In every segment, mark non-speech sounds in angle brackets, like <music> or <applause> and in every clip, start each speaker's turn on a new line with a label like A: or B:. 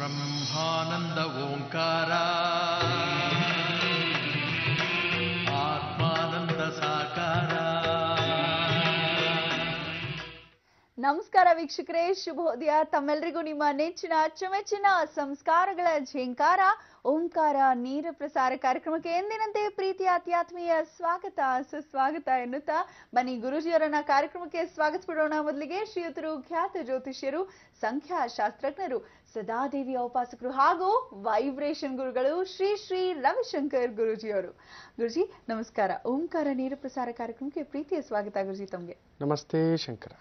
A: ब्रह्मानन्द ओङ्कारा ನಮಸ್ಕಾರ ವೀಕ್ಷಕರೇ ಶುಭೋದಯ ತಮ್ಮೆಲ್ಲರಿಗೂ ನಿಮ್ಮ ನೆಚ್ಚಿನ ಅಚ್ಚುಮೆಚ್ಚಿನ ಸಂಸ್ಕಾರಗಳ ಝೇಂಕಾರ ಓಂಕಾರ ನೀರ ಪ್ರಸಾರ ಕಾರ್ಯಕ್ರಮಕ್ಕೆ ಎಂದಿನಂತೆ ಪ್ರೀತಿ ಅತ್ಯಾತ್ಮೀಯ ಸ್ವಾಗತ ಸುಸ್ವಾಗತ ಎನ್ನುತ್ತಾ ಬನ್ನಿ ಗುರುಜಿಯವರನ್ನ ಕಾರ್ಯಕ್ರಮಕ್ಕೆ ಸ್ವಾಗತಿಸ್ಬಿಡೋಣ ಮೊದಲಿಗೆ ಶ್ರೀಯುತರು ಖ್ಯಾತ ಜ್ಯೋತಿಷ್ಯರು ಸಂಖ್ಯಾಶಾಸ್ತ್ರಜ್ಞರು ಸದಾದೇವಿಯ ಉಪಾಸಕರು ಹಾಗೂ ವೈಬ್ರೇಷನ್ ಗುರುಗಳು ಶ್ರೀ ಶ್ರೀ ರವಿಶಂಕರ್ ಗುರುಜಿಯವರು ಗುರುಜಿ ನಮಸ್ಕಾರ ಓಂಕಾರ ನೀರ ಪ್ರಸಾರ ಕಾರ್ಯಕ್ರಮಕ್ಕೆ ಪ್ರೀತಿಯ ಸ್ವಾಗತ ಗುರುಜಿ ತಮಗೆ
B: ನಮಸ್ತೆ ಶಂಕರ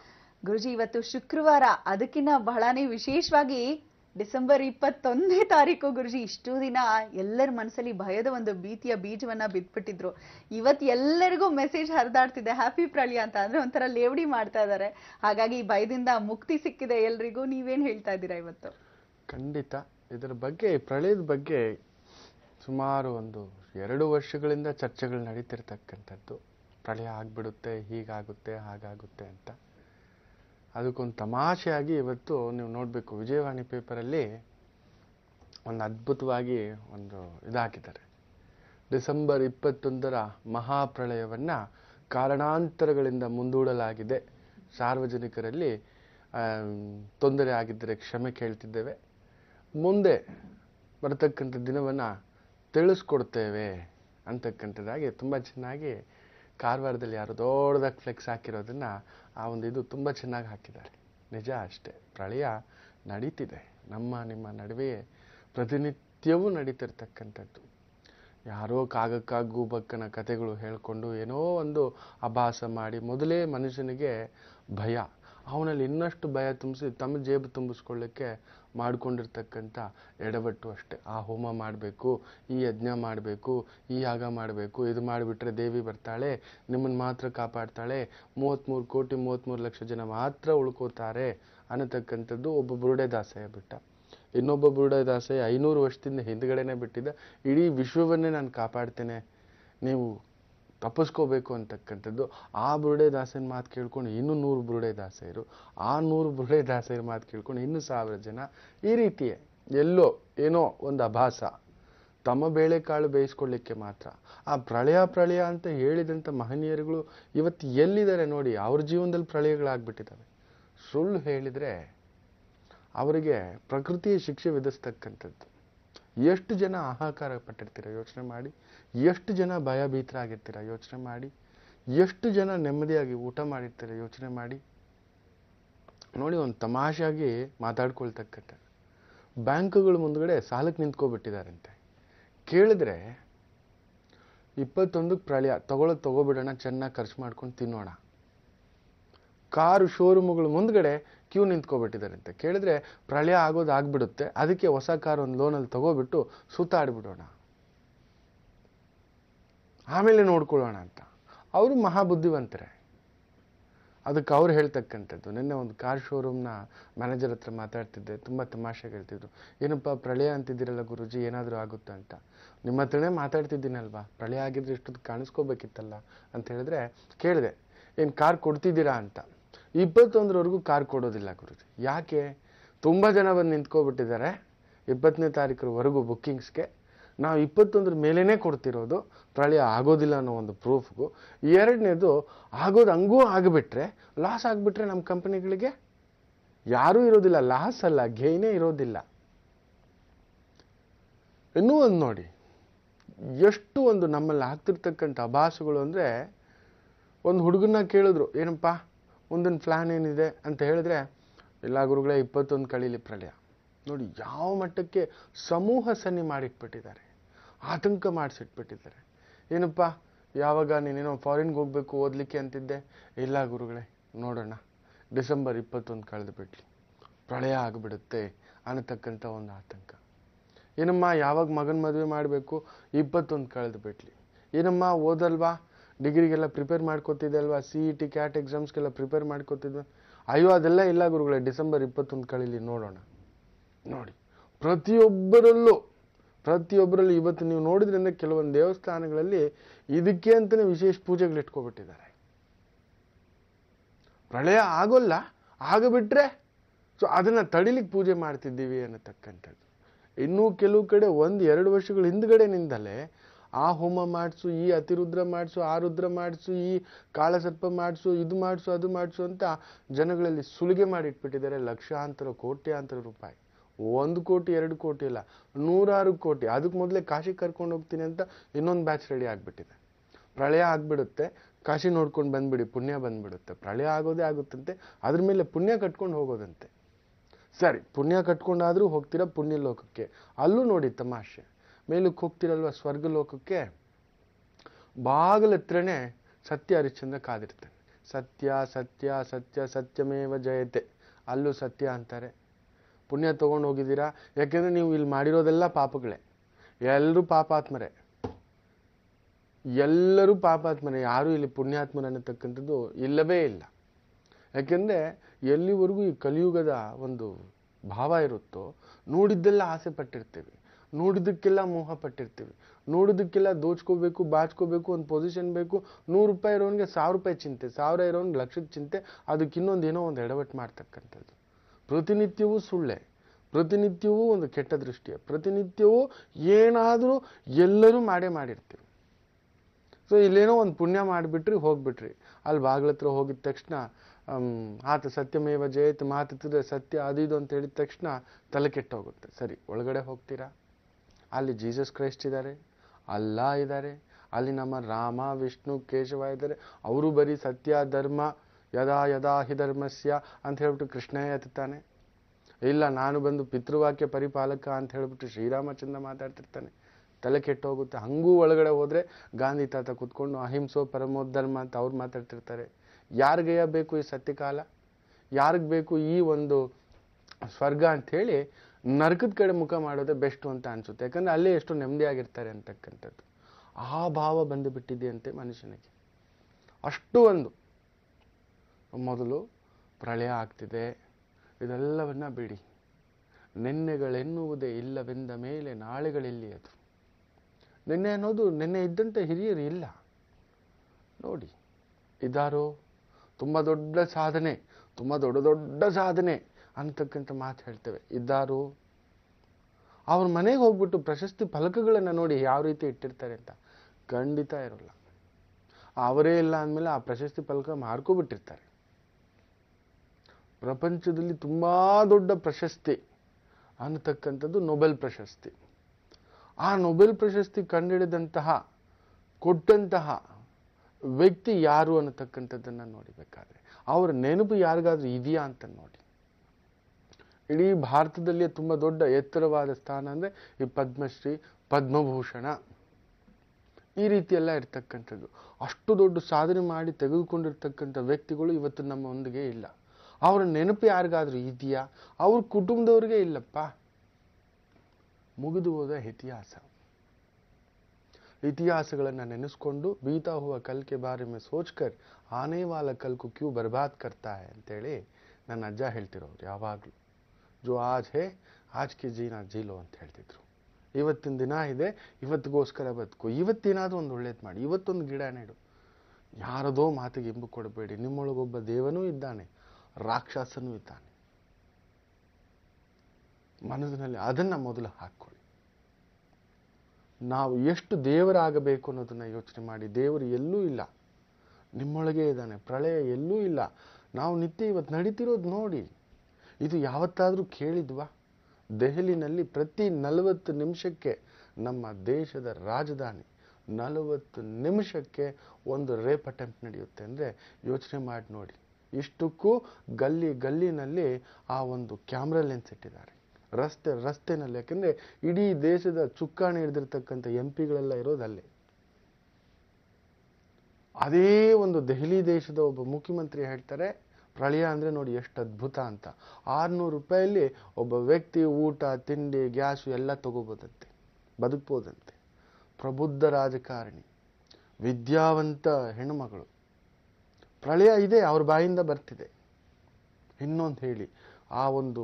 A: ಗುರುಜಿ ಇವತ್ತು ಶುಕ್ರವಾರ ಅದಕ್ಕಿಂತ ಬಹಳನೇ ವಿಶೇಷವಾಗಿ ಡಿಸೆಂಬರ್ ಇಪ್ಪತ್ತೊಂದನೇ ತಾರೀಕು ಗುರುಜಿ ಇಷ್ಟು ದಿನ ಎಲ್ಲರ ಮನಸ್ಸಲ್ಲಿ ಭಯದ ಒಂದು ಭೀತಿಯ ಬೀಜವನ್ನ ಬಿತ್ಬಿಟ್ಟಿದ್ರು ಇವತ್ತು ಎಲ್ಲರಿಗೂ ಮೆಸೇಜ್ ಹರಿದಾಡ್ತಿದೆ ಹ್ಯಾಪಿ ಪ್ರಳಯ ಅಂತ ಅಂದ್ರೆ ಒಂಥರ ಲೇವಡಿ ಮಾಡ್ತಾ ಇದ್ದಾರೆ ಹಾಗಾಗಿ ಭಯದಿಂದ ಮುಕ್ತಿ ಸಿಕ್ಕಿದೆ ಎಲ್ರಿಗೂ ನೀವೇನ್ ಹೇಳ್ತಾ ಇದ್ದೀರಾ ಇವತ್ತು
B: ಖಂಡಿತ ಇದರ ಬಗ್ಗೆ ಪ್ರಳಯದ ಬಗ್ಗೆ ಸುಮಾರು ಒಂದು ಎರಡು ವರ್ಷಗಳಿಂದ ಚರ್ಚೆಗಳು ನಡೀತಿರ್ತಕ್ಕಂಥದ್ದು ಪ್ರಳಯ ಆಗ್ಬಿಡುತ್ತೆ ಹೀಗಾಗುತ್ತೆ ಹಾಗಾಗುತ್ತೆ ಅಂತ ಅದಕ್ಕೊಂದು ತಮಾಷೆಯಾಗಿ ಇವತ್ತು ನೀವು ನೋಡಬೇಕು ವಿಜಯವಾಣಿ ಪೇಪರಲ್ಲಿ ಒಂದು ಅದ್ಭುತವಾಗಿ ಒಂದು ಇದಾಕಿದ್ದಾರೆ ಡಿಸೆಂಬರ್ ಇಪ್ಪತ್ತೊಂದರ ಮಹಾಪ್ರಳಯವನ್ನು ಕಾರಣಾಂತರಗಳಿಂದ ಮುಂದೂಡಲಾಗಿದೆ ಸಾರ್ವಜನಿಕರಲ್ಲಿ ತೊಂದರೆ ಆಗಿದ್ದರೆ ಕ್ಷಮೆ ಕೇಳ್ತಿದ್ದೇವೆ ಮುಂದೆ ಬರತಕ್ಕಂಥ ದಿನವನ್ನು ತಿಳಿಸ್ಕೊಡ್ತೇವೆ ಅಂತಕ್ಕಂಥದ್ದಾಗಿ ತುಂಬ ಚೆನ್ನಾಗಿ ಕಾರವಾರದಲ್ಲಿ ಯಾರು ದೊಡ್ಡದಾಗಿ ಫ್ಲೆಕ್ಸ್ ಹಾಕಿರೋದನ್ನು ಆ ಒಂದು ಇದು ತುಂಬ ಚೆನ್ನಾಗಿ ಹಾಕಿದ್ದಾರೆ ನಿಜ ಅಷ್ಟೇ ಪ್ರಳಯ ನಡೀತಿದೆ ನಮ್ಮ ನಿಮ್ಮ ನಡುವೆಯೇ ಪ್ರತಿನಿತ್ಯವೂ ನಡೀತಿರ್ತಕ್ಕಂಥದ್ದು ಯಾರೋ ಕಾಗಕ್ಕ ಗೂಬಕ್ಕನ ಕಥೆಗಳು ಹೇಳಿಕೊಂಡು ಏನೋ ಒಂದು ಅಭಾಸ ಮಾಡಿ ಮೊದಲೇ ಮನುಷ್ಯನಿಗೆ ಭಯ ಅವನಲ್ಲಿ ಇನ್ನಷ್ಟು ಭಯ ತುಂಬಿಸಿ ತಮ್ಮ ಜೇಬು ತುಂಬಿಸ್ಕೊಳ್ಳಿಕ್ಕೆ ಮಾಡಿಕೊಂಡಿರ್ತಕ್ಕಂಥ ಎಡವಟ್ಟು ಅಷ್ಟೇ ಆ ಹೋಮ ಮಾಡಬೇಕು ಈ ಯಜ್ಞ ಮಾಡಬೇಕು ಈ ಯಾಗ ಮಾಡಬೇಕು ಇದು ಮಾಡಿಬಿಟ್ರೆ ದೇವಿ ಬರ್ತಾಳೆ ನಿಮ್ಮನ್ನು ಮಾತ್ರ ಕಾಪಾಡ್ತಾಳೆ ಮೂವತ್ತ್ಮೂರು ಕೋಟಿ ಮೂವತ್ತ್ಮೂರು ಲಕ್ಷ ಜನ ಮಾತ್ರ ಉಳ್ಕೋತಾರೆ ಅನ್ನತಕ್ಕಂಥದ್ದು ಒಬ್ಬ ಬುರುಡೆದಾಸಯ್ಯ ಬಿಟ್ಟ ಇನ್ನೊಬ್ಬ ಬುರುಡೆದಾಸಯ್ಯ ಐನೂರು ವರ್ಷದಿಂದ ಹಿಂದ್ಗಡೆನೆ ಬಿಟ್ಟಿದ್ದ ಇಡೀ ವಿಶ್ವವನ್ನೇ ನಾನು ಕಾಪಾಡ್ತೇನೆ ನೀವು ತಪ್ಪಿಸ್ಕೋಬೇಕು ಅಂತಕ್ಕಂಥದ್ದು ಆ ಬುರುಡೆ ದಾಸನ ಮಾತು ಕೇಳ್ಕೊಂಡು ಇನ್ನೂ ನೂರು ಬುರುಡೆ ದಾಸೆಯರು ಆ ನೂರು ಬುರುಡೆ ದಾಸೆಯರು ಮಾತು ಕೇಳ್ಕೊಂಡು ಇನ್ನೂ ಸಾವಿರ ಜನ ಈ ರೀತಿಯೇ ಎಲ್ಲೋ ಏನೋ ಒಂದು ಅಭಾಸ ತಮ್ಮ ಬೇಳೆಕಾಳು ಬೇಯಿಸ್ಕೊಳ್ಳಿಕ್ಕೆ ಮಾತ್ರ ಆ ಪ್ರಳಯ ಪ್ರಳಯ ಅಂತ ಹೇಳಿದಂಥ ಮಹನೀಯರುಗಳು ಇವತ್ತು ಎಲ್ಲಿದ್ದಾರೆ ನೋಡಿ ಅವ್ರ ಜೀವನದಲ್ಲಿ ಪ್ರಳಯಗಳಾಗ್ಬಿಟ್ಟಿದ್ದಾವೆ ಸುಳ್ಳು ಹೇಳಿದರೆ ಅವರಿಗೆ ಪ್ರಕೃತಿಯ ಶಿಕ್ಷೆ ವಿಧಿಸ್ತಕ್ಕಂಥದ್ದು ಎಷ್ಟು ಜನ ಆಹಾಕಾರ ಪಟ್ಟಿರ್ತೀರ ಯೋಚನೆ ಮಾಡಿ ಎಷ್ಟು ಜನ ಭಯಭೀತರಾಗಿರ್ತೀರ ಯೋಚನೆ ಮಾಡಿ ಎಷ್ಟು ಜನ ನೆಮ್ಮದಿಯಾಗಿ ಊಟ ಮಾಡಿರ್ತೀರ ಯೋಚನೆ ಮಾಡಿ ನೋಡಿ ಒಂದು ತಮಾಷೆಯಾಗಿ ಮಾತಾಡ್ಕೊಳ್ತಕ್ಕಂಥ ಬ್ಯಾಂಕುಗಳ ಮುಂದಗಡೆ ಸಾಲಕ್ಕೆ ನಿಂತ್ಕೊಬಿಟ್ಟಿದಾರಂತೆ ಕೇಳಿದ್ರೆ ಇಪ್ಪತ್ತೊಂದಕ್ಕೆ ಪ್ರಳಯ ತಗೊಳ್ಳೋದು ತಗೋಬಿಡೋಣ ಚೆನ್ನಾಗಿ ಖರ್ಚು ಮಾಡ್ಕೊಂಡು ತಿನ್ನೋಣ ಕಾರು ಶೋರೂಮ್ಗಳ ಮುಂದ್ಗಡೆ ಕ್ಯೂ ನಿಂತ್ಕೊಬಿಟ್ಟಿದ್ದಾರೆ ಅಂತ ಕೇಳಿದ್ರೆ ಪ್ರಳಯ ಆಗೋದು ಆಗ್ಬಿಡುತ್ತೆ ಅದಕ್ಕೆ ಹೊಸ ಕಾರ್ ಒಂದು ಲೋನಲ್ಲಿ ತಗೋಬಿಟ್ಟು ಸುತ್ತಾಡಿಬಿಡೋಣ ಆಮೇಲೆ ನೋಡ್ಕೊಳ್ಳೋಣ ಅಂತ ಅವರು ಮಹಾಬುದ್ಧಿವಂತರೇ ಅದಕ್ಕೆ ಅವ್ರು ಹೇಳ್ತಕ್ಕಂಥದ್ದು ನಿನ್ನೆ ಒಂದು ಕಾರ್ ಶೋರೂಮ್ನ ಮ್ಯಾನೇಜರ್ ಹತ್ರ ಮಾತಾಡ್ತಿದ್ದೆ ತುಂಬ ತಮಾಷೆ ಹೇಳ್ತಿದ್ರು ಏನಪ್ಪ ಪ್ರಳಯ ಅಂತಿದ್ದೀರಲ್ಲ ಗುರುಜಿ ಏನಾದರೂ ಆಗುತ್ತೆ ಅಂತ ನಿಮ್ಮ ಹತ್ರನೇ ಮಾತಾಡ್ತಿದ್ದೀನಲ್ವಾ ಪ್ರಳಯ ಆಗಿದ್ರೆ ಇಷ್ಟೊತ್ತು ಕಾಣಿಸ್ಕೋಬೇಕಿತ್ತಲ್ಲ ಅಂತ ಹೇಳಿದ್ರೆ ಕೇಳಿದೆ ಏನು ಕಾರ್ ಕೊಡ್ತಿದ್ದೀರಾ ಅಂತ ಇಪ್ಪತ್ತೊಂದರವರೆಗೂ ಕಾರ್ ಕೊಡೋದಿಲ್ಲ ಗುರುಜಿ ಯಾಕೆ ತುಂಬ ಜನ ಬಂದು ನಿಂತ್ಕೊಬಿಟ್ಟಿದ್ದಾರೆ ಇಪ್ಪತ್ತನೇ ತಾರೀಕರವರೆಗೂ ಬುಕ್ಕಿಂಗ್ಸ್ಗೆ ನಾವು ಇಪ್ಪತ್ತೊಂದರ ಮೇಲೇ ಕೊಡ್ತಿರೋದು ಪ್ರಳಯ ಆಗೋದಿಲ್ಲ ಅನ್ನೋ ಒಂದು ಪ್ರೂಫ್ಗೂ ಎರಡನೇದು ಆಗೋದು ಹಂಗೂ ಆಗಿಬಿಟ್ರೆ ಲಾಸ್ ಆಗಿಬಿಟ್ರೆ ನಮ್ಮ ಕಂಪ್ನಿಗಳಿಗೆ ಯಾರೂ ಇರೋದಿಲ್ಲ ಲಾಸ್ ಅಲ್ಲ ಗೇಯ್ನೇ ಇರೋದಿಲ್ಲ ಇನ್ನೂ ಒಂದು ನೋಡಿ ಎಷ್ಟು ಒಂದು ನಮ್ಮಲ್ಲಿ ಆಗ್ತಿರ್ತಕ್ಕಂಥ ಅಭಾಸಗಳು ಅಂದರೆ ಒಂದು ಹುಡುಗನ್ನ ಕೇಳಿದ್ರು ಏನಪ್ಪ ಮುಂದಿನ ಪ್ಲ್ಯಾನ್ ಏನಿದೆ ಅಂತ ಹೇಳಿದ್ರೆ ಎಲ್ಲ ಗುರುಗಳೇ ಇಪ್ಪತ್ತೊಂದು ಕಳೀಲಿ ಪ್ರಳಯ ನೋಡಿ ಯಾವ ಮಟ್ಟಕ್ಕೆ ಸಮೂಹ ಸನ್ನಿ ಮಾಡಿಟ್ಬಿಟ್ಟಿದ್ದಾರೆ ಆತಂಕ ಮಾಡಿಸಿಟ್ಬಿಟ್ಟಿದ್ದಾರೆ ಏನಪ್ಪ ಯಾವಾಗ ನೀನೇನೋ ಫಾರಿನ್ಗೆ ಹೋಗಬೇಕು ಓದಲಿಕ್ಕೆ ಅಂತಿದ್ದೆ ಎಲ್ಲ ಗುರುಗಳೇ ನೋಡೋಣ ಡಿಸೆಂಬರ್ ಇಪ್ಪತ್ತೊಂದು ಕಳೆದು ಬಿಡಲಿ ಪ್ರಳಯ ಆಗಿಬಿಡುತ್ತೆ ಅನ್ನತಕ್ಕಂಥ ಒಂದು ಆತಂಕ ಏನಮ್ಮ ಯಾವಾಗ ಮಗನ ಮದುವೆ ಮಾಡಬೇಕು ಇಪ್ಪತ್ತೊಂದು ಕಳೆದು ಬಿಡಲಿ ಏನಮ್ಮ ಓದಲ್ವಾ ಡಿಗ್ರಿಗೆಲ್ಲ ಪ್ರಿಪೇರ್ ಮಾಡ್ಕೋತಿದ್ದೆ ಅಲ್ವಾ ಸಿ ಇ ಟಿ ಕ್ಯಾಟ್ ಎಕ್ಸಾಮ್ಸ್ಗೆಲ್ಲ ಪ್ರಿಪೇರ್ ಮಾಡ್ಕೋತಿದ್ದೆ ಅಯ್ಯೋ ಅದೆಲ್ಲ ಇಲ್ಲ ಗುರುಗಳೇ ಡಿಸೆಂಬರ್ ಇಪ್ಪತ್ತೊಂದು ಕಳೀಲಿ ನೋಡೋಣ ನೋಡಿ ಪ್ರತಿಯೊಬ್ಬರಲ್ಲೂ ಪ್ರತಿಯೊಬ್ಬರಲ್ಲೂ ಇವತ್ತು ನೀವು ನೋಡಿದ್ರಿಂದ ಕೆಲವೊಂದು ದೇವಸ್ಥಾನಗಳಲ್ಲಿ ಇದಕ್ಕೆ ಅಂತಲೇ ವಿಶೇಷ ಪೂಜೆಗಳು ಇಟ್ಕೊಬಿಟ್ಟಿದ್ದಾರೆ ಪ್ರಳಯ ಆಗೋಲ್ಲ ಆಗಬಿಟ್ರೆ ಸೊ ಅದನ್ನು ತಡಿಲಿಕ್ಕೆ ಪೂಜೆ ಮಾಡ್ತಿದ್ದೀವಿ ಅನ್ನತಕ್ಕಂಥದ್ದು ಇನ್ನೂ ಕೆಲವು ಕಡೆ ಒಂದು ಎರಡು ವರ್ಷಗಳ ಹಿಂದ್ಗಡೆ ನಿಂದಲೇ ಆ ಹೋಮ ಮಾಡಿಸು ಈ ಅತಿರುದ್ರ ಮಾಡಿಸು ಆ ರುದ್ರ ಮಾಡಿಸು ಈ ಕಾಳಸರ್ಪ ಮಾಡಿಸು ಇದು ಮಾಡಿಸು ಅದು ಮಾಡಿಸು ಅಂತ ಜನಗಳಲ್ಲಿ ಸುಲಿಗೆ ಮಾಡಿಟ್ಬಿಟ್ಟಿದ್ದಾರೆ ಲಕ್ಷಾಂತರ ಕೋಟ್ಯಾಂತರ ರೂಪಾಯಿ ಒಂದು ಕೋಟಿ ಎರಡು ಕೋಟಿ ಇಲ್ಲ ನೂರಾರು ಕೋಟಿ ಅದಕ್ಕೆ ಮೊದಲೇ ಕಾಶಿ ಕರ್ಕೊಂಡು ಹೋಗ್ತೀನಿ ಅಂತ ಇನ್ನೊಂದು ಬ್ಯಾಚ್ ರೆಡಿ ಆಗಿಬಿಟ್ಟಿದೆ ಪ್ರಳಯ ಆಗಿಬಿಡುತ್ತೆ ಕಾಶಿ ನೋಡ್ಕೊಂಡು ಬಂದ್ಬಿಡಿ ಪುಣ್ಯ ಬಂದ್ಬಿಡುತ್ತೆ ಪ್ರಳಯ ಆಗೋದೇ ಆಗುತ್ತಂತೆ ಅದ್ರ ಮೇಲೆ ಪುಣ್ಯ ಕಟ್ಕೊಂಡು ಹೋಗೋದಂತೆ ಸರಿ ಪುಣ್ಯ ಕಟ್ಕೊಂಡಾದರೂ ಹೋಗ್ತೀರಾ ಪುಣ್ಯ ಲೋಕಕ್ಕೆ ಅಲ್ಲೂ ನೋಡಿ ತಮಾಷೆ ಮೇಲಕ್ಕೆ ಹೋಗ್ತಿರಲ್ವ ಸ್ವರ್ಗಲೋಕಕ್ಕೆ ಬಾಗಿಲತ್ರನೇ ಸತ್ಯ ಹರಿಚಂದ ಕಾದಿರ್ತಾನೆ ಸತ್ಯ ಸತ್ಯ ಸತ್ಯ ಸತ್ಯಮೇವ ಜಯತೆ ಅಲ್ಲೂ ಸತ್ಯ ಅಂತಾರೆ ಪುಣ್ಯ ತೊಗೊಂಡು ಹೋಗಿದ್ದೀರಾ ಯಾಕೆಂದರೆ ನೀವು ಇಲ್ಲಿ ಮಾಡಿರೋದೆಲ್ಲ ಪಾಪಗಳೇ ಎಲ್ಲರೂ ಪಾಪಾತ್ಮರೇ ಎಲ್ಲರೂ ಪಾಪಾತ್ಮರೇ ಯಾರೂ ಇಲ್ಲಿ ಅನ್ನತಕ್ಕಂಥದ್ದು ಇಲ್ಲವೇ ಇಲ್ಲ ಯಾಕೆಂದರೆ ಎಲ್ಲಿವರೆಗೂ ಈ ಕಲಿಯುಗದ ಒಂದು ಭಾವ ಇರುತ್ತೋ ನೋಡಿದ್ದೆಲ್ಲ ಆಸೆ ಪಟ್ಟಿರ್ತೀವಿ ನೋಡಿದ್ದಕ್ಕೆಲ್ಲ ಮೋಹ ಪಟ್ಟಿರ್ತೀವಿ ನೋಡೋದಕ್ಕೆಲ್ಲ ದೋಚ್ಕೋಬೇಕು ಬಾಚ್ಕೋಬೇಕು ಒಂದು ಪೊಸಿಷನ್ ಬೇಕು ನೂರು ರೂಪಾಯಿ ಇರೋನಿಗೆ ಸಾವಿರ ರೂಪಾಯಿ ಚಿಂತೆ ಸಾವಿರ ಇರೋನ್ಗೆ ಲಕ್ಷದ ಚಿಂತೆ ಅದಕ್ಕೆ ಇನ್ನೊಂದು ಏನೋ ಒಂದು ಎಡವಟ್ಟು ಮಾಡ್ತಕ್ಕಂಥದ್ದು ಪ್ರತಿನಿತ್ಯವೂ ಸುಳ್ಳೆ ಪ್ರತಿನಿತ್ಯವೂ ಒಂದು ಕೆಟ್ಟ ದೃಷ್ಟಿಯ ಪ್ರತಿನಿತ್ಯವೂ ಏನಾದರೂ ಎಲ್ಲರೂ ಮಾಡೇ ಮಾಡಿರ್ತೀವಿ ಸೊ ಇಲ್ಲೇನೋ ಒಂದು ಪುಣ್ಯ ಮಾಡಿಬಿಟ್ರಿ ಹೋಗ್ಬಿಟ್ರಿ ಅಲ್ಲಿ ಬಾಗ್ಲತ್ರ ಹೋಗಿದ ತಕ್ಷಣ ಆತ ಸತ್ಯಮೇವ ಜಯತ್ ಮಾತಿದ್ರೆ ಸತ್ಯ ಅದು ಇದು ಅಂತ ಹೇಳಿದ ತಕ್ಷಣ ತಲೆ ಕೆಟ್ಟೋಗುತ್ತೆ ಸರಿ ಒಳಗಡೆ ಹೋಗ್ತೀರಾ ಅಲ್ಲಿ ಜೀಸಸ್ ಕ್ರೈಸ್ಟ್ ಇದ್ದಾರೆ ಅಲ್ಲಾ ಇದ್ದಾರೆ ಅಲ್ಲಿ ನಮ್ಮ ರಾಮ ವಿಷ್ಣು ಕೇಶವ ಇದ್ದಾರೆ ಅವರು ಬರೀ ಸತ್ಯ ಧರ್ಮ ಯದಾ ಯದಾ ಹಿಧರ್ಮಸ್ಯ ಧರ್ಮಸ್ಯ ಅಂತ ಹೇಳ್ಬಿಟ್ಟು ಕೃಷ್ಣ ಎತ್ತಾನೆ ಇಲ್ಲ ನಾನು ಬಂದು ಪಿತೃವಾಕ್ಯ ಪರಿಪಾಲಕ ಅಂತ ಹೇಳ್ಬಿಟ್ಟು ಶ್ರೀರಾಮಚಂದ್ರ ಮಾತಾಡ್ತಿರ್ತಾನೆ ತಲೆ ಕೆಟ್ಟೋಗುತ್ತೆ ಹಂಗೂ ಒಳಗಡೆ ಹೋದರೆ ಗಾಂಧಿ ತಾತ ಕೂತ್ಕೊಂಡು ಅಹಿಂಸೋ ಪರಮೋದ್ಧರ್ಮ ಅಂತ ಅವ್ರು ಮಾತಾಡ್ತಿರ್ತಾರೆ ಯಾರಿಗೆಯ ಬೇಕು ಈ ಸತ್ಯಕಾಲ ಯಾರಿಗೆ ಬೇಕು ಈ ಒಂದು ಸ್ವರ್ಗ ಅಂಥೇಳಿ ನರಕದ ಕಡೆ ಮುಖ ಮಾಡೋದೇ ಬೆಸ್ಟು ಅಂತ ಅನಿಸುತ್ತೆ ಯಾಕಂದರೆ ಅಲ್ಲೇ ಎಷ್ಟು ನೆಮ್ಮದಿಯಾಗಿರ್ತಾರೆ ಅಂತಕ್ಕಂಥದ್ದು ಆ ಭಾವ ಬಂದು ಮನುಷ್ಯನಿಗೆ ಅಷ್ಟು ಒಂದು ಮೊದಲು ಪ್ರಳಯ ಆಗ್ತಿದೆ ಇದೆಲ್ಲವನ್ನ ಬಿಡಿ ನಿನ್ನೆಗಳೆನ್ನುವುದೇ ಇಲ್ಲವೆಂದ ಮೇಲೆ ನಾಳೆಗಳಿಲ್ಲಿ ಅದು ನಿನ್ನೆ ಅನ್ನೋದು ನಿನ್ನೆ ಇದ್ದಂತೆ ಹಿರಿಯರು ಇಲ್ಲ ನೋಡಿ ಇದಾರೋ ತುಂಬ ದೊಡ್ಡ ಸಾಧನೆ ತುಂಬ ದೊಡ್ಡ ದೊಡ್ಡ ಸಾಧನೆ ಅಂತಕ್ಕಂಥ ಮಾತು ಹೇಳ್ತೇವೆ ಇದ್ದಾರು ಅವ್ರ ಮನೆಗೆ ಹೋಗ್ಬಿಟ್ಟು ಪ್ರಶಸ್ತಿ ಫಲಕಗಳನ್ನು ನೋಡಿ ಯಾವ ರೀತಿ ಇಟ್ಟಿರ್ತಾರೆ ಅಂತ ಖಂಡಿತ ಇರೋಲ್ಲ ಅವರೇ ಇಲ್ಲ ಅಂದಮೇಲೆ ಆ ಪ್ರಶಸ್ತಿ ಫಲಕ ಮಾರ್ಕೊಬಿಟ್ಟಿರ್ತಾರೆ ಪ್ರಪಂಚದಲ್ಲಿ ತುಂಬ ದೊಡ್ಡ ಪ್ರಶಸ್ತಿ ಅನ್ನತಕ್ಕಂಥದ್ದು ನೊಬೆಲ್ ಪ್ರಶಸ್ತಿ ಆ ನೊಬೆಲ್ ಪ್ರಶಸ್ತಿ ಕಂಡಿಡಿದಂತಹ ಕೊಟ್ಟಂತಹ ವ್ಯಕ್ತಿ ಯಾರು ಅನ್ನತಕ್ಕಂಥದ್ದನ್ನು ನೋಡಿಬೇಕಾದ್ರೆ ಅವರ ನೆನಪು ಯಾರಿಗಾದ್ರೂ ಇದೆಯಾ ಅಂತ ನೋಡಿ ಇಡೀ ಭಾರತದಲ್ಲಿ ತುಂಬ ದೊಡ್ಡ ಎತ್ತರವಾದ ಸ್ಥಾನ ಅಂದರೆ ಈ ಪದ್ಮಶ್ರೀ ಪದ್ಮಭೂಷಣ ಈ ರೀತಿಯೆಲ್ಲ ಇರ್ತಕ್ಕಂಥದ್ದು ಅಷ್ಟು ದೊಡ್ಡ ಸಾಧನೆ ಮಾಡಿ ತೆಗೆದುಕೊಂಡಿರ್ತಕ್ಕಂಥ ವ್ಯಕ್ತಿಗಳು ಇವತ್ತು ನಮ್ಮ ಒಂದಿಗೆ ಇಲ್ಲ ಅವರ ನೆನಪು ಯಾರಿಗಾದರೂ ಇದೆಯಾ ಅವ್ರ ಕುಟುಂಬದವ್ರಿಗೆ ಇಲ್ಲಪ್ಪ ಮುಗಿದು ಹೋದ ಇತಿಹಾಸ ಇತಿಹಾಸಗಳನ್ನು ನೆನೆಸ್ಕೊಂಡು ಬೀತಾ ಹೋವ ಕಲ್ಕೆ ಬಾರಿ ಮೇ ಸೋಚ್ಕರ್ ಆನೆವಾಲ ಕಲ್ಕು ಕ್ಯೂ ಬರ್ಬಾದ್ ಕರ್ತಾ ಅಂತೇಳಿ ನನ್ನ ಅಜ್ಜ ಹೇಳ್ತಿರೋರು ಯಾವಾಗಲೂ ಜೋ ಆಜ್ ಹೇ ಆಜ್ಕೆ ಜೀನ ಜೀಲೋ ಅಂತ ಹೇಳ್ತಿದ್ರು ಇವತ್ತಿನ ದಿನ ಇದೆ ಇವತ್ತಿಗೋಸ್ಕರ ಬದುಕು ಇವತ್ತೇನಾದರೂ ಒಂದು ಒಳ್ಳೇದು ಮಾಡಿ ಇವತ್ತೊಂದು ಗಿಡ ನೆಡು ಯಾರದೋ ಮಾತಿಗೆ ಇಂಬು ಕೊಡಬೇಡಿ ನಿಮ್ಮೊಳಗೊಬ್ಬ ದೇವನೂ ಇದ್ದಾನೆ ರಾಕ್ಷಸನೂ ಇದ್ದಾನೆ ಮನಸ್ಸಿನಲ್ಲಿ ಅದನ್ನು ಮೊದಲು ಹಾಕ್ಕೊಳ್ಳಿ ನಾವು ಎಷ್ಟು ದೇವರಾಗಬೇಕು ಅನ್ನೋದನ್ನು ಯೋಚನೆ ಮಾಡಿ ದೇವರು ಎಲ್ಲೂ ಇಲ್ಲ ನಿಮ್ಮೊಳಗೇ ಇದ್ದಾನೆ ಪ್ರಳಯ ಎಲ್ಲೂ ಇಲ್ಲ ನಾವು ನಿತ್ಯ ಇವತ್ತು ನಡೀತಿರೋದು ನೋಡಿ ಇದು ಯಾವತ್ತಾದರೂ ಕೇಳಿದ್ವಾ ದೆಹಲಿನಲ್ಲಿ ಪ್ರತಿ ನಲವತ್ತು ನಿಮಿಷಕ್ಕೆ ನಮ್ಮ ದೇಶದ ರಾಜಧಾನಿ ನಲವತ್ತು ನಿಮಿಷಕ್ಕೆ ಒಂದು ರೇಪ್ ಅಟೆಂಪ್ಟ್ ನಡೆಯುತ್ತೆ ಅಂದರೆ ಯೋಚನೆ ಮಾಡಿ ನೋಡಿ ಇಷ್ಟಕ್ಕೂ ಗಲ್ಲಿ ಗಲ್ಲಿನಲ್ಲಿ ಆ ಒಂದು ಕ್ಯಾಮ್ರಾ ಲೆನ್ಸ್ ಇಟ್ಟಿದ್ದಾರೆ ರಸ್ತೆ ರಸ್ತೆನಲ್ಲಿ ಯಾಕೆಂದರೆ ಇಡೀ ದೇಶದ ಚುಕ್ಕಾಣಿ ಹಿಡಿದಿರ್ತಕ್ಕಂಥ ಎಂ ಪಿಗಳೆಲ್ಲ ಇರೋದು ಅಲ್ಲಿ ಅದೇ ಒಂದು ದೆಹಲಿ ದೇಶದ ಒಬ್ಬ ಮುಖ್ಯಮಂತ್ರಿ ಹೇಳ್ತಾರೆ ಪ್ರಳಯ ಅಂದರೆ ನೋಡಿ ಎಷ್ಟು ಅದ್ಭುತ ಅಂತ ಆರುನೂರು ರೂಪಾಯಲ್ಲಿ ಒಬ್ಬ ವ್ಯಕ್ತಿ ಊಟ ತಿಂಡಿ ಗ್ಯಾಸು ಎಲ್ಲ ತಗೋಬೋದಂತೆ ಬದುಕ್ಬೋದಂತೆ ಪ್ರಬುದ್ಧ ರಾಜಕಾರಣಿ ವಿದ್ಯಾವಂತ ಹೆಣ್ಣುಮಗಳು ಪ್ರಳಯ ಇದೆ ಅವ್ರ ಬಾಯಿಂದ ಬರ್ತಿದೆ ಇನ್ನೊಂದು ಹೇಳಿ ಆ ಒಂದು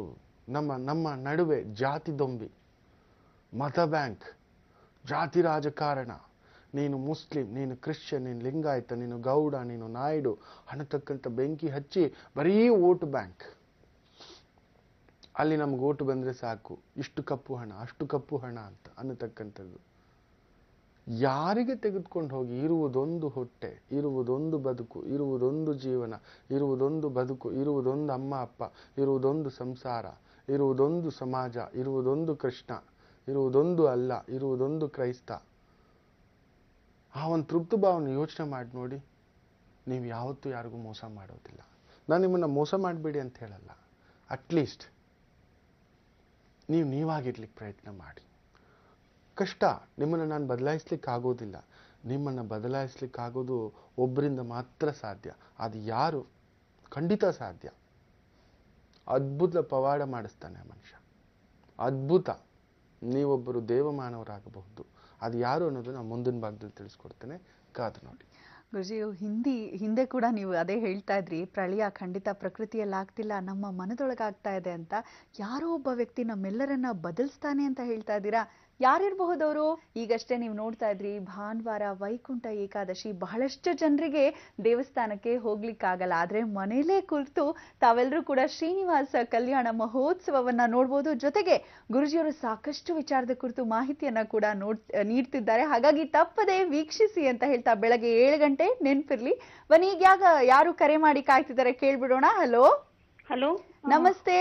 B: ನಮ್ಮ ನಮ್ಮ ನಡುವೆ ಜಾತಿ ದೊಂಬಿ ಮತ ಬ್ಯಾಂಕ್ ಜಾತಿ ರಾಜಕಾರಣ ನೀನು ಮುಸ್ಲಿಂ ನೀನು ಕ್ರಿಶ್ಚಿಯನ್ ನೀನು ಲಿಂಗಾಯತ ನೀನು ಗೌಡ ನೀನು ನಾಯ್ಡು ತಕ್ಕಂಥ ಬೆಂಕಿ ಹಚ್ಚಿ ಬರೀ ಓಟ್ ಬ್ಯಾಂಕ್ ಅಲ್ಲಿ ನಮ್ಗೆ ಓಟು ಬಂದರೆ ಸಾಕು ಇಷ್ಟು ಕಪ್ಪು ಹಣ ಅಷ್ಟು ಕಪ್ಪು ಹಣ ಅಂತ ಅನ್ನತಕ್ಕಂಥದ್ದು ಯಾರಿಗೆ ತೆಗೆದುಕೊಂಡು ಹೋಗಿ ಇರುವುದೊಂದು ಹೊಟ್ಟೆ ಇರುವುದೊಂದು ಬದುಕು ಇರುವುದೊಂದು ಜೀವನ ಇರುವುದೊಂದು ಬದುಕು ಇರುವುದೊಂದು ಅಮ್ಮ ಅಪ್ಪ ಇರುವುದೊಂದು ಸಂಸಾರ ಇರುವುದೊಂದು ಸಮಾಜ ಇರುವುದೊಂದು ಕೃಷ್ಣ ಇರುವುದೊಂದು ಅಲ್ಲ ಇರುವುದೊಂದು ಕ್ರೈಸ್ತ ಆ ಒಂದು ತೃಪ್ತ ಭಾವನೆ ಯೋಚನೆ ಮಾಡಿ ನೋಡಿ ನೀವು ಯಾವತ್ತೂ ಯಾರಿಗೂ ಮೋಸ ಮಾಡೋದಿಲ್ಲ ನಾನು ನಿಮ್ಮನ್ನು ಮೋಸ ಮಾಡಬೇಡಿ ಅಂತ ಹೇಳಲ್ಲ ಅಟ್ಲೀಸ್ಟ್ ನೀವು ನೀವಾಗಿರ್ಲಿಕ್ಕೆ ಪ್ರಯತ್ನ ಮಾಡಿ ಕಷ್ಟ ನಿಮ್ಮನ್ನು ನಾನು ಬದಲಾಯಿಸ್ಲಿಕ್ಕೆ ಆಗೋದಿಲ್ಲ ನಿಮ್ಮನ್ನು ಬದಲಾಯಿಸ್ಲಿಕ್ಕೆ ಆಗೋದು ಒಬ್ಬರಿಂದ ಮಾತ್ರ ಸಾಧ್ಯ ಅದು ಯಾರು ಖಂಡಿತ ಸಾಧ್ಯ ಅದ್ಭುತ ಪವಾಡ ಮಾಡಿಸ್ತಾನೆ ಮನುಷ್ಯ ಅದ್ಭುತ ನೀವೊಬ್ಬರು ದೇವಮಾನವರಾಗಬಹುದು ಅದು ಯಾರು ಅನ್ನೋದು ಅನ್ನೋದನ್ನ ಮುಂದಿನ ಭಾಗದಲ್ಲಿ ತಿಳಿಸ್ಕೊಡ್ತೇನೆ ಕಾದು ನೋಡಿ
A: ಗುರುಜಿ ಹಿಂದಿ ಹಿಂದೆ ಕೂಡ ನೀವು ಅದೇ ಹೇಳ್ತಾ ಇದ್ರಿ ಪ್ರಳಯ ಖಂಡಿತ ಪ್ರಕೃತಿಯಲ್ಲಿ ಆಗ್ತಿಲ್ಲ ನಮ್ಮ ಮನದೊಳಗಾಗ್ತಾ ಇದೆ ಅಂತ ಯಾರೋ ಒಬ್ಬ ವ್ಯಕ್ತಿ ನಮ್ಮೆಲ್ಲರನ್ನ ಬದಲಿಸ್ತಾನೆ ಅಂತ ಹೇಳ್ತಾ ಇದ್ದೀರಾ ಯಾರಿರಬಹುದವರು ಈಗಷ್ಟೇ ನೀವು ನೋಡ್ತಾ ಇದ್ರಿ ಭಾನುವಾರ ವೈಕುಂಠ ಏಕಾದಶಿ ಬಹಳಷ್ಟು ಜನರಿಗೆ ದೇವಸ್ಥಾನಕ್ಕೆ ಹೋಗ್ಲಿಕ್ಕಾಗಲ್ಲ ಆದ್ರೆ ಮನೇಲೇ ಕುರ್ತು ತಾವೆಲ್ಲರೂ ಕೂಡ ಶ್ರೀನಿವಾಸ ಕಲ್ಯಾಣ ಮಹೋತ್ಸವವನ್ನ ನೋಡ್ಬೋದು ಜೊತೆಗೆ ಗುರುಜಿಯವರು ಸಾಕಷ್ಟು ವಿಚಾರದ ಕುರಿತು ಮಾಹಿತಿಯನ್ನ ಕೂಡ ನೋಡ್ ನೀಡ್ತಿದ್ದಾರೆ ಹಾಗಾಗಿ ತಪ್ಪದೆ ವೀಕ್ಷಿಸಿ ಅಂತ ಹೇಳ್ತಾ ಬೆಳಗ್ಗೆ ಏಳು ಗಂಟೆ ನೆನ್ಪಿರ್ಲಿ ಬನ್ನಿ ಈಗ ಯಾರು ಕರೆ ಮಾಡಿ ಕಾಯ್ತಿದ್ದಾರೆ ಕೇಳ್ಬಿಡೋಣ ಹಲೋ ಹಲೋ ನಮಸ್ತೆ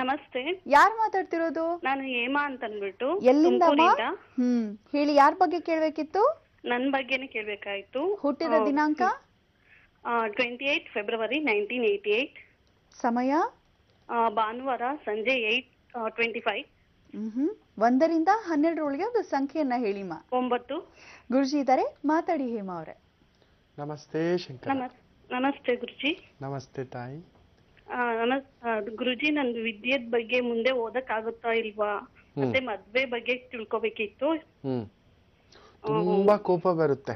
A: ನಮಸ್ತೆ ಯಾರು
C: ಮಾತಾಡ್ತಿರೋದು ನಾನು ಹೇಮಾ ಅಂತ ಅಂದ್ಬಿಟ್ಟು ಎಲ್ಲಿಂದ ಹ್ಮ್ ಹೇಳಿ ಯಾರ ಬಗ್ಗೆ ಕೇಳ್ಬೇಕಿತ್ತು ನನ್ ಬಗ್ಗೆನೇ ಕೇಳ್ಬೇಕಾಯ್ತು ಹುಟ್ಟಿದ ದಿನಾಂಕ twenty eight February nineteen eighty eight ಸಮಯ ಭಾನುವಾರ ಸಂಜೆ ಏಟ್ ಟ್ವೆಂಟಿ ಫೈವ್ ಹ್ಮ್
A: ಒಂದರಿಂದ ಹನ್ನೆರಡರೊಳಗೆ ಒಂದು ಸಂಖ್ಯೆಯನ್ನ ಹೇಳಿಮ್ಮ ಒಂಬತ್ತು ಗುರುಜಿ ಇದ್ದಾರೆ ಮಾತಾಡಿ ಹೇಮಾ ಅವರೇ
B: ನಮಸ್ತೆ ಶಂಕರ್
C: ನಮಸ್ತೆ ಗುರುಜಿ
B: ನಮಸ್ತೆ ತಾಯಿ
C: ನಮಸ್ ಗುರುಜಿ ನನ್ ವಿದ್ಯೆದ್ ಬಗ್ಗೆ ಮುಂದೆ ಓದಕ್ ಆಗುತ್ತಾ ಇಲ್ವಾ ಮತ್ತೆ ಮದ್ವೆ ಬಗ್ಗೆ ತಿಳ್ಕೊಬೇಕಿತ್ತು ತುಂಬಾ
B: ಕೋಪ ಬರುತ್ತೆ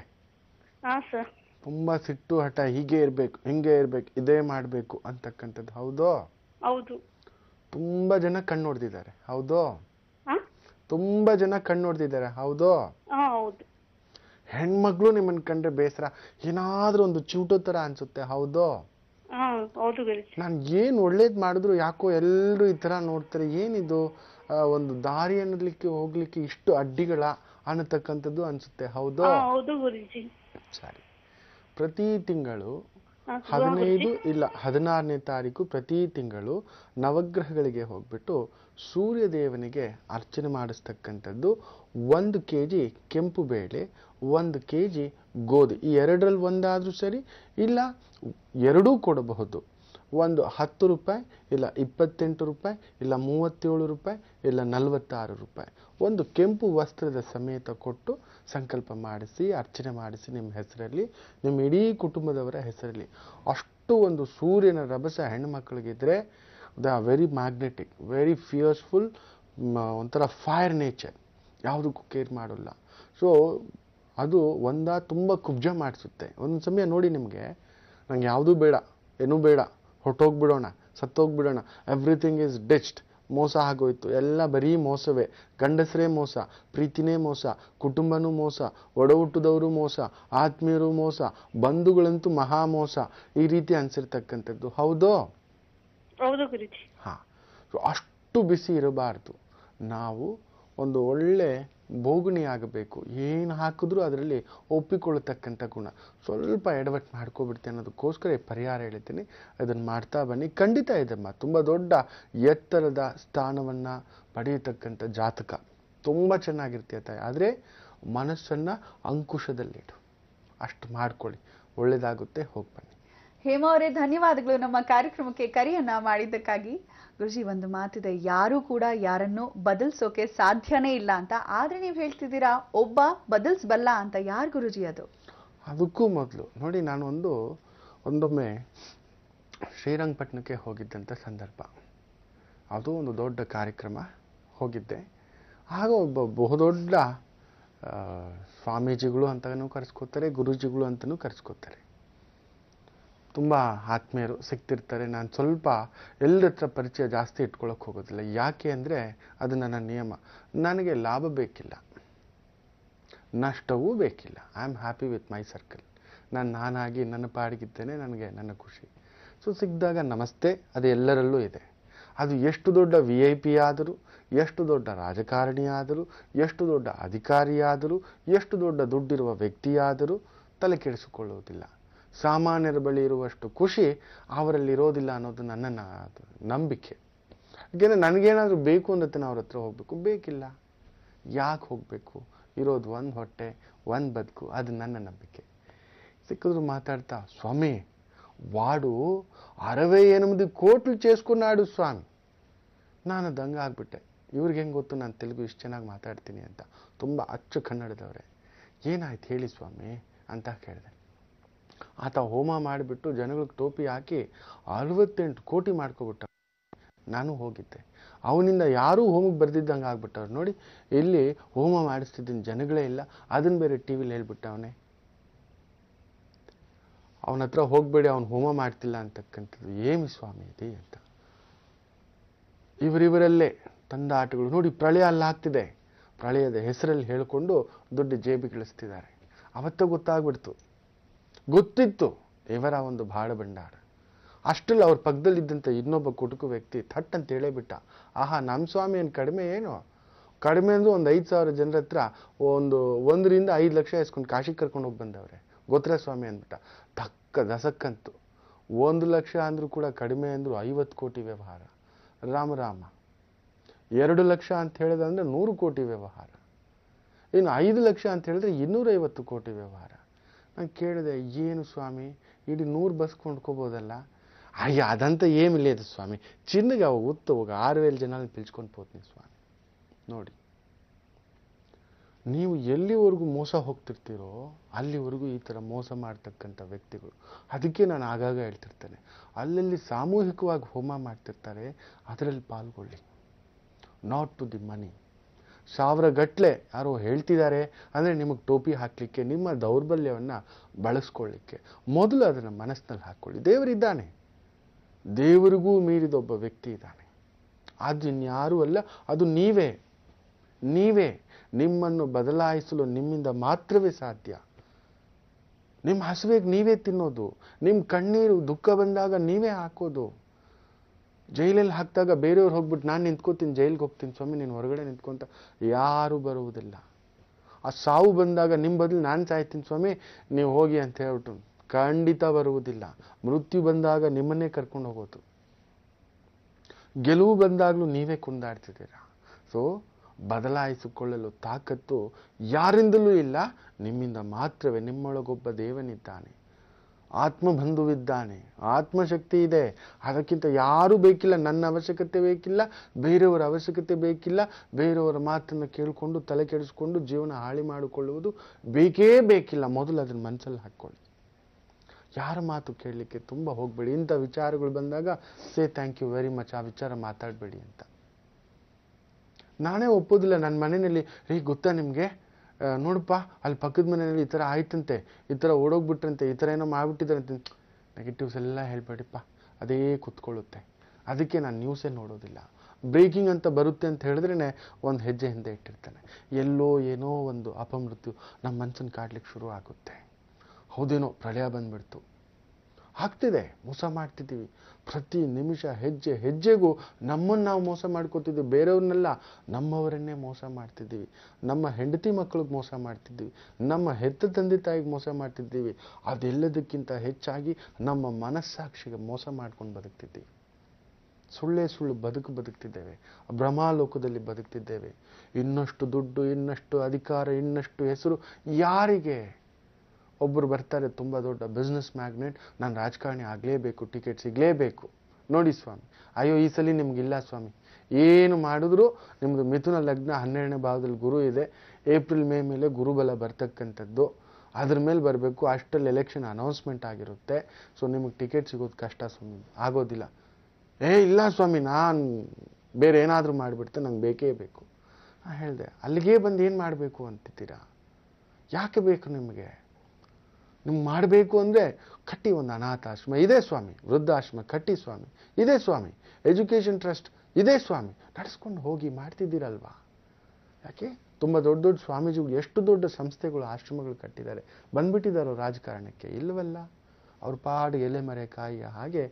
B: ಹಾ ಸರ್ ತುಂಬಾ ಸಿಟ್ಟು ಹಠ ಹೀಗೆ ಇರ್ಬೇಕು ಹಿಂಗೆ ಇರ್ಬೇಕು ಇದೇ ಮಾಡ್ಬೇಕು ಅಂತಕ್ಕಂಥದ್ದು ಹೌದೋ ಹೌದು ತುಂಬಾ ಜನ ಕಣ್ಣು ಹೊಡೆದಿದ್ದಾರೆ ಹೌದೋ ತುಂಬಾ ಜನ ಕಣ್ಣು ಹೊಡೆದಿದ್ದಾರೆ ಹೌದೋ ಹೌದು ಹೆಣ್ಮಗ್ಳು ನಿಮ್ಮನ್ನ ಕಂಡ್ರೆ ಬೇಸರ ಏನಾದ್ರೂ ಒಂದು ಚೂಟು ತರ ಅನ್ಸುತ್ತೆ ಹೌದೋ
C: ಹೌದು
B: ನಾನು ಏನು ಒಳ್ಳೇದು ಮಾಡಿದ್ರು ಯಾಕೋ ಎಲ್ಲರೂ ಈ ತರ ನೋಡ್ತಾರೆ ಏನಿದು ಒಂದು ದಾರಿ ಅನ್ನಲಿಕ್ಕೆ ಹೋಗ್ಲಿಕ್ಕೆ ಇಷ್ಟು ಅಡ್ಡಿಗಳ ಅನ್ನತಕ್ಕಂಥದ್ದು ಅನ್ಸುತ್ತೆ ಹೌದಾ
C: ಹೌದು ಸರಿ
B: ಪ್ರತಿ ತಿಂಗಳು
C: ಹದಿನೈದು ಇಲ್ಲ
B: ಹದಿನಾರನೇ ತಾರೀಕು ಪ್ರತಿ ತಿಂಗಳು ನವಗ್ರಹಗಳಿಗೆ ಹೋಗ್ಬಿಟ್ಟು ಸೂರ್ಯ ದೇವನಿಗೆ ಅರ್ಚನೆ ಮಾಡಿಸ್ತಕ್ಕಂಥದ್ದು ಒಂದು ಕೆ ಜಿ ಕೆಂಪು ಬೇಳೆ ಒಂದು ಕೆ ಜಿ ಗೋಧಿ ಈ ಎರಡರಲ್ಲಿ ಒಂದಾದರೂ ಸರಿ ಇಲ್ಲ ಎರಡೂ ಕೊಡಬಹುದು ಒಂದು ಹತ್ತು ರೂಪಾಯಿ ಇಲ್ಲ ಇಪ್ಪತ್ತೆಂಟು ರೂಪಾಯಿ ಇಲ್ಲ ಮೂವತ್ತೇಳು ರೂಪಾಯಿ ಇಲ್ಲ ನಲವತ್ತಾರು ರೂಪಾಯಿ ಒಂದು ಕೆಂಪು ವಸ್ತ್ರದ ಸಮೇತ ಕೊಟ್ಟು ಸಂಕಲ್ಪ ಮಾಡಿಸಿ ಅರ್ಚನೆ ಮಾಡಿಸಿ ನಿಮ್ಮ ಹೆಸರಲ್ಲಿ ನಿಮ್ಮ ಇಡೀ ಕುಟುಂಬದವರ ಹೆಸರಲ್ಲಿ ಅಷ್ಟು ಒಂದು ಸೂರ್ಯನ ರಭಸ ಹೆಣ್ಣುಮಕ್ಕಳಿಗಿದ್ದರೆ the very magnetic very fearful ಒಂಥರ ಫೈರ್ ನೇಚರ್ ಯಾವುದಕ್ಕೂ ಕೇರ್ ಮಾಡಲ್ಲ ಸೊ ಅದು ಒಂದ ತುಂಬ ಕುಬ್ಜ ಮಾಡಿಸುತ್ತೆ ಒಂದು ಸಮಯ ನೋಡಿ ನಿಮಗೆ ನಂಗೆ ಯಾವುದೂ ಬೇಡ ಏನೂ ಬೇಡ ಹೊಟ್ಟೋಗ್ಬಿಡೋಣ ಸತ್ತೋಗ್ಬಿಡೋಣ ಎವ್ರಿಥಿಂಗ್ ಈಸ್ ಡಿಚ್ಡ್ ಮೋಸ ಆಗೋಯ್ತು ಎಲ್ಲ ಬರೀ ಮೋಸವೇ ಗಂಡಸರೇ ಮೋಸ ಪ್ರೀತಿನೇ ಮೋಸ ಕುಟುಂಬನೂ ಮೋಸ ಒಡ ಹುಟ್ಟದವರು ಮೋಸ ಆತ್ಮೀಯರು ಮೋಸ ಬಂಧುಗಳಂತೂ ಮಹಾ ಮೋಸ ಈ ರೀತಿ ಅನ್ಸಿರ್ತಕ್ಕಂಥದ್ದು ಹೌದೋ ಹಾ ಅಷ್ಟು ಬಿಸಿ ಇರಬಾರ್ದು ನಾವು ಒಂದು ಒಳ್ಳೆ ಬೋಗುಣಿಯಾಗಬೇಕು ಏನು ಹಾಕಿದ್ರೂ ಅದರಲ್ಲಿ ಒಪ್ಪಿಕೊಳ್ಳತಕ್ಕಂಥ ಗುಣ ಸ್ವಲ್ಪ ಎಡವಟ್ ಮಾಡ್ಕೋಬಿಡ್ತೀನಿ ಅನ್ನೋದಕ್ಕೋಸ್ಕರ ಪರಿಹಾರ ಹೇಳ್ತೀನಿ ಅದನ್ನು ಮಾಡ್ತಾ ಬನ್ನಿ ಖಂಡಿತ ಇದಮ್ಮ ತುಂಬ ದೊಡ್ಡ ಎತ್ತರದ ಸ್ಥಾನವನ್ನು ಪಡೆಯತಕ್ಕಂಥ ಜಾತಕ ತುಂಬ ಚೆನ್ನಾಗಿರ್ತೀಯ ತಾಯಿ ಆದರೆ ಮನಸ್ಸನ್ನು ಅಂಕುಶದಲ್ಲಿಡು ಅಷ್ಟು ಮಾಡ್ಕೊಳ್ಳಿ ಒಳ್ಳೆಯದಾಗುತ್ತೆ ಹೋಗಿ ಬನ್ನಿ
A: ಹೇಮಾ ಅವರೇ ಧನ್ಯವಾದಗಳು ನಮ್ಮ ಕಾರ್ಯಕ್ರಮಕ್ಕೆ ಕರೆಯನ್ನ ಮಾಡಿದ್ದಕ್ಕಾಗಿ ಗುರುಜಿ ಒಂದು ಮಾತಿದೆ ಯಾರು ಕೂಡ ಯಾರನ್ನು ಬದಲಿಸೋಕೆ ಸಾಧ್ಯನೇ ಇಲ್ಲ ಅಂತ ಆದರೆ ನೀವು ಹೇಳ್ತಿದ್ದೀರಾ ಒಬ್ಬ ಬದಲಿಸಬಲ್ಲ ಅಂತ ಯಾರು ಗುರುಜಿ ಅದು
B: ಅದಕ್ಕೂ ಮೊದಲು ನೋಡಿ ನಾನು ಒಂದು ಒಂದೊಮ್ಮೆ ಶ್ರೀರಂಗಪಟ್ಟಣಕ್ಕೆ ಹೋಗಿದ್ದಂಥ ಸಂದರ್ಭ ಅದು ಒಂದು ದೊಡ್ಡ ಕಾರ್ಯಕ್ರಮ ಹೋಗಿದ್ದೆ ಆಗ ಒಬ್ಬ ಬಹುದೊಡ್ಡ ಸ್ವಾಮೀಜಿಗಳು ಅಂತನೂ ಕರೆಸ್ಕೋತಾರೆ ಗುರುಜಿಗಳು ಅಂತಲೂ ಕರೆಸ್ಕೋತಾರೆ ತುಂಬ ಆತ್ಮೀಯರು ಸಿಗ್ತಿರ್ತಾರೆ ನಾನು ಸ್ವಲ್ಪ ಎಲ್ಲರ ಹತ್ರ ಪರಿಚಯ ಜಾಸ್ತಿ ಇಟ್ಕೊಳ್ಳೋಕೆ ಹೋಗೋದಿಲ್ಲ ಯಾಕೆ ಅಂದರೆ ಅದು ನನ್ನ ನಿಯಮ ನನಗೆ ಲಾಭ ಬೇಕಿಲ್ಲ ನಷ್ಟವೂ ಬೇಕಿಲ್ಲ I am happy with my circle ನಾನು ನಾನಾಗಿ ನನ್ನ ಪಾಡಿಗಿದ್ದೇನೆ ನನಗೆ ನನ್ನ ಖುಷಿ ಸೊ ಸಿಕ್ಕಿದಾಗ ನಮಸ್ತೆ ಅದು ಎಲ್ಲರಲ್ಲೂ ಇದೆ ಅದು ಎಷ್ಟು ದೊಡ್ಡ ವಿ ಐ ಪಿ ಆದರೂ ಎಷ್ಟು ದೊಡ್ಡ ರಾಜಕಾರಣಿ ಆದರೂ ಎಷ್ಟು ದೊಡ್ಡ ಅಧಿಕಾರಿಯಾದರೂ ಎಷ್ಟು ದೊಡ್ಡ ದುಡ್ಡಿರುವ ವ್ಯಕ್ತಿಯಾದರೂ ತಲೆ ಕೆಡಿಸಿಕೊಳ್ಳುವುದಿಲ್ಲ ಸಾಮಾನ್ಯರ ಬಳಿ ಇರುವಷ್ಟು ಖುಷಿ ಅವರಲ್ಲಿ ಇರೋದಿಲ್ಲ ಅನ್ನೋದು ನನ್ನ ನಂಬಿಕೆ ಯಾಕೆಂದರೆ ನನಗೇನಾದರೂ ಬೇಕು ಅನ್ನೋದನ್ನು ನಾನು ಅವ್ರ ಹತ್ರ ಹೋಗಬೇಕು ಬೇಕಿಲ್ಲ ಯಾಕೆ ಹೋಗಬೇಕು ಇರೋದು ಒಂದು ಹೊಟ್ಟೆ ಒಂದು ಬದುಕು ಅದು ನನ್ನ ನಂಬಿಕೆ ಸಿಕ್ಕಿದ್ರು ಮಾತಾಡ್ತಾ ಸ್ವಾಮಿ ವಾಡು అరవై ఎనిమిది ಕೋಟ್ಲು చేసుకున్నాడు ಸ್ವಾಮಿ ನಾನು ದಂಗ ಆಗಿಬಿಟ್ಟೆ ಇವ್ರಿಗೆ ಹೆಂಗೆ ಗೊತ್ತು ನಾನು ತೆಲುಗು ಇಷ್ಟು ಚೆನ್ನಾಗಿ ಮಾತಾಡ್ತೀನಿ ಅಂತ ತುಂಬ ಅಚ್ಚು ಕನ್ನಡದವರೇ ಏನಾಯ್ತು ಹೇಳಿ ಸ್ವಾಮಿ ಅಂತ ಕೇಳಿದೆ ಆತ ಹೋಮ ಮಾಡಿಬಿಟ್ಟು ಜನಗಳಿಗೆ ಟೋಪಿ ಹಾಕಿ ಅರವತ್ತೆಂಟು ಕೋಟಿ ಮಾಡ್ಕೊಬಿಟ್ಟ ನಾನು ಹೋಗಿದ್ದೆ ಅವನಿಂದ ಯಾರೂ ಹೋಮಕ್ಕೆ ಬರೆದಿದ್ದಂಗೆ ಆಗ್ಬಿಟ್ಟವ್ರು ನೋಡಿ ಇಲ್ಲಿ ಹೋಮ ಮಾಡಿಸ್ತಿದ್ದಿನ ಜನಗಳೇ ಇಲ್ಲ ಅದನ್ನು ಬೇರೆ ಟಿ ವಿಲಿ ಹೇಳ್ಬಿಟ್ಟವನೇ ಅವನ ಹತ್ರ ಹೋಗಬೇಡಿ ಅವನು ಹೋಮ ಮಾಡ್ತಿಲ್ಲ ಅಂತಕ್ಕಂಥದ್ದು ಏಮಿ ಸ್ವಾಮಿ ಇದೆ ಅಂತ ಇವರಿವರಲ್ಲೇ ತಂದ ಆಟಗಳು ನೋಡಿ ಪ್ರಳಯ ಅಲ್ಲಿ ಆಗ್ತಿದೆ ಪ್ರಳಯದ ಹೆಸರಲ್ಲಿ ಹೇಳಿಕೊಂಡು ದುಡ್ಡು ಜೇಬಿ ಗಳಿಸ್ತಿದ್ದಾರೆ ಅವತ್ತೇ ಗೊತ್ತಾಗ್ಬಿಡ್ತು ಗೊತ್ತಿತ್ತು ಇವರ ಒಂದು ಭಾಳ ಬಂಡಾರ ಅಷ್ಟರಲ್ಲಿ ಅವ್ರ ಪಕ್ಕದಲ್ಲಿದ್ದಂಥ ಇನ್ನೊಬ್ಬ ಕುಟುಕು ವ್ಯಕ್ತಿ ಥಟ್ ಅಂತ ಬಿಟ್ಟ ಆಹಾ ನಮ್ಮ ಸ್ವಾಮಿ ಏನು ಕಡಿಮೆ ಏನು ಕಡಿಮೆ ಅಂದರೂ ಒಂದು ಐದು ಸಾವಿರ ಜನರ ಹತ್ರ ಒಂದು ಒಂದರಿಂದ ಐದು ಲಕ್ಷ ಇಸ್ಕೊಂಡು ಕಾಶಿಗೆ ಕರ್ಕೊಂಡು ಹೋಗಿ ಬಂದವ್ರೆ ಗೋತ್ರ ಸ್ವಾಮಿ ಅಂದ್ಬಿಟ್ಟ ತಕ್ಕ ದಸಕ್ಕಂತು ಒಂದು ಲಕ್ಷ ಅಂದರೂ ಕೂಡ ಕಡಿಮೆ ಅಂದರೂ ಐವತ್ತು ಕೋಟಿ ವ್ಯವಹಾರ ರಾಮ ರಾಮ ಎರಡು ಲಕ್ಷ ಅಂತ ಹೇಳಿದ್ರೆ ನೂರು ಕೋಟಿ ವ್ಯವಹಾರ ಇನ್ನು ಐದು ಲಕ್ಷ ಅಂತ ಹೇಳಿದ್ರೆ ಇನ್ನೂರೈವತ್ತು ಕೋಟಿ ವ್ಯವಹಾರ ನಾನು ಕೇಳಿದೆ ಏನು ಸ್ವಾಮಿ ಇಡೀ ನೂರು ಬಸ್ ಕೊಂಡ್ಕೋಬೋದಲ್ಲ ಅಯ್ಯ ಅದಂತ ಏನು ಲೇದು ಸ್ವಾಮಿ ಚಿನ್ನಗೆ ಅವಾಗ ಉತ್ತವಾಗ ಆರು ವೇಳು ಜನ ಪಿಲ್ಚ್ಕೊಂಡು ಪೋತೀನಿ ಸ್ವಾಮಿ ನೋಡಿ ನೀವು ಎಲ್ಲಿವರೆಗೂ ಮೋಸ ಹೋಗ್ತಿರ್ತೀರೋ ಅಲ್ಲಿವರೆಗೂ ಈ ಥರ ಮೋಸ ಮಾಡ್ತಕ್ಕಂಥ ವ್ಯಕ್ತಿಗಳು ಅದಕ್ಕೆ ನಾನು ಆಗಾಗ ಹೇಳ್ತಿರ್ತೇನೆ ಅಲ್ಲಲ್ಲಿ ಸಾಮೂಹಿಕವಾಗಿ ಹೋಮ ಮಾಡ್ತಿರ್ತಾರೆ ಅದರಲ್ಲಿ ಪಾಲ್ಗೊಳ್ಳಿ ನಾಟ್ ಟು ದಿ ಮನಿ ಸಾವಿರ ಗಟ್ಟಲೆ ಯಾರೋ ಹೇಳ್ತಿದ್ದಾರೆ ಅಂದರೆ ನಿಮಗೆ ಟೋಪಿ ಹಾಕಲಿಕ್ಕೆ ನಿಮ್ಮ ದೌರ್ಬಲ್ಯವನ್ನು ಬಳಸ್ಕೊಳ್ಳಿಕ್ಕೆ ಮೊದಲು ಅದನ್ನು ಮನಸ್ಸಿನಲ್ಲಿ ಹಾಕ್ಕೊಳ್ಳಿ ದೇವರಿದ್ದಾನೆ ದೇವರಿಗೂ ಒಬ್ಬ ವ್ಯಕ್ತಿ ಇದ್ದಾನೆ ಅದು ಇನ್ಯಾರೂ ಅಲ್ಲ ಅದು ನೀವೇ ನೀವೇ ನಿಮ್ಮನ್ನು ಬದಲಾಯಿಸಲು ನಿಮ್ಮಿಂದ ಮಾತ್ರವೇ ಸಾಧ್ಯ ನಿಮ್ಮ ಹಸುವೆಗೆ ನೀವೇ ತಿನ್ನೋದು ನಿಮ್ಮ ಕಣ್ಣೀರು ದುಃಖ ಬಂದಾಗ ನೀವೇ ಹಾಕೋದು ಜೈಲಲ್ಲಿ ಹಾಕಿದಾಗ ಬೇರೆಯವ್ರು ಹೋಗ್ಬಿಟ್ಟು ನಾನು ನಿಂತ್ಕೋತೀನಿ ಜೈಲಿಗೆ ಹೋಗ್ತೀನಿ ಸ್ವಾಮಿ ನೀನು ಹೊರಗಡೆ ನಿಂತ್ಕೊಂತ ಯಾರೂ ಬರುವುದಿಲ್ಲ ಆ ಸಾವು ಬಂದಾಗ ನಿಮ್ಮ ಬದಲು ನಾನು ಸಾಯ್ತೀನಿ ಸ್ವಾಮಿ ನೀವು ಹೋಗಿ ಅಂತ ಹೇಳ್ಬಿಟ್ಟು ಖಂಡಿತ ಬರುವುದಿಲ್ಲ ಮೃತ್ಯು ಬಂದಾಗ ನಿಮ್ಮನ್ನೇ ಕರ್ಕೊಂಡು ಹೋಗೋದು ಗೆಲುವು ಬಂದಾಗಲೂ ನೀವೇ ಕುಂದಾಡ್ತಿದ್ದೀರಾ ಸೊ ಬದಲಾಯಿಸಿಕೊಳ್ಳಲು ತಾಕತ್ತು ಯಾರಿಂದಲೂ ಇಲ್ಲ ನಿಮ್ಮಿಂದ ಮಾತ್ರವೇ ನಿಮ್ಮೊಳಗೊಬ್ಬ ದೇವನಿದ್ದಾನೆ ಆತ್ಮಬಂಧುವಿದ್ದಾನೆ ಆತ್ಮಶಕ್ತಿ ಇದೆ ಅದಕ್ಕಿಂತ ಯಾರೂ ಬೇಕಿಲ್ಲ ನನ್ನ ಅವಶ್ಯಕತೆ ಬೇಕಿಲ್ಲ ಬೇರೆಯವರ ಅವಶ್ಯಕತೆ ಬೇಕಿಲ್ಲ ಬೇರೆಯವರ ಮಾತನ್ನು ಕೇಳಿಕೊಂಡು ತಲೆ ಕೆಡಿಸಿಕೊಂಡು ಜೀವನ ಹಾಳಿ ಮಾಡಿಕೊಳ್ಳುವುದು ಬೇಕೇ ಬೇಕಿಲ್ಲ ಮೊದಲು ಅದನ್ನು ಮನಸ್ಸಲ್ಲಿ ಹಾಕ್ಕೊಳ್ಳಿ ಯಾರ ಮಾತು ಕೇಳಲಿಕ್ಕೆ ತುಂಬ ಹೋಗಬೇಡಿ ಇಂಥ ವಿಚಾರಗಳು ಬಂದಾಗ say thank you very much ಆ ವಿಚಾರ ಮಾತಾಡಬೇಡಿ ಅಂತ ನಾನೇ ಒಪ್ಪೋದಿಲ್ಲ ನನ್ನ ಮನೆಯಲ್ಲಿ ರೀ ಗೊತ್ತಾ ನಿಮಗೆ ನೋಡಪ್ಪ ಅಲ್ಲಿ ಪಕ್ಕದ ಮನೆಯಲ್ಲಿ ಈ ಥರ ಆಯ್ತಂತೆ ಈ ಥರ ಓಡೋಗ್ಬಿಟ್ರಂತೆ ಈ ಥರ ಏನೋ ಅಂತ ನೆಗೆಟಿವ್ಸ್ ಎಲ್ಲ ಹೇಳ್ಬೇಡಿಪ್ಪ ಅದೇ ಕೂತ್ಕೊಳ್ಳುತ್ತೆ ಅದಕ್ಕೆ ನಾನು ನ್ಯೂಸೇ ನೋಡೋದಿಲ್ಲ ಬ್ರೇಕಿಂಗ್ ಅಂತ ಬರುತ್ತೆ ಅಂತ ಹೇಳಿದ್ರೇ ಒಂದು ಹೆಜ್ಜೆ ಹಿಂದೆ ಇಟ್ಟಿರ್ತಾನೆ ಎಲ್ಲೋ ಏನೋ ಒಂದು ಅಪಮೃತ್ಯು ನಮ್ಮ ಮನಸ್ಸನ್ನು ಕಾಡ್ಲಿಕ್ಕೆ ಶುರು ಆಗುತ್ತೆ ಹೌದೇನೋ ಪ್ರಳಯ ಬಂದ್ಬಿಡ್ತು ಆಗ್ತಿದೆ ಮೋಸ ಮಾಡ್ತಿದ್ದೀವಿ ಪ್ರತಿ ನಿಮಿಷ ಹೆಜ್ಜೆ ಹೆಜ್ಜೆಗೂ ನಮ್ಮನ್ನು ನಾವು ಮೋಸ ಮಾಡ್ಕೋತಿದ್ದೀವಿ ಬೇರೆಯವ್ರನ್ನೆಲ್ಲ ನಮ್ಮವರನ್ನೇ ಮೋಸ ಮಾಡ್ತಿದ್ದೀವಿ ನಮ್ಮ ಹೆಂಡತಿ ಮಕ್ಕಳಿಗೆ ಮೋಸ ಮಾಡ್ತಿದ್ದೀವಿ ನಮ್ಮ ಹೆತ್ತ ತಂದೆ ತಾಯಿಗೆ ಮೋಸ ಮಾಡ್ತಿದ್ದೀವಿ ಅದೆಲ್ಲದಕ್ಕಿಂತ ಹೆಚ್ಚಾಗಿ ನಮ್ಮ ಮನಸ್ಸಾಕ್ಷಿಗೆ ಮೋಸ ಮಾಡ್ಕೊಂಡು ಬದುಕ್ತಿದ್ದೀವಿ ಸುಳ್ಳೇ ಸುಳ್ಳು ಬದುಕು ಬದುಕ್ತಿದ್ದೇವೆ ಭ್ರಮಾಲೋಕದಲ್ಲಿ ಬದುಕ್ತಿದ್ದೇವೆ ಇನ್ನಷ್ಟು ದುಡ್ಡು ಇನ್ನಷ್ಟು ಅಧಿಕಾರ ಇನ್ನಷ್ಟು ಹೆಸರು ಯಾರಿಗೆ ಒಬ್ಬರು ಬರ್ತಾರೆ ತುಂಬ ದೊಡ್ಡ ಬಿಸ್ನೆಸ್ ಮ್ಯಾಗ್ನೆಟ್ ನಾನು ರಾಜಕಾರಣಿ ಆಗಲೇಬೇಕು ಟಿಕೆಟ್ ಸಿಗಲೇಬೇಕು ನೋಡಿ ಸ್ವಾಮಿ ಅಯ್ಯೋ ಈ ಸಲ ನಿಮಗಿಲ್ಲ ಸ್ವಾಮಿ ಏನು ಮಾಡಿದ್ರು ನಿಮ್ಮದು ಮಿಥುನ ಲಗ್ನ ಹನ್ನೆರಡನೇ ಭಾಗದಲ್ಲಿ ಗುರು ಇದೆ ಏಪ್ರಿಲ್ ಮೇ ಮೇಲೆ ಗುರುಬಲ ಬರ್ತಕ್ಕಂಥದ್ದು ಅದ್ರ ಮೇಲೆ ಬರಬೇಕು ಅಷ್ಟಲ್ಲಿ ಎಲೆಕ್ಷನ್ ಅನೌನ್ಸ್ಮೆಂಟ್ ಆಗಿರುತ್ತೆ ಸೊ ನಿಮಗೆ ಟಿಕೆಟ್ ಸಿಗೋದು ಕಷ್ಟ ಸ್ವಾಮಿ ಆಗೋದಿಲ್ಲ ಏ ಇಲ್ಲ ಸ್ವಾಮಿ ನಾನು ಬೇರೆ ಏನಾದರೂ ಮಾಡಿಬಿಡ್ತೆ ನಂಗೆ ಬೇಕೇ ಬೇಕು ಹೇಳಿದೆ ಅಲ್ಲಿಗೆ ಬಂದು ಏನು ಮಾಡಬೇಕು ಅಂತಿದ್ದೀರಾ ಯಾಕೆ ಬೇಕು ನಿಮಗೆ ನಿಮ್ಗೆ ಮಾಡಬೇಕು ಅಂದರೆ ಕಟ್ಟಿ ಒಂದು ಅನಾಥಾಶ್ರಮ ಇದೇ ಸ್ವಾಮಿ ವೃದ್ಧಾಶ್ರಮ ಕಟ್ಟಿ ಸ್ವಾಮಿ ಇದೇ ಸ್ವಾಮಿ ಎಜುಕೇಷನ್ ಟ್ರಸ್ಟ್ ಇದೇ ಸ್ವಾಮಿ ನಡೆಸ್ಕೊಂಡು ಹೋಗಿ ಮಾಡ್ತಿದ್ದೀರಲ್ವಾ ಯಾಕೆ ತುಂಬ ದೊಡ್ಡ ದೊಡ್ಡ ಸ್ವಾಮೀಜಿಗಳು ಎಷ್ಟು ದೊಡ್ಡ ಸಂಸ್ಥೆಗಳು ಆಶ್ರಮಗಳು ಕಟ್ಟಿದ್ದಾರೆ ಬಂದ್ಬಿಟ್ಟಿದ್ದಾರೋ ರಾಜಕಾರಣಕ್ಕೆ ಇಲ್ಲವಲ್ಲ ಅವ್ರ ಪಾಡು ಎಲೆ ಮರೆ ಕಾಯಿಯ ಹಾಗೆ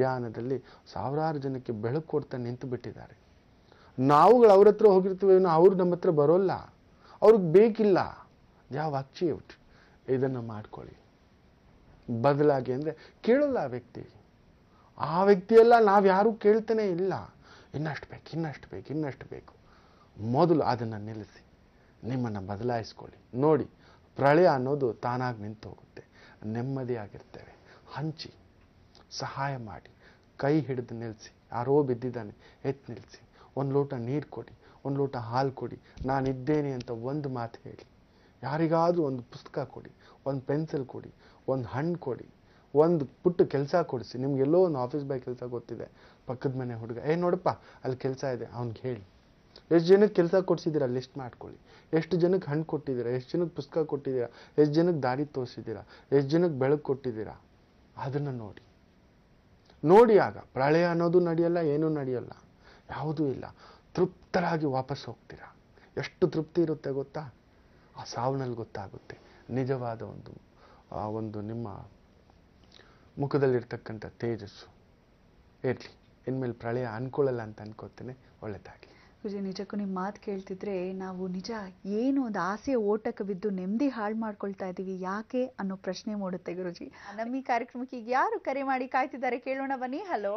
B: ಧ್ಯಾನದಲ್ಲಿ ಸಾವಿರಾರು ಜನಕ್ಕೆ ಬೆಳಕು ಕೊಡ್ತಾ ನಿಂತು ಬಿಟ್ಟಿದ್ದಾರೆ ನಾವುಗಳು ಅವ್ರ ಹತ್ರ ಹೋಗಿರ್ತೀವಿ ಅವ್ರು ನಮ್ಮ ಹತ್ರ ಬರೋಲ್ಲ ಅವ್ರಿಗೆ ಬೇಕಿಲ್ಲ ಯಾವ ಹ್ಯಾವ್ ಅಚೀವ್ಡ್ ಇದನ್ನು ಮಾಡ್ಕೊಳ್ಳಿ ಬದಲಾಗಿ ಅಂದರೆ ಕೇಳಲ್ಲ ಆ ವ್ಯಕ್ತಿ ಆ ವ್ಯಕ್ತಿಯೆಲ್ಲ ನಾವು ಕೇಳ್ತಾನೆ ಇಲ್ಲ ಇನ್ನಷ್ಟು ಬೇಕು ಇನ್ನಷ್ಟು ಬೇಕು ಇನ್ನಷ್ಟು ಬೇಕು ಮೊದಲು ಅದನ್ನು ನಿಲ್ಲಿಸಿ ನಿಮ್ಮನ್ನು ಬದಲಾಯಿಸ್ಕೊಳ್ಳಿ ನೋಡಿ ಪ್ರಳಯ ಅನ್ನೋದು ತಾನಾಗಿ ನಿಂತು ಹೋಗುತ್ತೆ ನೆಮ್ಮದಿಯಾಗಿರ್ತೇವೆ ಹಂಚಿ ಸಹಾಯ ಮಾಡಿ ಕೈ ಹಿಡಿದು ನಿಲ್ಲಿಸಿ ಯಾರೋ ಬಿದ್ದಿದ್ದಾನೆ ಎತ್ತು ನಿಲ್ಲಿಸಿ ಒಂದು ಲೋಟ ನೀರು ಕೊಡಿ ಒಂದು ಲೋಟ ಹಾಲು ಕೊಡಿ ನಾನಿದ್ದೇನೆ ಅಂತ ಒಂದು ಮಾತು ಹೇಳಿ ಯಾರಿಗಾದರೂ ಒಂದು ಪುಸ್ತಕ ಕೊಡಿ ಒಂದು ಪೆನ್ಸಿಲ್ ಕೊಡಿ ಒಂದು ಹಣ್ಣು ಕೊಡಿ ಒಂದು ಪುಟ್ಟ ಕೆಲಸ ಕೊಡಿಸಿ ನಿಮಗೆಲ್ಲೋ ಒಂದು ಆಫೀಸ್ ಬಾಯ್ ಕೆಲಸ ಗೊತ್ತಿದೆ ಪಕ್ಕದ ಮನೆ ಹುಡುಗ ಏ ನೋಡಪ್ಪ ಅಲ್ಲಿ ಕೆಲಸ ಇದೆ ಅವ್ನಿಗೆ ಹೇಳಿ ಎಷ್ಟು ಜನಕ್ಕೆ ಕೆಲಸ ಕೊಡಿಸಿದ್ದೀರಾ ಲಿಸ್ಟ್ ಮಾಡ್ಕೊಳ್ಳಿ ಎಷ್ಟು ಜನಕ್ಕೆ ಹಣ್ಣು ಕೊಟ್ಟಿದ್ದೀರಾ ಎಷ್ಟು ಜನಕ್ಕೆ ಪುಸ್ತಕ ಕೊಟ್ಟಿದ್ದೀರಾ ಎಷ್ಟು ಜನಕ್ಕೆ ದಾರಿ ತೋರಿಸಿದ್ದೀರಾ ಎಷ್ಟು ಜನಕ್ಕೆ ಬೆಳಕು ಕೊಟ್ಟಿದ್ದೀರಾ ಅದನ್ನು ನೋಡಿ ನೋಡಿ ಆಗ ಪ್ರಳಯ ಅನ್ನೋದು ನಡೆಯಲ್ಲ ಏನೂ ನಡೆಯಲ್ಲ ಯಾವುದೂ ಇಲ್ಲ ತೃಪ್ತರಾಗಿ ವಾಪಸ್ ಹೋಗ್ತೀರಾ ಎಷ್ಟು ತೃಪ್ತಿ ಇರುತ್ತೆ ಗೊತ್ತಾ ಆ ಸಾವಿನಲ್ಲಿ ಗೊತ್ತಾಗುತ್ತೆ ನಿಜವಾದ ಒಂದು ಆ ಒಂದು ನಿಮ್ಮ ಮುಖದಲ್ಲಿರ್ತಕ್ಕಂಥ ತೇಜಸ್ಸು ಇರಲಿ ಇನ್ಮೇಲೆ ಪ್ರಳಯ ಅನ್ಕೊಳ್ಳಲ್ಲ ಅಂತ ಅನ್ಕೋತೇನೆ ಒಳ್ಳೆದಾಗಲಿ
A: ಗುರುಜಿ ನಿಜಕ್ಕೂ ನಿಮ್ಮ ಮಾತು ಕೇಳ್ತಿದ್ರೆ ನಾವು ನಿಜ ಏನು ಒಂದು ಆಸೆಯ ಓಟಕ್ಕೆ ಬಿದ್ದು ನೆಮ್ಮದಿ ಹಾಳು ಮಾಡ್ಕೊಳ್ತಾ ಇದ್ದೀವಿ ಯಾಕೆ ಅನ್ನೋ ಪ್ರಶ್ನೆ ಮೂಡುತ್ತೆ ಗುರುಜಿ ನಮ್ಮ ಈ ಕಾರ್ಯಕ್ರಮಕ್ಕೆ ಈಗ ಯಾರು ಕರೆ ಮಾಡಿ ಕಾಯ್ತಿದ್ದಾರೆ ಕೇಳೋಣ ಬನ್ನಿ ಹಲೋ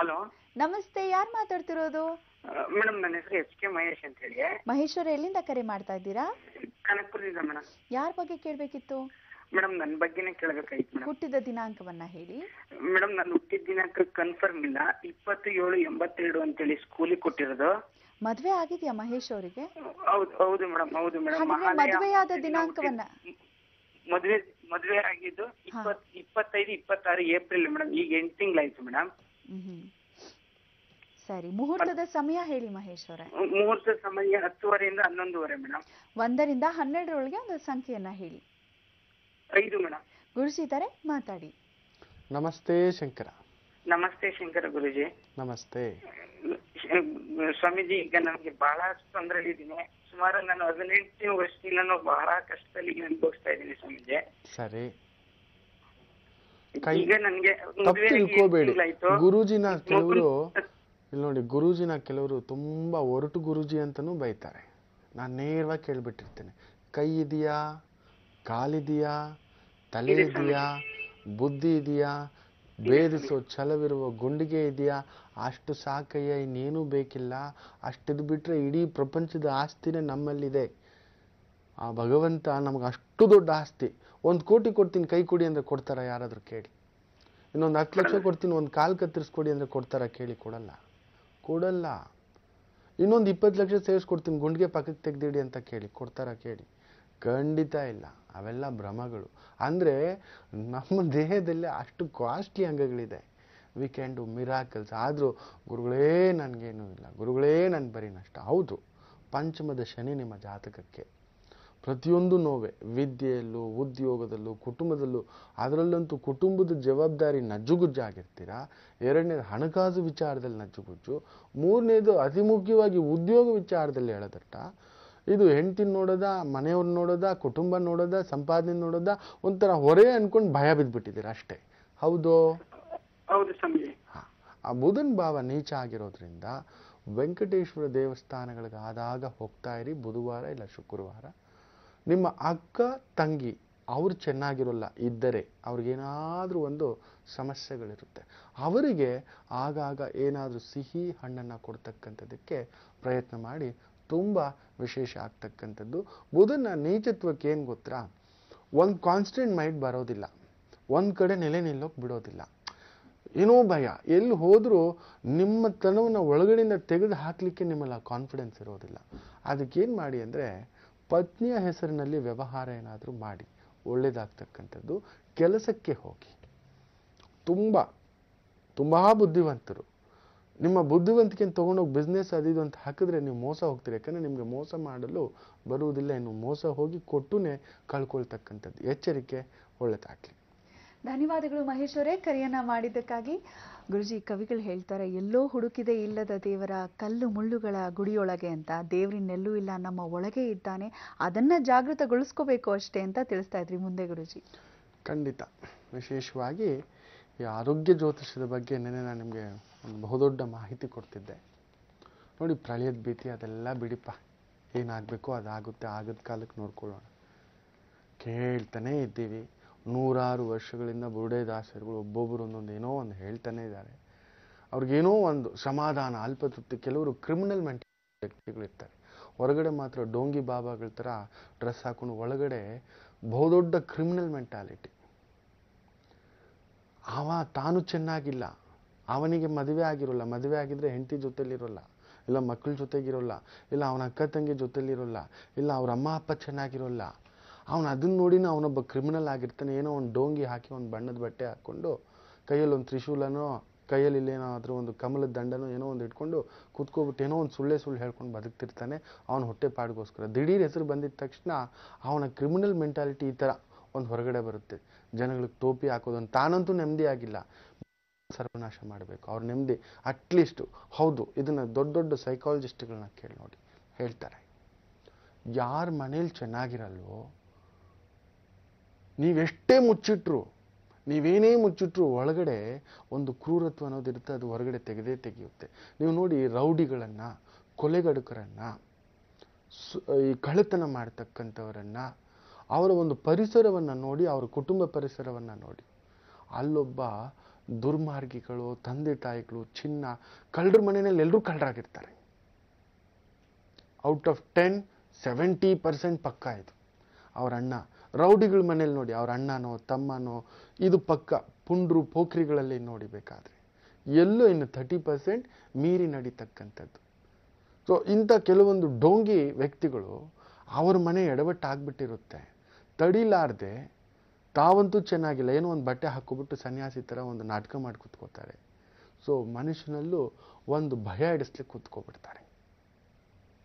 A: ಹಲೋ ನಮಸ್ತೆ ಯಾರು ಮಾತಾಡ್ತಿರೋದು
C: ಮೇಡಮ್ ನನ್ನ ಹೆಸರು ಎಚ್ ಕೆ ಮಹೇಶ್ ಅಂತ ಹೇಳಿ
A: ಮಹೇಶ್ವರ ಎಲ್ಲಿಂದ ಕರೆ ಮಾಡ್ತಾ ಇದ್ದೀರಾ
C: ಕನಕಪುರದಿಂದ ಮೇಡಮ್
A: ಯಾರ ಬಗ್ಗೆ ಕೇಳಬೇಕಿತ್ತು
C: ಮೇಡಮ್ ನನ್ನ ಬಗ್ಗೆನೇ ಕೇಳಬೇಕಾಗಿತ್ತು
A: ಮೇಡಮ್ ಹುಟ್ಟಿದ ದಿನಾಂಕವನ್ನ ಹೇಳಿ
C: ಮೇಡಮ್ ನಾನು ಹುಟ್ಟಿದ ದಿನಾಂಕ ಕನ್ಫರ್ಮ್ ಇಲ್ಲ ಇಪ್ಪತ್ತು ಏಳು ಎಂಬತ್ತೆರಡು ಹೇಳಿ ಸ್ಕೂಲಿಗೆ ಕೊಟ್ಟಿರೋದು
A: ಮದುವೆ ಆಗಿದೆಯಾ ಮಹೇಶ್ ಅವರಿಗೆ
C: ಹೌದು ಹೌದು ಮೇಡಮ್ ಹೌದು ಮೇಡಮ್ ಮದುವೆಯಾದ ದಿನಾಂಕವನ್ನ ಮದುವೆ ಮದುವೆ ಆಗಿದ್ದು ಇಪ್ಪತ್ ಇಪ್ಪತ್ತೈದು ಇಪ್ಪತ್ತಾರು ಏಪ್ರಿಲ್ ಮೇಡಮ್ ಈಗ ಎಂಟು ತಿಂಗಳಾಯ್ತು ಮೇಡಮ್ ಸರಿ ಮುಹೂರ್ತದ
A: ಸಮಯ ಹೇಳಿ ಮಹೇಶ್ವರ
C: ಮುಹೂರ್ತದ ಸಮಯ ಹತ್ತುವರೆಯಿಂದ ಹನ್ನೊಂದುವರೆ ಮೇಡಮ್
A: ಒಂದರಿಂದ ಹನ್ನೆರಡರೊಳಗೆ ಒಂದು ಸಂಖ್ಯೆಯನ್ನ
C: ಹೇಳಿ ಐದು ಮೇಡಮ್ ಗುರುಜಿತಾರೆ ಮಾತಾಡಿ
B: ನಮಸ್ತೆ ಶಂಕರ
C: ನಮಸ್ತೆ ಶಂಕರ ಗುರುಜಿ ನಮಸ್ತೆ ಸ್ವಾಮೀಜಿ ಈಗ ನನಗೆ ಬಹಳ ತೊಂದರೆ ಇದ್ದೀನಿ ಸುಮಾರು ನಾನು ಹದಿನೆಂಟನೇ ವರ್ಷದಿಂದ ನಾನು ಬಹಳ ಕಷ್ಟದಲ್ಲಿ ಅನುಭವಿಸ್ತಾ ಇದ್ದೀನಿ ಸ್ವಾಮೀಜಿ
B: ಸರಿ ಈಗ
C: ನನ್ಗೆ ಗುರುಜಿನ ಕೆಲವರು
B: ಇಲ್ಲಿ ನೋಡಿ ಗುರೂಜಿನ ಕೆಲವರು ತುಂಬ ಒರಟು ಗುರೂಜಿ ಅಂತಲೂ ಬೈತಾರೆ ನಾನು ನೇರವಾಗಿ ಕೇಳಿಬಿಟ್ಟಿರ್ತೇನೆ ಕೈ ಇದೆಯಾ ಕಾಲಿದೆಯಾ ತಲೆ ಇದೆಯಾ ಬುದ್ಧಿ ಇದೆಯಾ ಭೇದಿಸೋ ಛಲವಿರುವ ಗುಂಡಿಗೆ ಇದೆಯಾ ಅಷ್ಟು ಸಾಕಯ್ಯ ಇನ್ನೇನೂ ಬೇಕಿಲ್ಲ ಅಷ್ಟಿದು ಬಿಟ್ಟರೆ ಇಡೀ ಪ್ರಪಂಚದ ಆಸ್ತಿನೇ ನಮ್ಮಲ್ಲಿದೆ ಆ ಭಗವಂತ ನಮ್ಗೆ ಅಷ್ಟು ದೊಡ್ಡ ಆಸ್ತಿ ಒಂದು ಕೋಟಿ ಕೊಡ್ತೀನಿ ಕೈ ಕೊಡಿ ಅಂದರೆ ಕೊಡ್ತಾರ ಯಾರಾದರೂ ಕೇಳಿ ಇನ್ನೊಂದು ಹತ್ತು ಲಕ್ಷ ಕೊಡ್ತೀನಿ ಒಂದು ಕಾಲು ಕತ್ತರಿಸ್ಕೊಡಿ ಅಂದರೆ ಕೊಡ್ತಾರ ಕೇಳಿ ಕೊಡಲ್ಲ ಕೊಡಲ್ಲ ಇನ್ನೊಂದು ಇಪ್ಪತ್ತು ಲಕ್ಷ ಸೇರಿಸ್ಕೊಡ್ತೀನಿ ಗುಂಡಿಗೆ ಪಕ್ಕಕ್ಕೆ ತೆಗ್ದಿಡಿ ಅಂತ ಕೇಳಿ ಕೊಡ್ತಾರ ಕೇಳಿ ಖಂಡಿತ ಇಲ್ಲ ಅವೆಲ್ಲ ಭ್ರಮಗಳು ಅಂದರೆ ನಮ್ಮ ದೇಹದಲ್ಲಿ ಅಷ್ಟು ಕಾಸ್ಟ್ಲಿ ಅಂಗಗಳಿದೆ ವಿ ಕ್ಯಾನ್ ಡು ಮಿರಾಕಲ್ಸ್ ಆದರೂ ಗುರುಗಳೇ ನನಗೇನೂ ಇಲ್ಲ ಗುರುಗಳೇ ನಾನು ಬರೀ ನಷ್ಟ ಹೌದು ಪಂಚಮದ ಶನಿ ನಿಮ್ಮ ಜಾತಕಕ್ಕೆ ಪ್ರತಿಯೊಂದು ನೋವೆ ವಿದ್ಯೆಯಲ್ಲೂ ಉದ್ಯೋಗದಲ್ಲೂ ಕುಟುಂಬದಲ್ಲೂ ಅದರಲ್ಲಂತೂ ಕುಟುಂಬದ ಜವಾಬ್ದಾರಿ ನಜ್ಜುಗುಜ್ಜಾಗಿರ್ತೀರ ಎರಡನೇದು ಹಣಕಾಸು ವಿಚಾರದಲ್ಲಿ ನಜ್ಜುಗುಜ್ಜು ಮೂರನೇದು ಅತಿ ಮುಖ್ಯವಾಗಿ ಉದ್ಯೋಗ ವಿಚಾರದಲ್ಲಿ ಹೇಳದಟ್ಟ ಇದು ಹೆಂಡ್ತಿನ ನೋಡೋದ ಮನೆಯವ್ರನ್ನ ನೋಡೋದ ಕುಟುಂಬ ನೋಡೋದ ಸಂಪಾದನೆ ನೋಡೋದ ಒಂಥರ ಹೊರೆ ಅನ್ಕೊಂಡು ಭಯ ಬಿದ್ದುಬಿಟ್ಟಿದ್ದೀರ ಅಷ್ಟೇ ಹೌದು ಆ ಬುಧನ್ ಭಾವ ನೀಚ ಆಗಿರೋದ್ರಿಂದ ವೆಂಕಟೇಶ್ವರ ದೇವಸ್ಥಾನಗಳಿಗೆ ಆದಾಗ ಹೋಗ್ತಾ ಇರಿ ಬುಧವಾರ ಇಲ್ಲ ಶುಕ್ರವಾರ ನಿಮ್ಮ ಅಕ್ಕ ತಂಗಿ ಅವರು ಚೆನ್ನಾಗಿರೋಲ್ಲ ಇದ್ದರೆ ಅವ್ರಿಗೇನಾದರೂ ಒಂದು ಸಮಸ್ಯೆಗಳಿರುತ್ತೆ ಅವರಿಗೆ ಆಗಾಗ ಏನಾದರೂ ಸಿಹಿ ಹಣ್ಣನ್ನು ಕೊಡ್ತಕ್ಕಂಥದ್ದಕ್ಕೆ ಪ್ರಯತ್ನ ಮಾಡಿ ತುಂಬ ವಿಶೇಷ ಆಗ್ತಕ್ಕಂಥದ್ದು ಬುಧನ ನೀಚತ್ವಕ್ಕೆ ಏನು ಗೊತ್ತಾ ಒಂದು ಕಾನ್ಸ್ಟೆಂಟ್ ಮೈಂಡ್ ಬರೋದಿಲ್ಲ ಒಂದು ಕಡೆ ನೆಲೆ ನಿಲ್ಲೋಕೆ ಬಿಡೋದಿಲ್ಲ ಏನೋ ಭಯ ಎಲ್ಲಿ ಹೋದರೂ ನಿಮ್ಮ ತನವನ್ನು ಒಳಗಡೆಯಿಂದ ತೆಗೆದು ಹಾಕಲಿಕ್ಕೆ ನಿಮ್ಮಲ್ಲಿ ಕಾನ್ಫಿಡೆನ್ಸ್ ಇರೋದಿಲ್ಲ ಅದಕ್ಕೇನು ಮಾಡಿ ಅಂದರೆ ಪತ್ನಿಯ ಹೆಸರಿನಲ್ಲಿ ವ್ಯವಹಾರ ಏನಾದರೂ ಮಾಡಿ ಒಳ್ಳೆಯದಾಗ್ತಕ್ಕಂಥದ್ದು ಕೆಲಸಕ್ಕೆ ಹೋಗಿ ತುಂಬ ತುಂಬ ಬುದ್ಧಿವಂತರು ನಿಮ್ಮ ಬುದ್ಧಿವಂತಿಕೆಯನ್ನು ತೊಗೊಂಡೋಗಿ ಬಿಸ್ನೆಸ್ ಅದಿದು ಅಂತ ಹಾಕಿದ್ರೆ ನೀವು ಮೋಸ ಹೋಗ್ತೀರಿ ಯಾಕಂದರೆ ನಿಮಗೆ ಮೋಸ ಮಾಡಲು ಬರುವುದಿಲ್ಲ ಇನ್ನು ಮೋಸ ಹೋಗಿ ಕೊಟ್ಟು ಕಳ್ಕೊಳ್ತಕ್ಕಂಥದ್ದು ಎಚ್ಚರಿಕೆ ಒಳ್ಳೆದಾಗಲಿ
A: ಧನ್ಯವಾದಗಳು ಮಹೇಶ್ವರೇ ಕರೆಯನ್ನ ಮಾಡಿದ್ದಕ್ಕಾಗಿ ಗುರುಜಿ ಕವಿಗಳು ಹೇಳ್ತಾರೆ ಎಲ್ಲೋ ಹುಡುಕಿದೆ ಇಲ್ಲದ ದೇವರ ಕಲ್ಲು ಮುಳ್ಳುಗಳ ಗುಡಿಯೊಳಗೆ ಅಂತ ದೇವ್ರಿನೆಲ್ಲೂ ಇಲ್ಲ ನಮ್ಮ ಒಳಗೆ ಇದ್ದಾನೆ ಅದನ್ನು ಜಾಗೃತಗೊಳಿಸ್ಕೋಬೇಕು ಅಷ್ಟೇ ಅಂತ ತಿಳಿಸ್ತಾ ಇದ್ರಿ ಮುಂದೆ ಗುರುಜಿ
B: ಖಂಡಿತ ವಿಶೇಷವಾಗಿ ಈ ಆರೋಗ್ಯ ಜ್ಯೋತಿಷದ ಬಗ್ಗೆ ನಿನ್ನೆ ನಾನು ನಿಮಗೆ ಒಂದು ಬಹುದೊಡ್ಡ ಮಾಹಿತಿ ಕೊಡ್ತಿದ್ದೆ ನೋಡಿ ಪ್ರಳಯದ ಭೀತಿ ಅದೆಲ್ಲ ಬಿಡಿಪ್ಪ ಏನಾಗಬೇಕು ಅದಾಗುತ್ತೆ ಆಗದ ಕಾಲಕ್ಕೆ ನೋಡ್ಕೊಳ್ಳೋಣ ಕೇಳ್ತಾನೆ ಇದ್ದೀವಿ ನೂರಾರು ವರ್ಷಗಳಿಂದ ಬುರುಡೆ ದಾಸರುಗಳು ಒಬ್ಬೊಬ್ಬರು ಒಂದೊಂದು ಏನೋ ಒಂದು ಹೇಳ್ತಾನೆ ಇದ್ದಾರೆ ಅವ್ರಿಗೇನೋ ಒಂದು ಸಮಾಧಾನ ಅಲ್ಪತೃಪ್ತಿ ಕೆಲವರು ಕ್ರಿಮಿನಲ್ ಮೆಂಟಲ್ ವ್ಯಕ್ತಿಗಳಿರ್ತಾರೆ ಹೊರಗಡೆ ಮಾತ್ರ ಡೋಂಗಿ ಬಾಬಾಗಳ ಥರ ಡ್ರೆಸ್ ಹಾಕೊಂಡು ಒಳಗಡೆ ಬಹುದೊಡ್ಡ ಕ್ರಿಮಿನಲ್ ಮೆಂಟಾಲಿಟಿ ಅವ ತಾನು ಚೆನ್ನಾಗಿಲ್ಲ ಅವನಿಗೆ ಮದುವೆ ಆಗಿರೋಲ್ಲ ಮದುವೆ ಆಗಿದ್ದರೆ ಹೆಂಡತಿ ಜೊತೆಲಿರೋಲ್ಲ ಇಲ್ಲ ಮಕ್ಕಳ ಜೊತೆಗಿರೋಲ್ಲ ಇಲ್ಲ ಅವನ ಅಕ್ಕ ತಂಗಿ ಜೊತೆಲಿರೋಲ್ಲ ಇಲ್ಲ ಅವ್ರ ಅಮ್ಮ ಅಪ್ಪ ಚೆನ್ನಾಗಿರೋಲ್ಲ ಅವನು ಅದನ್ನು ನೋಡಿನೂ ಅವನೊಬ್ಬ ಕ್ರಿಮಿನಲ್ ಆಗಿರ್ತಾನೆ ಏನೋ ಒಂದು ಡೋಂಗಿ ಹಾಕಿ ಒಂದು ಬಣ್ಣದ ಬಟ್ಟೆ ಹಾಕ್ಕೊಂಡು ಕೈಯಲ್ಲಿ ಒಂದು ತ್ರಿಶೂಲನೋ ಕೈಯಲ್ಲಿ ಇಲ್ಲೇನಾದರೂ ಒಂದು ಕಮಲದ ದಂಡನೋ ಏನೋ ಒಂದು ಇಟ್ಕೊಂಡು ಕುತ್ಕೋಬಿಟ್ಟು ಏನೋ ಒಂದು ಸುಳ್ಳೆ ಸುಳ್ಳು ಹೇಳ್ಕೊಂಡು ಬದುಕ್ತಿರ್ತಾನೆ ಹೊಟ್ಟೆ ಪಾಡ್ಗೋಸ್ಕರ ದಿಢೀರ್ ಹೆಸರು ಬಂದಿದ್ದ ತಕ್ಷಣ ಅವನ ಕ್ರಿಮಿನಲ್ ಮೆಂಟಾಲಿಟಿ ಈ ಥರ ಒಂದು ಹೊರಗಡೆ ಬರುತ್ತೆ ಜನಗಳಿಗೆ ಟೋಪಿ ಹಾಕೋದನ್ನು ತಾನಂತೂ ನೆಮ್ಮದಿ ಆಗಿಲ್ಲ ಸರ್ವನಾಶ ಮಾಡಬೇಕು ಅವ್ರ ನೆಮ್ಮದಿ ಅಟ್ಲೀಸ್ಟು ಹೌದು ಇದನ್ನು ದೊಡ್ಡ ದೊಡ್ಡ ಸೈಕಾಲಜಿಸ್ಟ್ಗಳನ್ನ ಕೇಳಿ ನೋಡಿ ಹೇಳ್ತಾರೆ ಯಾರ ಮನೇಲಿ ಚೆನ್ನಾಗಿರಲ್ವೋ ನೀವೆಷ್ಟೇ ಮುಚ್ಚಿಟ್ರು ನೀವೇನೇ ಮುಚ್ಚಿಟ್ರು ಒಳಗಡೆ ಒಂದು ಕ್ರೂರತ್ವ ಅನ್ನೋದಿರುತ್ತೆ ಅದು ಹೊರಗಡೆ ತೆಗೆದೇ ತೆಗೆಯುತ್ತೆ ನೀವು ನೋಡಿ ರೌಡಿಗಳನ್ನು ಕೊಲೆಗಡುಕರನ್ನು ಈ ಕಳ್ಳತನ ಮಾಡ್ತಕ್ಕಂಥವರನ್ನು ಅವರ ಒಂದು ಪರಿಸರವನ್ನು ನೋಡಿ ಅವರ ಕುಟುಂಬ ಪರಿಸರವನ್ನು ನೋಡಿ ಅಲ್ಲೊಬ್ಬ ದುರ್ಮಾರ್ಗಿಗಳು ತಂದೆ ತಾಯಿಗಳು ಚಿನ್ನ ಕಳ್ಳರ ಮನೆಯಲ್ಲಿ ಎಲ್ಲರೂ ಕಳ್ಳರಾಗಿರ್ತಾರೆ out of ten seventy percent ಪಕ್ಕ ಇದು ಅವರಣ್ಣ ರೌಡಿಗಳ ಮನೇಲಿ ನೋಡಿ ಅವ್ರ ಅಣ್ಣನೋ ತಮ್ಮನೋ ಇದು ಪಕ್ಕ ಪುಂಡ್ರು ಪೋಖ್ರಿಗಳಲ್ಲಿ ನೋಡಿಬೇಕಾದ್ರೆ ಎಲ್ಲೂ ಇನ್ನು ಥರ್ಟಿ ಪರ್ಸೆಂಟ್ ಮೀರಿ ನಡೀತಕ್ಕಂಥದ್ದು ಸೊ ಇಂಥ ಕೆಲವೊಂದು ಡೋಂಗಿ ವ್ಯಕ್ತಿಗಳು ಅವ್ರ ಮನೆ ಎಡವಟ್ಟಾಗ್ಬಿಟ್ಟಿರುತ್ತೆ ತಡಿಲಾರ್ದೆ ತಾವಂತೂ ಚೆನ್ನಾಗಿಲ್ಲ ಏನೋ ಒಂದು ಬಟ್ಟೆ ಹಾಕ್ಕೊಬಿಟ್ಟು ಸನ್ಯಾಸಿ ಥರ ಒಂದು ನಾಟಕ ಮಾಡಿ ಕೂತ್ಕೋತಾರೆ ಸೊ ಮನುಷ್ಯನಲ್ಲೂ ಒಂದು ಭಯ ಇಡಿಸ್ಲಿಕ್ಕೆ ಕೂತ್ಕೊಬಿಡ್ತಾರೆ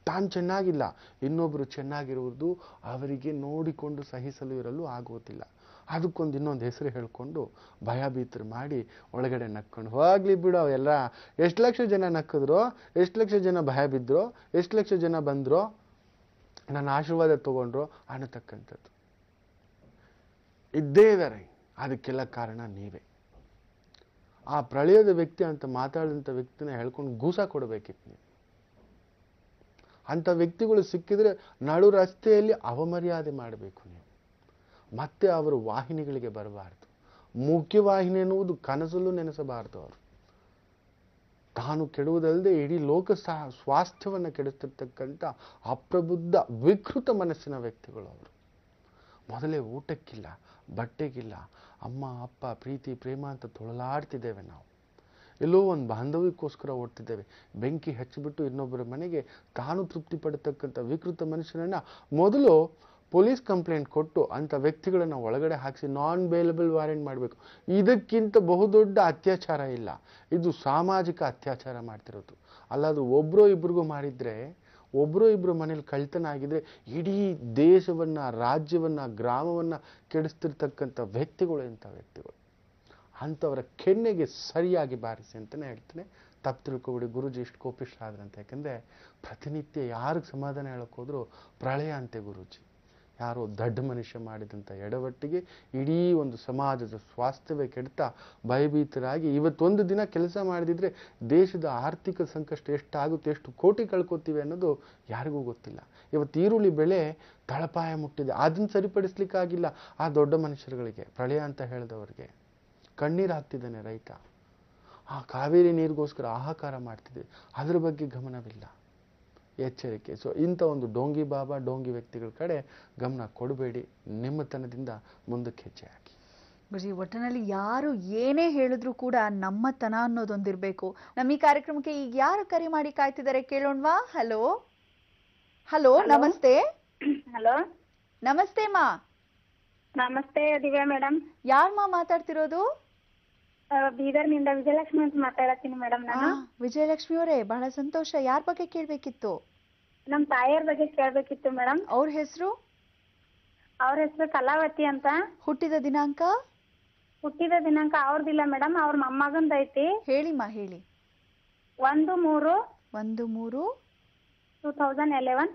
B: ತಾನು ಚೆನ್ನಾಗಿಲ್ಲ ಇನ್ನೊಬ್ಬರು ಚೆನ್ನಾಗಿರುವುದು ಅವರಿಗೆ ನೋಡಿಕೊಂಡು ಸಹಿಸಲು ಇರಲು ಆಗುವುದಿಲ್ಲ ಅದಕ್ಕೊಂದು ಇನ್ನೊಂದು ಹೆಸರು ಹೇಳಿಕೊಂಡು ಭಯಭೀತರು ಮಾಡಿ ಒಳಗಡೆ ನಕ್ಕೊಂಡು ಹೋಗ್ಲಿ ಬಿಡು ಎಲ್ಲ ಎಷ್ಟು ಲಕ್ಷ ಜನ ನಕ್ಕಿದ್ರು ಎಷ್ಟು ಲಕ್ಷ ಜನ ಭಯ ಬಿದ್ದರು ಎಷ್ಟು ಲಕ್ಷ ಜನ ಬಂದರು ನನ್ನ ಆಶೀರ್ವಾದ ತೊಗೊಂಡ್ರು ಅನ್ನತಕ್ಕಂಥದ್ದು ಇದ್ದೇ ಇದ್ದಾರೆ ಅದಕ್ಕೆಲ್ಲ ಕಾರಣ ನೀವೇ ಆ ಪ್ರಳಯದ ವ್ಯಕ್ತಿ ಅಂತ ಮಾತಾಡಿದಂಥ ವ್ಯಕ್ತಿನ ಹೇಳ್ಕೊಂಡು ಗೂಸ ಕೊಡಬೇಕಿತ್ತು ನೀವು ಅಂಥ ವ್ಯಕ್ತಿಗಳು ಸಿಕ್ಕಿದರೆ ನಡು ರಸ್ತೆಯಲ್ಲಿ ಅವಮರ್ಯಾದೆ ಮಾಡಬೇಕು ನೀವು ಮತ್ತೆ ಅವರು ವಾಹಿನಿಗಳಿಗೆ ಬರಬಾರ್ದು ಮುಖ್ಯವಾಹಿನಿ ಎನ್ನುವುದು ಕನಸಲ್ಲೂ ನೆನೆಸಬಾರ್ದು ಅವರು ತಾನು ಕೆಡುವುದಲ್ಲದೆ ಇಡೀ ಲೋಕ ಸಹ ಸ್ವಾಸ್ಥ್ಯವನ್ನು ಕೆಡಿಸ್ತಿರ್ತಕ್ಕಂಥ ಅಪ್ರಬುದ್ಧ ವಿಕೃತ ಮನಸ್ಸಿನ ವ್ಯಕ್ತಿಗಳು ಅವರು ಮೊದಲೇ ಊಟಕ್ಕಿಲ್ಲ ಬಟ್ಟೆಗಿಲ್ಲ ಅಮ್ಮ ಅಪ್ಪ ಪ್ರೀತಿ ಪ್ರೇಮ ಅಂತ ತೊಳಲಾಡ್ತಿದ್ದೇವೆ ನಾವು ಎಲ್ಲೋ ಒಂದು ಬಾಂಧವ್ಯಕ್ಕೋಸ್ಕರ ಓಡ್ತಿದ್ದೇವೆ ಬೆಂಕಿ ಹಚ್ಚಿಬಿಟ್ಟು ಇನ್ನೊಬ್ಬರ ಮನೆಗೆ ತಾನು ತೃಪ್ತಿ ಪಡತಕ್ಕಂಥ ವಿಕೃತ ಮನುಷ್ಯನನ್ನು ಮೊದಲು ಪೊಲೀಸ್ ಕಂಪ್ಲೇಂಟ್ ಕೊಟ್ಟು ಅಂಥ ವ್ಯಕ್ತಿಗಳನ್ನು ಒಳಗಡೆ ಹಾಕಿಸಿ ನಾನ್ ಬೇಲೆಬಲ್ ವಾರೆಂಟ್ ಮಾಡಬೇಕು ಇದಕ್ಕಿಂತ ಬಹುದೊಡ್ಡ ಅತ್ಯಾಚಾರ ಇಲ್ಲ ಇದು ಸಾಮಾಜಿಕ ಅತ್ಯಾಚಾರ ಮಾಡ್ತಿರೋದು ಅದು ಒಬ್ಬರೋ ಇಬ್ರಿಗೂ ಮಾಡಿದರೆ ಒಬ್ಬರು ಇಬ್ಬರು ಮನೇಲಿ ಕಳ್ತನ ಆಗಿದ್ರೆ ಇಡೀ ದೇಶವನ್ನು ರಾಜ್ಯವನ್ನು ಗ್ರಾಮವನ್ನು ಕೆಡಿಸ್ತಿರ್ತಕ್ಕಂಥ ವ್ಯಕ್ತಿಗಳು ಇಂಥ ವ್ಯಕ್ತಿಗಳು ಅಂಥವರ ಕೆನ್ನೆಗೆ ಸರಿಯಾಗಿ ಬಾರಿಸಿ ಅಂತಲೇ ಹೇಳ್ತೇನೆ ತಪ್ಪು ತಿಳ್ಕೊಬಿಡಿ ಗುರುಜಿ ಇಷ್ಟು ಆದ್ರಂತ ಯಾಕಂದರೆ ಪ್ರತಿನಿತ್ಯ ಯಾರಿಗೆ ಸಮಾಧಾನ ಹೇಳೋಕ್ಕೋದ್ರೂ ಪ್ರಳಯ ಅಂತೆ ಗುರುಜಿ ಯಾರೋ ದಡ್ಡ ಮನುಷ್ಯ ಮಾಡಿದಂಥ ಎಡವಟ್ಟಿಗೆ ಇಡೀ ಒಂದು ಸಮಾಜದ ಸ್ವಾಸ್ಥ್ಯವೇ ಕೆಡ್ತಾ ಭಯಭೀತರಾಗಿ ಇವತ್ತೊಂದು ದಿನ ಕೆಲಸ ಮಾಡಿದಿದ್ರೆ ದೇಶದ ಆರ್ಥಿಕ ಸಂಕಷ್ಟ ಎಷ್ಟಾಗುತ್ತೆ ಎಷ್ಟು ಕೋಟಿ ಕಳ್ಕೊತೀವಿ ಅನ್ನೋದು ಯಾರಿಗೂ ಗೊತ್ತಿಲ್ಲ ಇವತ್ತು ಈರುಳ್ಳಿ ಬೆಳೆ ತಳಪಾಯ ಮುಟ್ಟಿದೆ ಅದನ್ನು ಸರಿಪಡಿಸ್ಲಿಕ್ಕಾಗಿಲ್ಲ ಆ ದೊಡ್ಡ ಮನುಷ್ಯರುಗಳಿಗೆ ಪ್ರಳಯ ಅಂತ ಹೇಳಿದವರಿಗೆ ಕಣ್ಣೀರು ಹಾಕ್ತಿದ್ದಾನೆ ರೈತ ಆ ಕಾವೇರಿ ನೀರಿಗೋಸ್ಕರ ಆಹಾಕಾರ ಮಾಡ್ತಿದೆ ಅದ್ರ ಬಗ್ಗೆ ಗಮನವಿಲ್ಲ ಎಚ್ಚರಿಕೆ ಸೊ ಇಂಥ ಒಂದು ಡೋಂಗಿ ಬಾಬಾ ಡೋಂಗಿ ವ್ಯಕ್ತಿಗಳ ಕಡೆ ಗಮನ ಕೊಡಬೇಡಿ ನಿಮ್ಮತನದಿಂದ ಮುಂದಕ್ಕೆ ಹೆಜ್ಜೆ ಹಾಕಿ
A: ಗುರುಜಿ ಒಟ್ಟಿನಲ್ಲಿ ಯಾರು ಏನೇ ಹೇಳಿದ್ರು ಕೂಡ ನಮ್ಮತನ ಅನ್ನೋದೊಂದಿರಬೇಕು ನಮ್ಮ ಈ ಕಾರ್ಯಕ್ರಮಕ್ಕೆ ಈಗ ಯಾರು ಕರೆ ಮಾಡಿ ಕಾಯ್ತಿದ್ದಾರೆ ಕೇಳೋಣವಾ ಹಲೋ ಹಲೋ ನಮಸ್ತೆ ಹಲೋ ನಮಸ್ತೆ ಮಾ ನಮಸ್ತೆ ದಿವ್ಯಾ ಮೇಡಮ್ ಮಾ ಮಾತಾಡ್ತಿರೋದು ಬೀದರ್ನಿಂದ ವಿಜಯಲಕ್ಷ್ಮಿ ಅಂತ ಮಾತಾಡತ್ತೀನಿ ಮೇಡಮ್ ನಾನು ವಿಜಯಲಕ್ಷ್ಮಿ ಅವರೇ ಬಹಳ ಸಂತೋಷ ಯಾರ ಬಗ್ಗೆ ಕೇಳಬೇಕಿತ್ತು
C: ನಮ್ ತಾಯಿಯವ್ರ ಬಗ್ಗೆ ಕೇಳ್ಬೇಕಿತ್ತು ಮೇಡಮ್ ಅವ್ರ ಹೆಸರು ಅವ್ರ ಹೆಸರು ಕಲಾವತಿ ಅಂತ ಹುಟ್ಟಿದ ದಿನಾಂಕ ಹುಟ್ಟಿದ ದಿನಾಂಕ ಅವ್ರದಿಲ್ಲ ಮೇಡಮ್ ಅವ್ರ ಮೊಮ್ಮಗಂದ
A: ಐತಿ ಹೇಳಿಮ್ಮ ಹೇಳಿ ಒಂದು ಮೂರು ಒಂದು ಮೂರು ಟೂ ತೌಸಂಡ್ ಎಲೆವನ್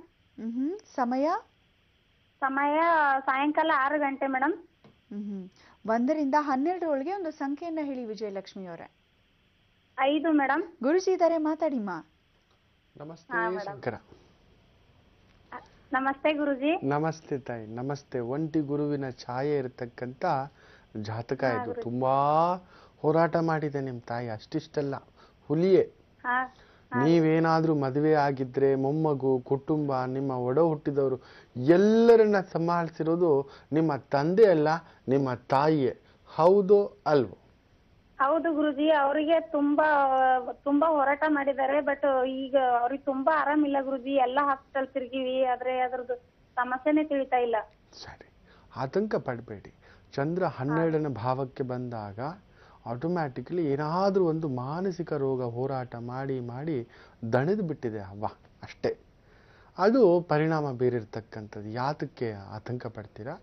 A: ಹ್ಮ್ ಸಮಯ ಸಮಯ ಸಾಯಂಕಾಲ ಆರು ಗಂಟೆ ಮೇಡಮ್ ಹ್ಮ್ ಒಂದರಿಂದ ಹನ್ನೆರಡರೊಳಗೆ ಒಂದು ಸಂಖ್ಯೆಯನ್ನ ಹೇಳಿ ವಿಜಯಲಕ್ಷ್ಮಿ ಅವರೇ ಐದು ಮೇಡಮ್ ಗುರುಜಿ ಇದ್ದಾರೆ ಮಾತಾಡಿಮ್ಮ
B: ನಮಸ್ತೆ ಶಂಕರ
C: ನಮಸ್ತೆ ಗುರುಜಿ
B: ನಮಸ್ತೆ ತಾಯಿ ನಮಸ್ತೆ ಒಂಟಿ ಗುರುವಿನ ಛಾಯೆ ಇರತಕ್ಕಂತ ಜಾತಕ ಇದು ತುಂಬಾ ಹೋರಾಟ ಮಾಡಿದೆ ನಿಮ್ ತಾಯಿ ಅಷ್ಟಿಷ್ಟಲ್ಲ ಹುಲಿಯೇ ನೀವೇನಾದರೂ ಮದುವೆ ಆಗಿದ್ರೆ ಮೊಮ್ಮಗು ಕುಟುಂಬ ನಿಮ್ಮ ಒಡ ಹುಟ್ಟಿದವರು ಎಲ್ಲರನ್ನ ಸಂಭಾಳಿಸಿರೋದು ನಿಮ್ಮ ತಂದೆ ಅಲ್ಲ ನಿಮ್ಮ ತಾಯಿಯೇ ಹೌದು ಅಲ್ವೋ
C: ಹೌದು ಗುರುಜಿ ಅವರಿಗೆ ತುಂಬಾ ತುಂಬಾ ಹೋರಾಟ ಮಾಡಿದ್ದಾರೆ ಬಟ್ ಈಗ ಅವ್ರಿಗೆ ತುಂಬಾ ಆರಾಮಿಲ್ಲ ಗುರುಜಿ ಎಲ್ಲಾ ಹಾಸ್ಪಿಟಲ್ ತಿರುಗಿವಿ ಆದ್ರೆ ಅದ್ರದ್ದು ಸಮಸ್ಯೆನೇ ತಿಳಿತಾ ಇಲ್ಲ ಸರಿ
B: ಆತಂಕ ಪಡಬೇಡಿ ಚಂದ್ರ ಹನ್ನೆರಡನ ಭಾವಕ್ಕೆ ಬಂದಾಗ ಆಟೋಮ್ಯಾಟಿಕ್ಲಿ ಏನಾದರೂ ಒಂದು ಮಾನಸಿಕ ರೋಗ ಹೋರಾಟ ಮಾಡಿ ಮಾಡಿ ದಣಿದು ಬಿಟ್ಟಿದೆ ಅವ್ವ ಅಷ್ಟೇ ಅದು ಪರಿಣಾಮ ಬೀರಿರ್ತಕ್ಕಂಥದ್ದು ಯಾತಕ್ಕೆ ಆತಂಕ ಪಡ್ತೀರಾ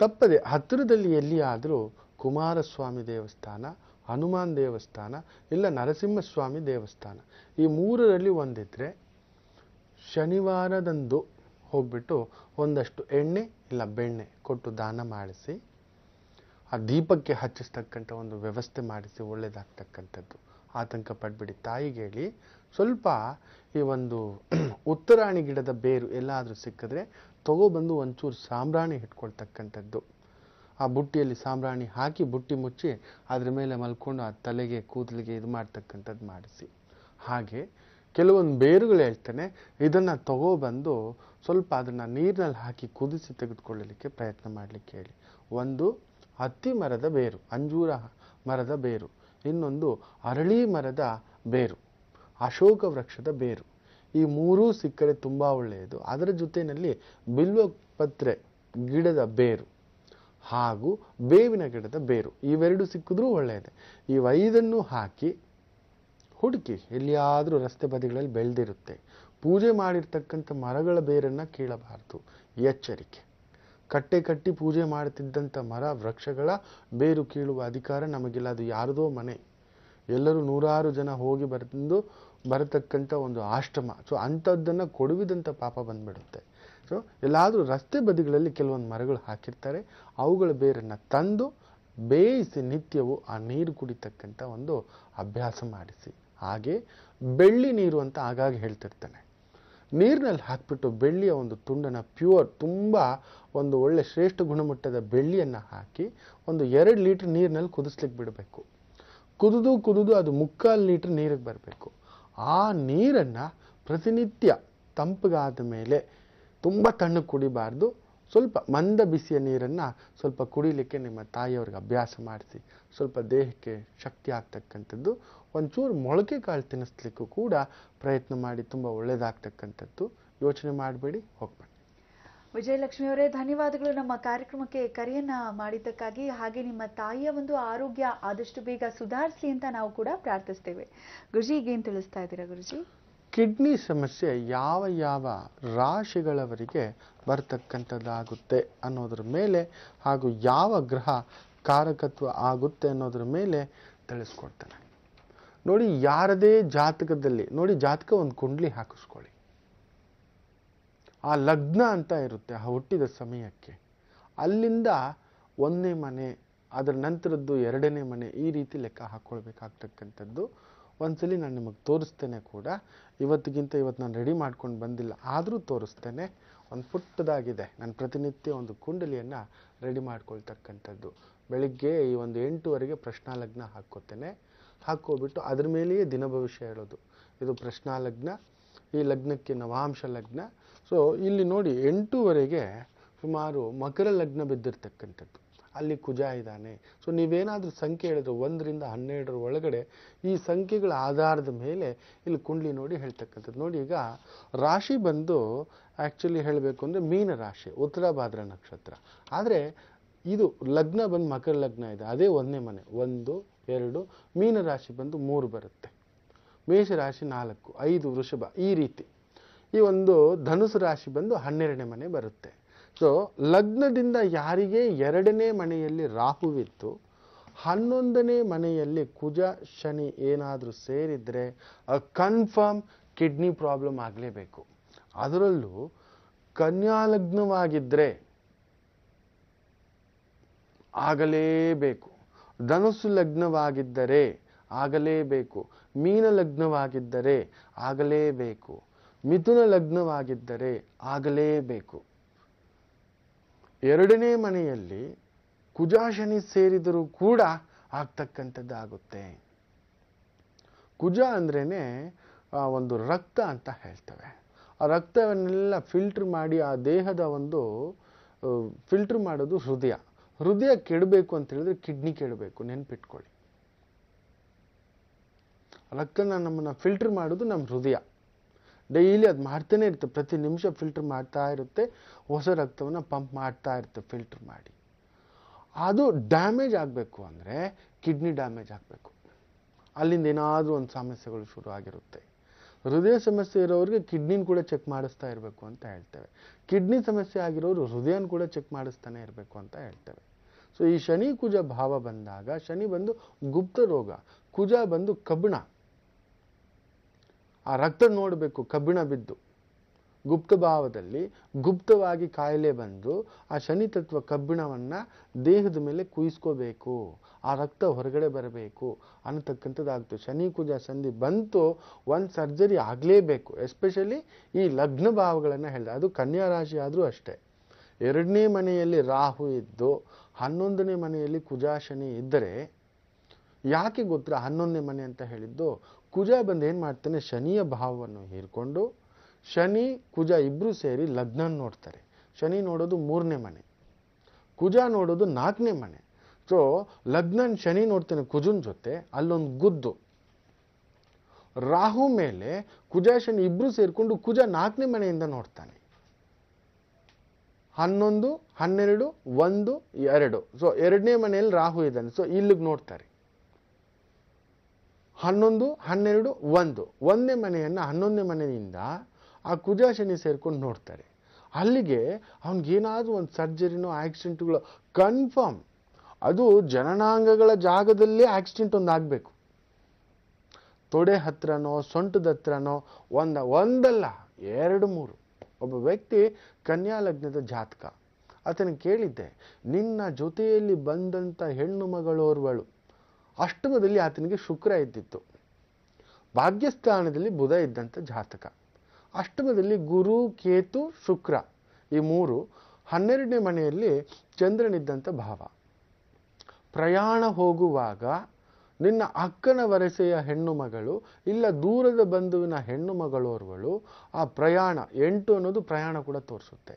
B: ತಪ್ಪದೆ ಹತ್ತಿರದಲ್ಲಿ ಎಲ್ಲಿಯಾದರೂ ಕುಮಾರಸ್ವಾಮಿ ದೇವಸ್ಥಾನ ಹನುಮಾನ್ ದೇವಸ್ಥಾನ ಇಲ್ಲ ನರಸಿಂಹಸ್ವಾಮಿ ದೇವಸ್ಥಾನ ಈ ಮೂರರಲ್ಲಿ ಒಂದಿದ್ದರೆ ಶನಿವಾರದಂದು ಹೋಗ್ಬಿಟ್ಟು ಒಂದಷ್ಟು ಎಣ್ಣೆ ಇಲ್ಲ ಬೆಣ್ಣೆ ಕೊಟ್ಟು ದಾನ ಮಾಡಿಸಿ ಆ ದೀಪಕ್ಕೆ ಹಚ್ಚಿಸ್ತಕ್ಕಂಥ ಒಂದು ವ್ಯವಸ್ಥೆ ಮಾಡಿಸಿ ಒಳ್ಳೆಯದಾಗ್ತಕ್ಕಂಥದ್ದು ಆತಂಕ ಪಡ್ಬಿಡಿ ತಾಯಿಗೆ ಹೇಳಿ ಸ್ವಲ್ಪ ಈ ಒಂದು <clears throat> ಉತ್ತರಾಣಿ ಗಿಡದ ಬೇರು ಎಲ್ಲಾದರೂ ಸಿಕ್ಕಿದ್ರೆ ತಗೊಬಂದು ಒಂಚೂರು ಸಾಂಬ್ರಾಣಿ ಇಟ್ಕೊಳ್ತಕ್ಕಂಥದ್ದು ಆ ಬುಟ್ಟಿಯಲ್ಲಿ ಸಾಂಬ್ರಾಣಿ ಹಾಕಿ ಬುಟ್ಟಿ ಮುಚ್ಚಿ ಅದ್ರ ಮೇಲೆ ಮಲ್ಕೊಂಡು ಆ ತಲೆಗೆ ಕೂದಲಿಗೆ ಇದು ಮಾಡ್ತಕ್ಕಂಥದ್ದು ಮಾಡಿಸಿ ಹಾಗೆ ಕೆಲವೊಂದು ಬೇರುಗಳು ಹೇಳ್ತೇನೆ ಇದನ್ನು ತಗೊಬಂದು ಸ್ವಲ್ಪ ಅದನ್ನು ನೀರಿನಲ್ಲಿ ಹಾಕಿ ಕುದಿಸಿ ತೆಗೆದುಕೊಳ್ಳಲಿಕ್ಕೆ ಪ್ರಯತ್ನ ಮಾಡಲಿಕ್ಕೆ ಹೇಳಿ ಒಂದು ಹತ್ತಿ ಮರದ ಬೇರು ಅಂಜೂರ ಮರದ ಬೇರು ಇನ್ನೊಂದು ಅರಳಿ ಮರದ ಬೇರು ಅಶೋಕ ವೃಕ್ಷದ ಬೇರು ಈ ಮೂರೂ ಸಿಕ್ಕರೆ ತುಂಬ ಒಳ್ಳೆಯದು ಅದರ ಜೊತೆಯಲ್ಲಿ ಬಿಲ್ವ ಪತ್ರೆ ಗಿಡದ ಬೇರು ಹಾಗೂ ಬೇವಿನ ಗಿಡದ ಬೇರು ಇವೆರಡು ಸಿಕ್ಕಿದ್ರೂ ಈ ವೈದನ್ನು ಹಾಕಿ ಹುಡುಕಿ ಎಲ್ಲಿಯಾದರೂ ರಸ್ತೆ ಬದಿಗಳಲ್ಲಿ ಬೆಳೆದಿರುತ್ತೆ ಪೂಜೆ ಮಾಡಿರ್ತಕ್ಕಂಥ ಮರಗಳ ಬೇರನ್ನು ಕೇಳಬಾರದು ಎಚ್ಚರಿಕೆ ಕಟ್ಟೆ ಕಟ್ಟಿ ಪೂಜೆ ಮಾಡುತ್ತಿದ್ದಂಥ ಮರ ವೃಕ್ಷಗಳ ಬೇರು ಕೀಳುವ ಅಧಿಕಾರ ನಮಗಿಲ್ಲ ಅದು ಯಾರದೋ ಮನೆ ಎಲ್ಲರೂ ನೂರಾರು ಜನ ಹೋಗಿ ಬರೆದು ಬರತಕ್ಕಂಥ ಒಂದು ಆಶ್ರಮ ಸೊ ಅಂಥದ್ದನ್ನು ಕೊಡುವಿದಂಥ ಪಾಪ ಬಂದ್ಬಿಡುತ್ತೆ ಸೊ ಎಲ್ಲಾದರೂ ರಸ್ತೆ ಬದಿಗಳಲ್ಲಿ ಕೆಲವೊಂದು ಮರಗಳು ಹಾಕಿರ್ತಾರೆ ಅವುಗಳ ಬೇರನ್ನು ತಂದು ಬೇಯಿಸಿ ನಿತ್ಯವು ಆ ನೀರು ಕುಡಿತಕ್ಕಂಥ ಒಂದು ಅಭ್ಯಾಸ ಮಾಡಿಸಿ ಹಾಗೆ ಬೆಳ್ಳಿ ನೀರು ಅಂತ ಆಗಾಗ ಹೇಳ್ತಿರ್ತಾನೆ ನೀರಿನಲ್ಲಿ ಹಾಕಿಬಿಟ್ಟು ಬೆಳ್ಳಿಯ ಒಂದು ತುಂಡನ ಪ್ಯೂರ್ ತುಂಬ ಒಂದು ಒಳ್ಳೆ ಶ್ರೇಷ್ಠ ಗುಣಮಟ್ಟದ ಬೆಳ್ಳಿಯನ್ನು ಹಾಕಿ ಒಂದು ಎರಡು ಲೀಟ್ರ್ ನೀರಿನಲ್ಲಿ ಕುದಿಸ್ಲಿಕ್ಕೆ ಬಿಡಬೇಕು ಕುದಿದು ಕುದಿದು ಅದು ಮುಕ್ಕಾಲು ಲೀಟ್ರ್ ನೀರಿಗೆ ಬರಬೇಕು ಆ ನೀರನ್ನು ಪ್ರತಿನಿತ್ಯ ತಂಪಗಾದ ಮೇಲೆ ತುಂಬ ತಣ್ಣಗೆ ಕುಡಿಬಾರ್ದು ಸ್ವಲ್ಪ ಮಂದ ಬಿಸಿಯ ನೀರನ್ನು ಸ್ವಲ್ಪ ಕುಡಿಲಿಕ್ಕೆ ನಿಮ್ಮ ತಾಯಿಯವ್ರಿಗೆ ಅಭ್ಯಾಸ ಮಾಡಿಸಿ ಸ್ವಲ್ಪ ದೇಹಕ್ಕೆ ಶಕ್ತಿ ಆಗ್ತಕ್ಕಂಥದ್ದು ಒಂಚೂರು ಮೊಳಕೆ ಕಾಳು ತಿನ್ನಿಸ್ಲಿಕ್ಕೂ ಕೂಡ ಪ್ರಯತ್ನ ಮಾಡಿ ತುಂಬ ಒಳ್ಳೇದಾಗ್ತಕ್ಕಂಥದ್ದು ಯೋಚನೆ ಮಾಡಬೇಡಿ ಹೋಗ್ಬೇಡಿ
A: ವಿಜಯಲಕ್ಷ್ಮಿ ಅವರೇ ಧನ್ಯವಾದಗಳು ನಮ್ಮ ಕಾರ್ಯಕ್ರಮಕ್ಕೆ ಕರೆಯನ್ನ ಮಾಡಿದ್ದಕ್ಕಾಗಿ ಹಾಗೆ ನಿಮ್ಮ ತಾಯಿಯ ಒಂದು ಆರೋಗ್ಯ ಆದಷ್ಟು ಬೇಗ ಸುಧಾರಿಸಲಿ ಅಂತ ನಾವು ಕೂಡ ಪ್ರಾರ್ಥಿಸ್ತೇವೆ ಗುರುಜಿ ಈಗೇನು ತಿಳಿಸ್ತಾ ಇದ್ದೀರಾ ಗುರುಜಿ
B: ಕಿಡ್ನಿ ಸಮಸ್ಯೆ ಯಾವ ಯಾವ ರಾಶಿಗಳವರಿಗೆ ಬರ್ತಕ್ಕಂಥದ್ದಾಗುತ್ತೆ ಅನ್ನೋದ್ರ ಮೇಲೆ ಹಾಗೂ ಯಾವ ಗ್ರಹ ಕಾರಕತ್ವ ಆಗುತ್ತೆ ಅನ್ನೋದ್ರ ಮೇಲೆ ತಿಳಿಸ್ಕೊಡ್ತಾನೆ ನೋಡಿ ಯಾರದೇ ಜಾತಕದಲ್ಲಿ ನೋಡಿ ಜಾತಕ ಒಂದು ಕುಂಡ್ಲಿ ಹಾಕಿಸ್ಕೊಳ್ಳಿ ಆ ಲಗ್ನ ಅಂತ ಇರುತ್ತೆ ಆ ಹುಟ್ಟಿದ ಸಮಯಕ್ಕೆ ಅಲ್ಲಿಂದ ಒಂದನೇ ಮನೆ ಅದರ ನಂತರದ್ದು ಎರಡನೇ ಮನೆ ಈ ರೀತಿ ಲೆಕ್ಕ ಹಾಕ್ಕೊಳ್ಬೇಕಾಗ್ತಕ್ಕಂಥದ್ದು ಒಂದ್ಸಲಿ ನಾನು ನಿಮಗೆ ತೋರಿಸ್ತೇನೆ ಕೂಡ ಇವತ್ತಿಗಿಂತ ಇವತ್ತು ನಾನು ರೆಡಿ ಮಾಡ್ಕೊಂಡು ಬಂದಿಲ್ಲ ಆದರೂ ತೋರಿಸ್ತೇನೆ ಒಂದು ಪುಟ್ಟದಾಗಿದೆ ನಾನು ಪ್ರತಿನಿತ್ಯ ಒಂದು ಕುಂಡಲಿಯನ್ನು ರೆಡಿ ಮಾಡ್ಕೊಳ್ತಕ್ಕಂಥದ್ದು ಬೆಳಿಗ್ಗೆ ಈ ಒಂದು ಎಂಟುವರೆಗೆ ಪ್ರಶ್ನಾಲಗ್ನ ಹಾಕ್ಕೋತೇನೆ ಹಾಕ್ಕೋಬಿಟ್ಟು ಅದ್ರ ಮೇಲೆಯೇ ದಿನ ಭವಿಷ್ಯ ಹೇಳೋದು ಇದು ಪ್ರಶ್ನಾಲಗ್ನ ಈ ಲಗ್ನಕ್ಕೆ ನವಾಂಶ ಲಗ್ನ ಸೊ ಇಲ್ಲಿ ನೋಡಿ ಎಂಟೂವರೆಗೆ ಸುಮಾರು ಮಕರ ಲಗ್ನ ಬಿದ್ದಿರ್ತಕ್ಕಂಥದ್ದು ಅಲ್ಲಿ ಕುಜ ಇದ್ದಾನೆ ಸೊ ನೀವೇನಾದರೂ ಸಂಖ್ಯೆ ಹೇಳಿದ್ರು ಒಂದರಿಂದ ಹನ್ನೆರಡರ ಒಳಗಡೆ ಈ ಸಂಖ್ಯೆಗಳ ಆಧಾರದ ಮೇಲೆ ಇಲ್ಲಿ ಕುಂಡ್ಲಿ ನೋಡಿ ಹೇಳ್ತಕ್ಕಂಥದ್ದು ನೋಡಿ ಈಗ ರಾಶಿ ಬಂದು ಆ್ಯಕ್ಚುಲಿ ಹೇಳಬೇಕು ಅಂದರೆ ಮೀನ ರಾಶಿ ಭಾದ್ರ ನಕ್ಷತ್ರ ಆದರೆ ಇದು ಲಗ್ನ ಬಂದು ಮಕರ ಲಗ್ನ ಇದೆ ಅದೇ ಒಂದನೇ ಮನೆ ಒಂದು ಎರಡು ರಾಶಿ ಬಂದು ಮೂರು ಬರುತ್ತೆ ಮೇಷ ರಾಶಿ ನಾಲ್ಕು ಐದು ವೃಷಭ ಈ ರೀತಿ ಈ ಒಂದು ಧನುಸು ರಾಶಿ ಬಂದು ಹನ್ನೆರಡನೇ ಮನೆ ಬರುತ್ತೆ ಸೊ ಲಗ್ನದಿಂದ ಯಾರಿಗೆ ಎರಡನೇ ಮನೆಯಲ್ಲಿ ರಾಹುವಿತ್ತು ಹನ್ನೊಂದನೇ ಮನೆಯಲ್ಲಿ ಕುಜ ಶನಿ ಏನಾದರೂ ಸೇರಿದರೆ ಕನ್ಫರ್ಮ್ ಕಿಡ್ನಿ ಪ್ರಾಬ್ಲಮ್ ಆಗಲೇಬೇಕು ಅದರಲ್ಲೂ ಕನ್ಯಾಲಗ್ನವಾಗಿದ್ದರೆ ಆಗಲೇಬೇಕು ಧನಸ್ಸು ಲಗ್ನವಾಗಿದ್ದರೆ ಆಗಲೇಬೇಕು ಮೀನ ಲಗ್ನವಾಗಿದ್ದರೆ ಆಗಲೇಬೇಕು ಮಿಥುನ ಲಗ್ನವಾಗಿದ್ದರೆ ಆಗಲೇಬೇಕು ಎರಡನೇ ಮನೆಯಲ್ಲಿ ಕುಜಾಶನಿ ಸೇರಿದರೂ ಕೂಡ ಆಗ್ತಕ್ಕಂಥದ್ದಾಗುತ್ತೆ ಕುಜ ಅಂದ್ರೇ ಒಂದು ರಕ್ತ ಅಂತ ಹೇಳ್ತವೆ ಆ ರಕ್ತವನ್ನೆಲ್ಲ ಫಿಲ್ಟ್ರ್ ಮಾಡಿ ಆ ದೇಹದ ಒಂದು ಫಿಲ್ಟ್ರ್ ಮಾಡೋದು ಹೃದಯ ಹೃದಯ ಕೆಡಬೇಕು ಅಂತ ಹೇಳಿದ್ರೆ ಕಿಡ್ನಿ ಕೆಡಬೇಕು ನೆನ್ಪಿಟ್ಕೊಳ್ಳಿ ರಕ್ತನ ನಮ್ಮನ್ನು ಫಿಲ್ಟ್ರ್ ಮಾಡೋದು ನಮ್ಮ ಹೃದಯ ಡೈಲಿ ಅದು ಮಾಡ್ತಾನೆ ಇರುತ್ತೆ ಪ್ರತಿ ನಿಮಿಷ ಫಿಲ್ಟರ್ ಮಾಡ್ತಾ ಇರುತ್ತೆ ಹೊಸ ರಕ್ತವನ್ನು ಪಂಪ್ ಮಾಡ್ತಾ ಇರುತ್ತೆ ಫಿಲ್ಟರ್ ಮಾಡಿ ಅದು ಡ್ಯಾಮೇಜ್ ಆಗಬೇಕು ಅಂದರೆ ಕಿಡ್ನಿ ಡ್ಯಾಮೇಜ್ ಆಗಬೇಕು ಅಲ್ಲಿಂದ ಏನಾದರೂ ಒಂದು ಸಮಸ್ಯೆಗಳು ಶುರು ಆಗಿರುತ್ತೆ ಹೃದಯ ಸಮಸ್ಯೆ ಇರೋರಿಗೆ ಕಿಡ್ನಿನ ಕೂಡ ಚೆಕ್ ಮಾಡಿಸ್ತಾ ಇರಬೇಕು ಅಂತ ಹೇಳ್ತೇವೆ ಕಿಡ್ನಿ ಸಮಸ್ಯೆ ಆಗಿರೋರು ಹೃದಯನ ಕೂಡ ಚೆಕ್ ಮಾಡಿಸ್ತಾನೆ ಇರಬೇಕು ಅಂತ ಹೇಳ್ತೇವೆ ಸೊ ಈ ಶನಿ ಕುಜ ಭಾವ ಬಂದಾಗ ಶನಿ ಬಂದು ಗುಪ್ತ ರೋಗ ಕುಜ ಬಂದು ಕಬ್ಣ ಆ ರಕ್ತ ನೋಡಬೇಕು ಕಬ್ಬಿಣ ಬಿದ್ದು ಗುಪ್ತ ಭಾವದಲ್ಲಿ ಗುಪ್ತವಾಗಿ ಕಾಯಿಲೆ ಬಂದು ಆ ಶನಿ ತತ್ವ ಕಬ್ಬಿಣವನ್ನು ದೇಹದ ಮೇಲೆ ಕುಯಿಸ್ಕೋಬೇಕು ಆ ರಕ್ತ ಹೊರಗಡೆ ಬರಬೇಕು ಅನ್ನತಕ್ಕಂಥದ್ದಾಗ್ತು ಶನಿ ಕುಜಾ ಸಂಧಿ ಬಂತು ಒಂದು ಸರ್ಜರಿ ಆಗಲೇಬೇಕು ಎಸ್ಪೆಷಲಿ ಈ ಲಗ್ನ ಭಾವಗಳನ್ನು ಹೇಳಿದೆ ಅದು ಕನ್ಯಾ ರಾಶಿ ಆದರೂ ಅಷ್ಟೇ ಎರಡನೇ ಮನೆಯಲ್ಲಿ ರಾಹು ಇದ್ದು ಹನ್ನೊಂದನೇ ಮನೆಯಲ್ಲಿ ಕುಜಾ ಶನಿ ಇದ್ದರೆ ಯಾಕೆ ಗೊತ್ತರ ಹನ್ನೊಂದನೇ ಮನೆ ಅಂತ ಹೇಳಿದ್ದು ಕುಜ ಬಂದು ಏನು ಮಾಡ್ತಾನೆ ಶನಿಯ ಭಾವವನ್ನು ಹೀರಿಕೊಂಡು ಶನಿ ಕುಜ ಇಬ್ಬರು ಸೇರಿ ಲಗ್ನ ನೋಡ್ತಾರೆ ಶನಿ ನೋಡೋದು ಮೂರನೇ ಮನೆ ಕುಜ ನೋಡೋದು ನಾಲ್ಕನೇ ಮನೆ ಸೊ ಲಗ್ನನ್ ಶನಿ ನೋಡ್ತಾನೆ ಕುಜನ್ ಜೊತೆ ಅಲ್ಲೊಂದು ಗುದ್ದು ರಾಹು ಮೇಲೆ ಕುಜ ಶನಿ ಇಬ್ಬರು ಸೇರಿಕೊಂಡು ಕುಜ ನಾಲ್ಕನೇ ಮನೆಯಿಂದ ನೋಡ್ತಾನೆ ಹನ್ನೊಂದು ಹನ್ನೆರಡು ಒಂದು ಎರಡು ಸೊ ಎರಡನೇ ಮನೆಯಲ್ಲಿ ರಾಹು ಇದ್ದಾನೆ ಸೊ ಇಲ್ಲಿಗೆ ನೋಡ್ತಾರೆ ಹನ್ನೊಂದು ಹನ್ನೆರಡು ಒಂದು ಒಂದನೇ ಮನೆಯನ್ನು ಹನ್ನೊಂದನೇ ಮನೆಯಿಂದ ಆ ಕುಜ ಶನಿ ಸೇರ್ಕೊಂಡು ನೋಡ್ತಾರೆ ಅಲ್ಲಿಗೆ ಅವನಿಗೇನಾದರೂ ಒಂದು ಸರ್ಜರಿನೋ ಆ್ಯಕ್ಸಿಡೆಂಟ್ಗಳು ಕನ್ಫರ್ಮ್ ಅದು ಜನನಾಂಗಗಳ ಜಾಗದಲ್ಲೇ ಆಕ್ಸಿಡೆಂಟ್ ಒಂದು ಆಗಬೇಕು ತೊಡೆ ಹತ್ರನೋ ಸೊಂಟದ ಹತ್ರನೋ ಒಂದ ಒಂದಲ್ಲ ಎರಡು ಮೂರು ಒಬ್ಬ ವ್ಯಕ್ತಿ ಕನ್ಯಾ ಲಗ್ನದ ಜಾತಕ ಆತನಿಗೆ ಕೇಳಿದ್ದೆ ನಿನ್ನ ಜೊತೆಯಲ್ಲಿ ಬಂದಂಥ ಹೆಣ್ಣು ಮಗಳೋರ್ವಳು ಅಷ್ಟಮದಲ್ಲಿ ಆತನಿಗೆ ಶುಕ್ರ ಇದ್ದಿತ್ತು ಭಾಗ್ಯಸ್ಥಾನದಲ್ಲಿ ಬುಧ ಇದ್ದಂಥ ಜಾತಕ ಅಷ್ಟಮದಲ್ಲಿ ಗುರು ಕೇತು ಶುಕ್ರ ಈ ಮೂರು ಹನ್ನೆರಡನೇ ಮನೆಯಲ್ಲಿ ಚಂದ್ರನಿದ್ದಂಥ ಭಾವ ಪ್ರಯಾಣ ಹೋಗುವಾಗ ನಿನ್ನ ಅಕ್ಕನ ವರಸೆಯ ಹೆಣ್ಣು ಮಗಳು ಇಲ್ಲ ದೂರದ ಬಂಧುವಿನ ಹೆಣ್ಣು ಮಗಳೋರ್ವಳು ಆ ಪ್ರಯಾಣ ಎಂಟು ಅನ್ನೋದು ಪ್ರಯಾಣ ಕೂಡ ತೋರಿಸುತ್ತೆ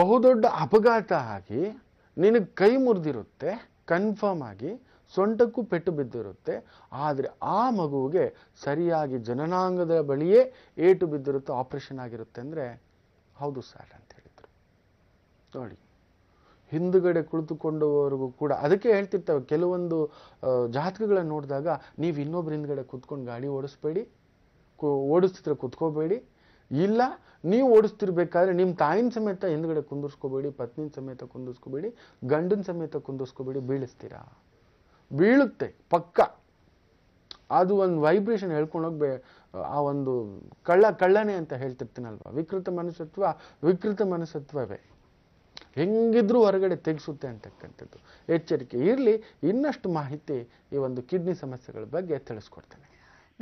B: ಬಹುದೊಡ್ಡ ಅಪಘಾತ ಆಗಿ ನಿನಗೆ ಕೈ ಮುರಿದಿರುತ್ತೆ ಕನ್ಫರ್ಮ್ ಆಗಿ ಸೊಂಟಕ್ಕೂ ಪೆಟ್ಟು ಬಿದ್ದಿರುತ್ತೆ ಆದರೆ ಆ ಮಗುವಿಗೆ ಸರಿಯಾಗಿ ಜನನಾಂಗದ ಬಳಿಯೇ ಏಟು ಬಿದ್ದಿರುತ್ತೆ ಆಪ್ರೇಷನ್ ಆಗಿರುತ್ತೆ ಅಂದರೆ ಹೌದು ಸರ್ ಅಂತ ಹೇಳಿದರು ನೋಡಿ ಹಿಂದುಗಡೆ ಕುಳಿತುಕೊಂಡವರೆಗೂ ಕೂಡ ಅದಕ್ಕೆ ಹೇಳ್ತಿರ್ತವೆ ಕೆಲವೊಂದು ಜಾತಕಗಳನ್ನು ನೋಡಿದಾಗ ನೀವು ಇನ್ನೊಬ್ಬರು ಹಿಂದ್ಗಡೆ ಕೂತ್ಕೊಂಡು ಗಾಡಿ ಓಡಿಸ್ಬೇಡಿ ಓಡಿಸ್ತಿದ್ರೆ ಕುತ್ಕೋಬೇಡಿ ಇಲ್ಲ ನೀವು ಓಡಿಸ್ತಿರ್ಬೇಕಾದ್ರೆ ನಿಮ್ಮ ತಾಯಿನ ಸಮೇತ ಹಿಂದ್ಗಡೆ ಕುಂದಿರ್ಸ್ಕೋಬೇಡಿ ಪತ್ನಿನ ಸಮೇತ ಕುಂದಿರ್ಸ್ಕೋಬೇಡಿ ಗಂಡನ ಸಮೇತ ಕುಂದಿರ್ಸ್ಕೋಬೇಡಿ ಬೀಳಿಸ್ತೀರಾ ಬೀಳುತ್ತೆ ಪಕ್ಕ ಅದು ಒಂದು ವೈಬ್ರೇಷನ್ ಹೇಳ್ಕೊಂಡೋಗ್ಬೇ ಆ ಒಂದು ಕಳ್ಳ ಕಳ್ಳನೆ ಅಂತ ಹೇಳ್ತಿರ್ತೀನಲ್ವ ವಿಕೃತ ಮನಸ್ಸತ್ವ ವಿಕೃತ ಮನಸ್ಸತ್ವವೇ ಹೆಂಗಿದ್ರೂ ಹೊರಗಡೆ ತೆಗೆಸುತ್ತೆ ಅಂತಕ್ಕಂಥದ್ದು ಎಚ್ಚರಿಕೆ ಇರಲಿ ಇನ್ನಷ್ಟು ಮಾಹಿತಿ ಈ ಒಂದು ಕಿಡ್ನಿ ಸಮಸ್ಯೆಗಳ ಬಗ್ಗೆ ತಿಳಿಸ್ಕೊಡ್ತೇನೆ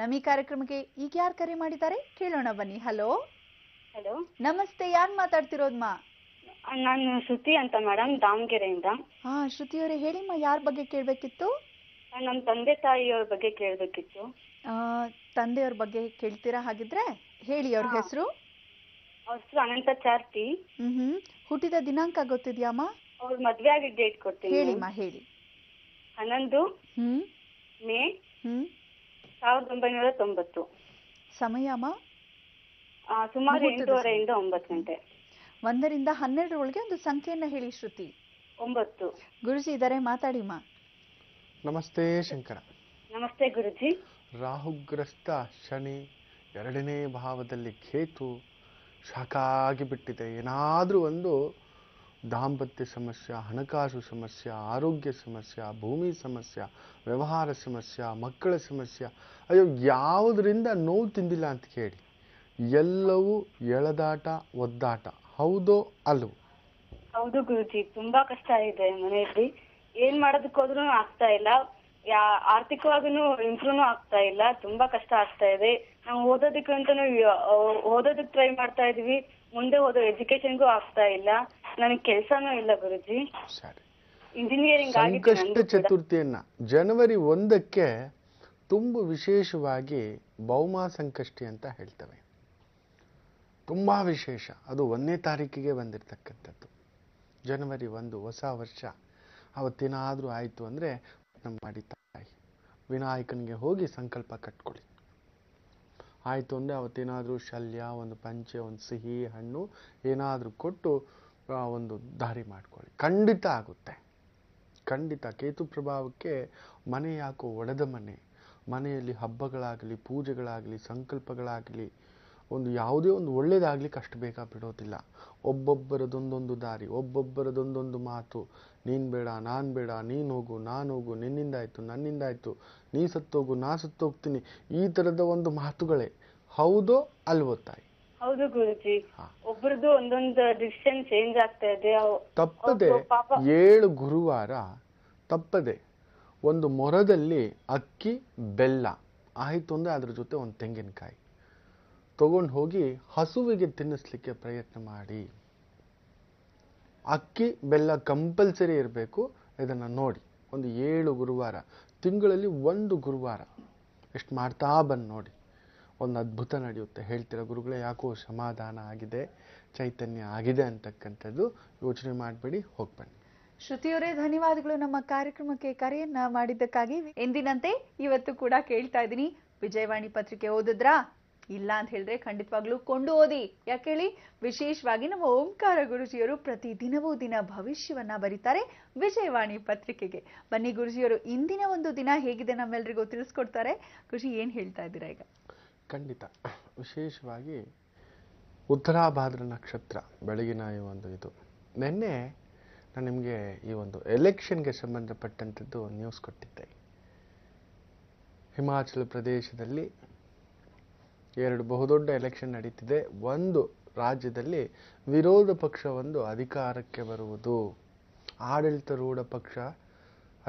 A: ನಮ್ಮ ಈ ಕಾರ್ಯಕ್ರಮಕ್ಕೆ ಈಗ ಯಾರು ಕರೆ ಮಾಡಿದ್ದಾರೆ ಕೇಳೋಣ ಬನ್ನಿ ಹಲೋ ಹಲೋ ನಮಸ್ತೆ ಯಾರು ಮಾತಾಡ್ತಿರೋದ್ಮಾ ನಾನು ಶ್ರುತಿ ಅಂತ ಮೇಡಮ್ ದಾವಣಗೆರೆಯಿಂದ ಹಾ ಶ್ರುತಿ ಅವರೇ ಹೇಳಿಮ್ಮ ಯಾರ ಬಗ್ಗೆ ಕೇಳಬೇಕಿತ್ತು ನಮ್ಮ ತಂದೆ
C: ತಾಯಿಯವ್ರ ಬಗ್ಗೆ ಕೇಳಬೇಕಿತ್ತು
A: ತಂದೆಯವ್ರ ಬಗ್ಗೆ ಕೇಳ್ತೀರಾ ಹಾಗಿದ್ರೆ ಹೇಳಿ ಅವ್ರ ಹೆಸರು ಹೆಸರು ಅನಂತ ಚಾರ್ತಿ ಹುಟ್ಟಿದ ದಿನಾಂಕ ಗೊತ್ತಿದ್ಯಾಮ್ಮ
C: ಅವ್ರ ಮದ್ವೆ ಆಗಿದ್ದ ಡೇಟ್ ಕೊಡ್ತೀನಿ ಹೇಳಿಮ್ಮ ಹೇಳಿ ಹನ್ನೊಂದು ಮೇ ಹ್ಮ್ ಸಾವಿರದ ಒಂಬೈನೂರ ತೊಂಬತ್ತು ಸಮಯ ಸುಮಾರು ಒಂಬತ್ತು ಗಂಟೆ
A: ಒಂದರಿಂದ ಹನ್ನೆರಡರೊಳಗೆ ಒಂದು ಸಂಖ್ಯೆಯನ್ನ ಹೇಳಿ ಶ್ರುತಿ ಒಂಬತ್ತು ಗುರುಜಿ ಇದ್ದಾರೆ ಮಾತಾಡಿಮ್ಮ
B: ನಮಸ್ತೆ ಶಂಕರ
C: ನಮಸ್ತೆ ಗುರುಜಿ
B: ರಾಹುಗ್ರಸ್ತ ಶನಿ ಎರಡನೇ ಭಾವದಲ್ಲಿ ಕೇತು ಶಾಕಾಗಿ ಬಿಟ್ಟಿದೆ ಏನಾದರೂ ಒಂದು ದಾಂಪತ್ಯ ಸಮಸ್ಯೆ ಹಣಕಾಸು ಸಮಸ್ಯೆ ಆರೋಗ್ಯ ಸಮಸ್ಯೆ ಭೂಮಿ ಸಮಸ್ಯೆ ವ್ಯವಹಾರ ಸಮಸ್ಯೆ ಮಕ್ಕಳ ಸಮಸ್ಯೆ ಅಯ್ಯೋ ಯಾವುದರಿಂದ ನೋವು ತಿಂದಿಲ್ಲ ಅಂತ ಕೇಳಿ ಎಲ್ಲವೂ ಎಳೆದಾಟ ಒದ್ದಾಟ ಹೌದೋ ಅಲ್ವೋ
C: ಹೌದು ಗುರುಜಿ ತುಂಬಾ ಕಷ್ಟ ಇದೆ ಮನೆಯಲ್ಲಿ ಏನ್ ಮಾಡೋದಕ್ಕೋದ್ರು ಆಗ್ತಾ ಇಲ್ಲ ಯಾ ಆರ್ಥಿಕವಾಗೂ ಇಂಪ್ರೂವ್ನು ಆಗ್ತಾ ಇಲ್ಲ ತುಂಬಾ ಕಷ್ಟ ಆಗ್ತಾ ಇದೆ ನಾವು ಓದೋದಕ್ಕಂತನೂ ಓದೋದಕ್ಕೆ ಟ್ರೈ ಮಾಡ್ತಾ ಇದೀವಿ ಮುಂದೆ ಓದೋ ಎಜುಕೇಶನ್ಗೂ ಆಗ್ತಾ ಇಲ್ಲ ನನಗೆ ಕೆಲಸನೂ ಇಲ್ಲ ಗುರುಜಿ ಸರಿ ಇಂಜಿನಿಯರಿಂಗ್ ಸಂಕಷ್ಟ ಚತುರ್ಥಿಯನ್ನ
B: ಜನವರಿ ಒಂದಕ್ಕೆ ತುಂಬ ವಿಶೇಷವಾಗಿ ಭೌಮ ಸಂಕಷ್ಟಿ ಅಂತ ಹೇಳ್ತವೆ ತುಂಬಾ ವಿಶೇಷ ಅದು ಒಂದನೇ ತಾರೀಕಿಗೆ ಬಂದಿರತಕ್ಕಂಥದ್ದು ಜನವರಿ ಒಂದು ಹೊಸ ವರ್ಷ ಅವತ್ತಿನಾದರೂ ಆಯಿತು ಅಂದ್ರೆ ನಮ್ಮ ಮಾಡಿ ತಾಯಿ ವಿನಾಯಕನಿಗೆ ಹೋಗಿ ಸಂಕಲ್ಪ ಕಟ್ಕೊಳ್ಳಿ ಆಯಿತು ಅಂದ್ರೆ ಅವತ್ತೇನಾದ್ರೂ ಶಲ್ಯ ಒಂದು ಪಂಚೆ ಒಂದು ಸಿಹಿ ಹಣ್ಣು ಏನಾದರೂ ಕೊಟ್ಟು ಒಂದು ದಾರಿ ಮಾಡ್ಕೊಳ್ಳಿ ಖಂಡಿತ ಆಗುತ್ತೆ ಖಂಡಿತ ಕೇತು ಪ್ರಭಾವಕ್ಕೆ ಮನೆ ಯಾಕೋ ಒಡೆದ ಮನೆ ಮನೆಯಲ್ಲಿ ಹಬ್ಬಗಳಾಗಲಿ ಪೂಜೆಗಳಾಗಲಿ ಸಂಕಲ್ಪಗಳಾಗಲಿ ಒಂದು ಯಾವುದೇ ಒಂದು ಒಳ್ಳೆಯದಾಗಲಿ ಕಷ್ಟ ಬೇಕಾ ಬಿಡೋದಿಲ್ಲ ಒಬ್ಬೊಬ್ಬರದೊಂದೊಂದು ದಾರಿ ಒಬ್ಬೊಬ್ಬರದೊಂದೊಂದು ಮಾತು ನೀನು ಬೇಡ ನಾನು ಬೇಡ ನೀನು ಹೋಗು ನಾನು ಹೋಗು ನಿನ್ನಿಂದ ಆಯಿತು ನನ್ನಿಂದ ಆಯಿತು ನೀ ಸತ್ತೋಗು ನಾ ಸತ್ತೋಗ್ತೀನಿ ಈ ಥರದ ಒಂದು ಮಾತುಗಳೇ ಹೌದೋ ಅಲ್ವೋ ತಾಯಿ
C: ಹೌದು ಗುರುಜಿ ಒಬ್ಬರದು ಒಂದೊಂದು ಡಿಸಿಷನ್ ಚೇಂಜ್ ಆಗ್ತಾ ಇದೆ
B: ತಪ್ಪದೆ ಏಳು ಗುರುವಾರ ತಪ್ಪದೆ ಒಂದು ಮೊರದಲ್ಲಿ ಅಕ್ಕಿ ಬೆಲ್ಲ ಆಯ್ತು ಅಂದ್ರೆ ಅದ್ರ ಜೊತೆ ಒಂದು ತೆಂಗಿನಕಾಯಿ ತಗೊಂಡು ಹೋಗಿ ಹಸುವಿಗೆ ತಿನ್ನಿಸ್ಲಿಕ್ಕೆ ಪ್ರಯತ್ನ ಮಾಡಿ ಅಕ್ಕಿ ಬೆಲ್ಲ ಕಂಪಲ್ಸರಿ ಇರಬೇಕು ಇದನ್ನು ನೋಡಿ ಒಂದು ಏಳು ಗುರುವಾರ ತಿಂಗಳಲ್ಲಿ ಒಂದು ಗುರುವಾರ ಎಷ್ಟು ಮಾಡ್ತಾ ಬಂದು ನೋಡಿ ಒಂದು ಅದ್ಭುತ ನಡೆಯುತ್ತೆ ಹೇಳ್ತೀರಾ ಗುರುಗಳೇ ಯಾಕೋ ಸಮಾಧಾನ ಆಗಿದೆ ಚೈತನ್ಯ ಆಗಿದೆ ಅಂತಕ್ಕಂಥದ್ದು ಯೋಚನೆ ಮಾಡಬೇಡಿ ಹೋಗ್ಬನ್ನಿ
A: ಶ್ರುತಿಯವರೇ ಧನ್ಯವಾದಗಳು ನಮ್ಮ ಕಾರ್ಯಕ್ರಮಕ್ಕೆ ಕರೆಯನ್ನ ಮಾಡಿದ್ದಕ್ಕಾಗಿ ಎಂದಿನಂತೆ ಇವತ್ತು ಕೂಡ ಕೇಳ್ತಾ ಇದ್ದೀನಿ ವಿಜಯವಾಣಿ ಪತ್ರಿಕೆ ಓದಿದ್ರಾ ಇಲ್ಲ ಅಂತ ಹೇಳಿದ್ರೆ ಖಂಡಿತವಾಗ್ಲೂ ಕೊಂಡು ಓದಿ ಯಾಕೆ ಹೇಳಿ ವಿಶೇಷವಾಗಿ ನಮ್ಮ ಓಂಕಾರ ಗುರುಜಿಯವರು ಪ್ರತಿ ದಿನವೂ ದಿನ ಭವಿಷ್ಯವನ್ನ ಬರೀತಾರೆ ವಿಜಯವಾಣಿ ಪತ್ರಿಕೆಗೆ ಬನ್ನಿ ಗುರುಜಿಯವರು ಇಂದಿನ ಒಂದು ದಿನ ಹೇಗಿದೆ ನಮ್ಮೆಲ್ರಿಗೂ ತಿಳಿಸ್ಕೊಡ್ತಾರೆ ಖುಷಿ ಏನ್ ಹೇಳ್ತಾ ಇದ್ದೀರಾ ಈಗ
B: ಖಂಡಿತ ವಿಶೇಷವಾಗಿ ಉತ್ತರಾಭಾದ್ರ ನಕ್ಷತ್ರ ಬೆಳಗಿನ ಈ ಒಂದು ಇದು ನಿನ್ನೆ ನಾನು ನಿಮಗೆ ಈ ಒಂದು ಎಲೆಕ್ಷನ್ಗೆ ಸಂಬಂಧಪಟ್ಟಂಥದ್ದು ನ್ಯೂಸ್ ಕೊಟ್ಟಿದ್ದೆ ಹಿಮಾಚಲ ಪ್ರದೇಶದಲ್ಲಿ ಎರಡು ಬಹುದೊಡ್ಡ ಎಲೆಕ್ಷನ್ ನಡೀತಿದೆ ಒಂದು ರಾಜ್ಯದಲ್ಲಿ ವಿರೋಧ ಪಕ್ಷ ಒಂದು ಅಧಿಕಾರಕ್ಕೆ ಬರುವುದು ಆಡಳಿತರೂಢ ಪಕ್ಷ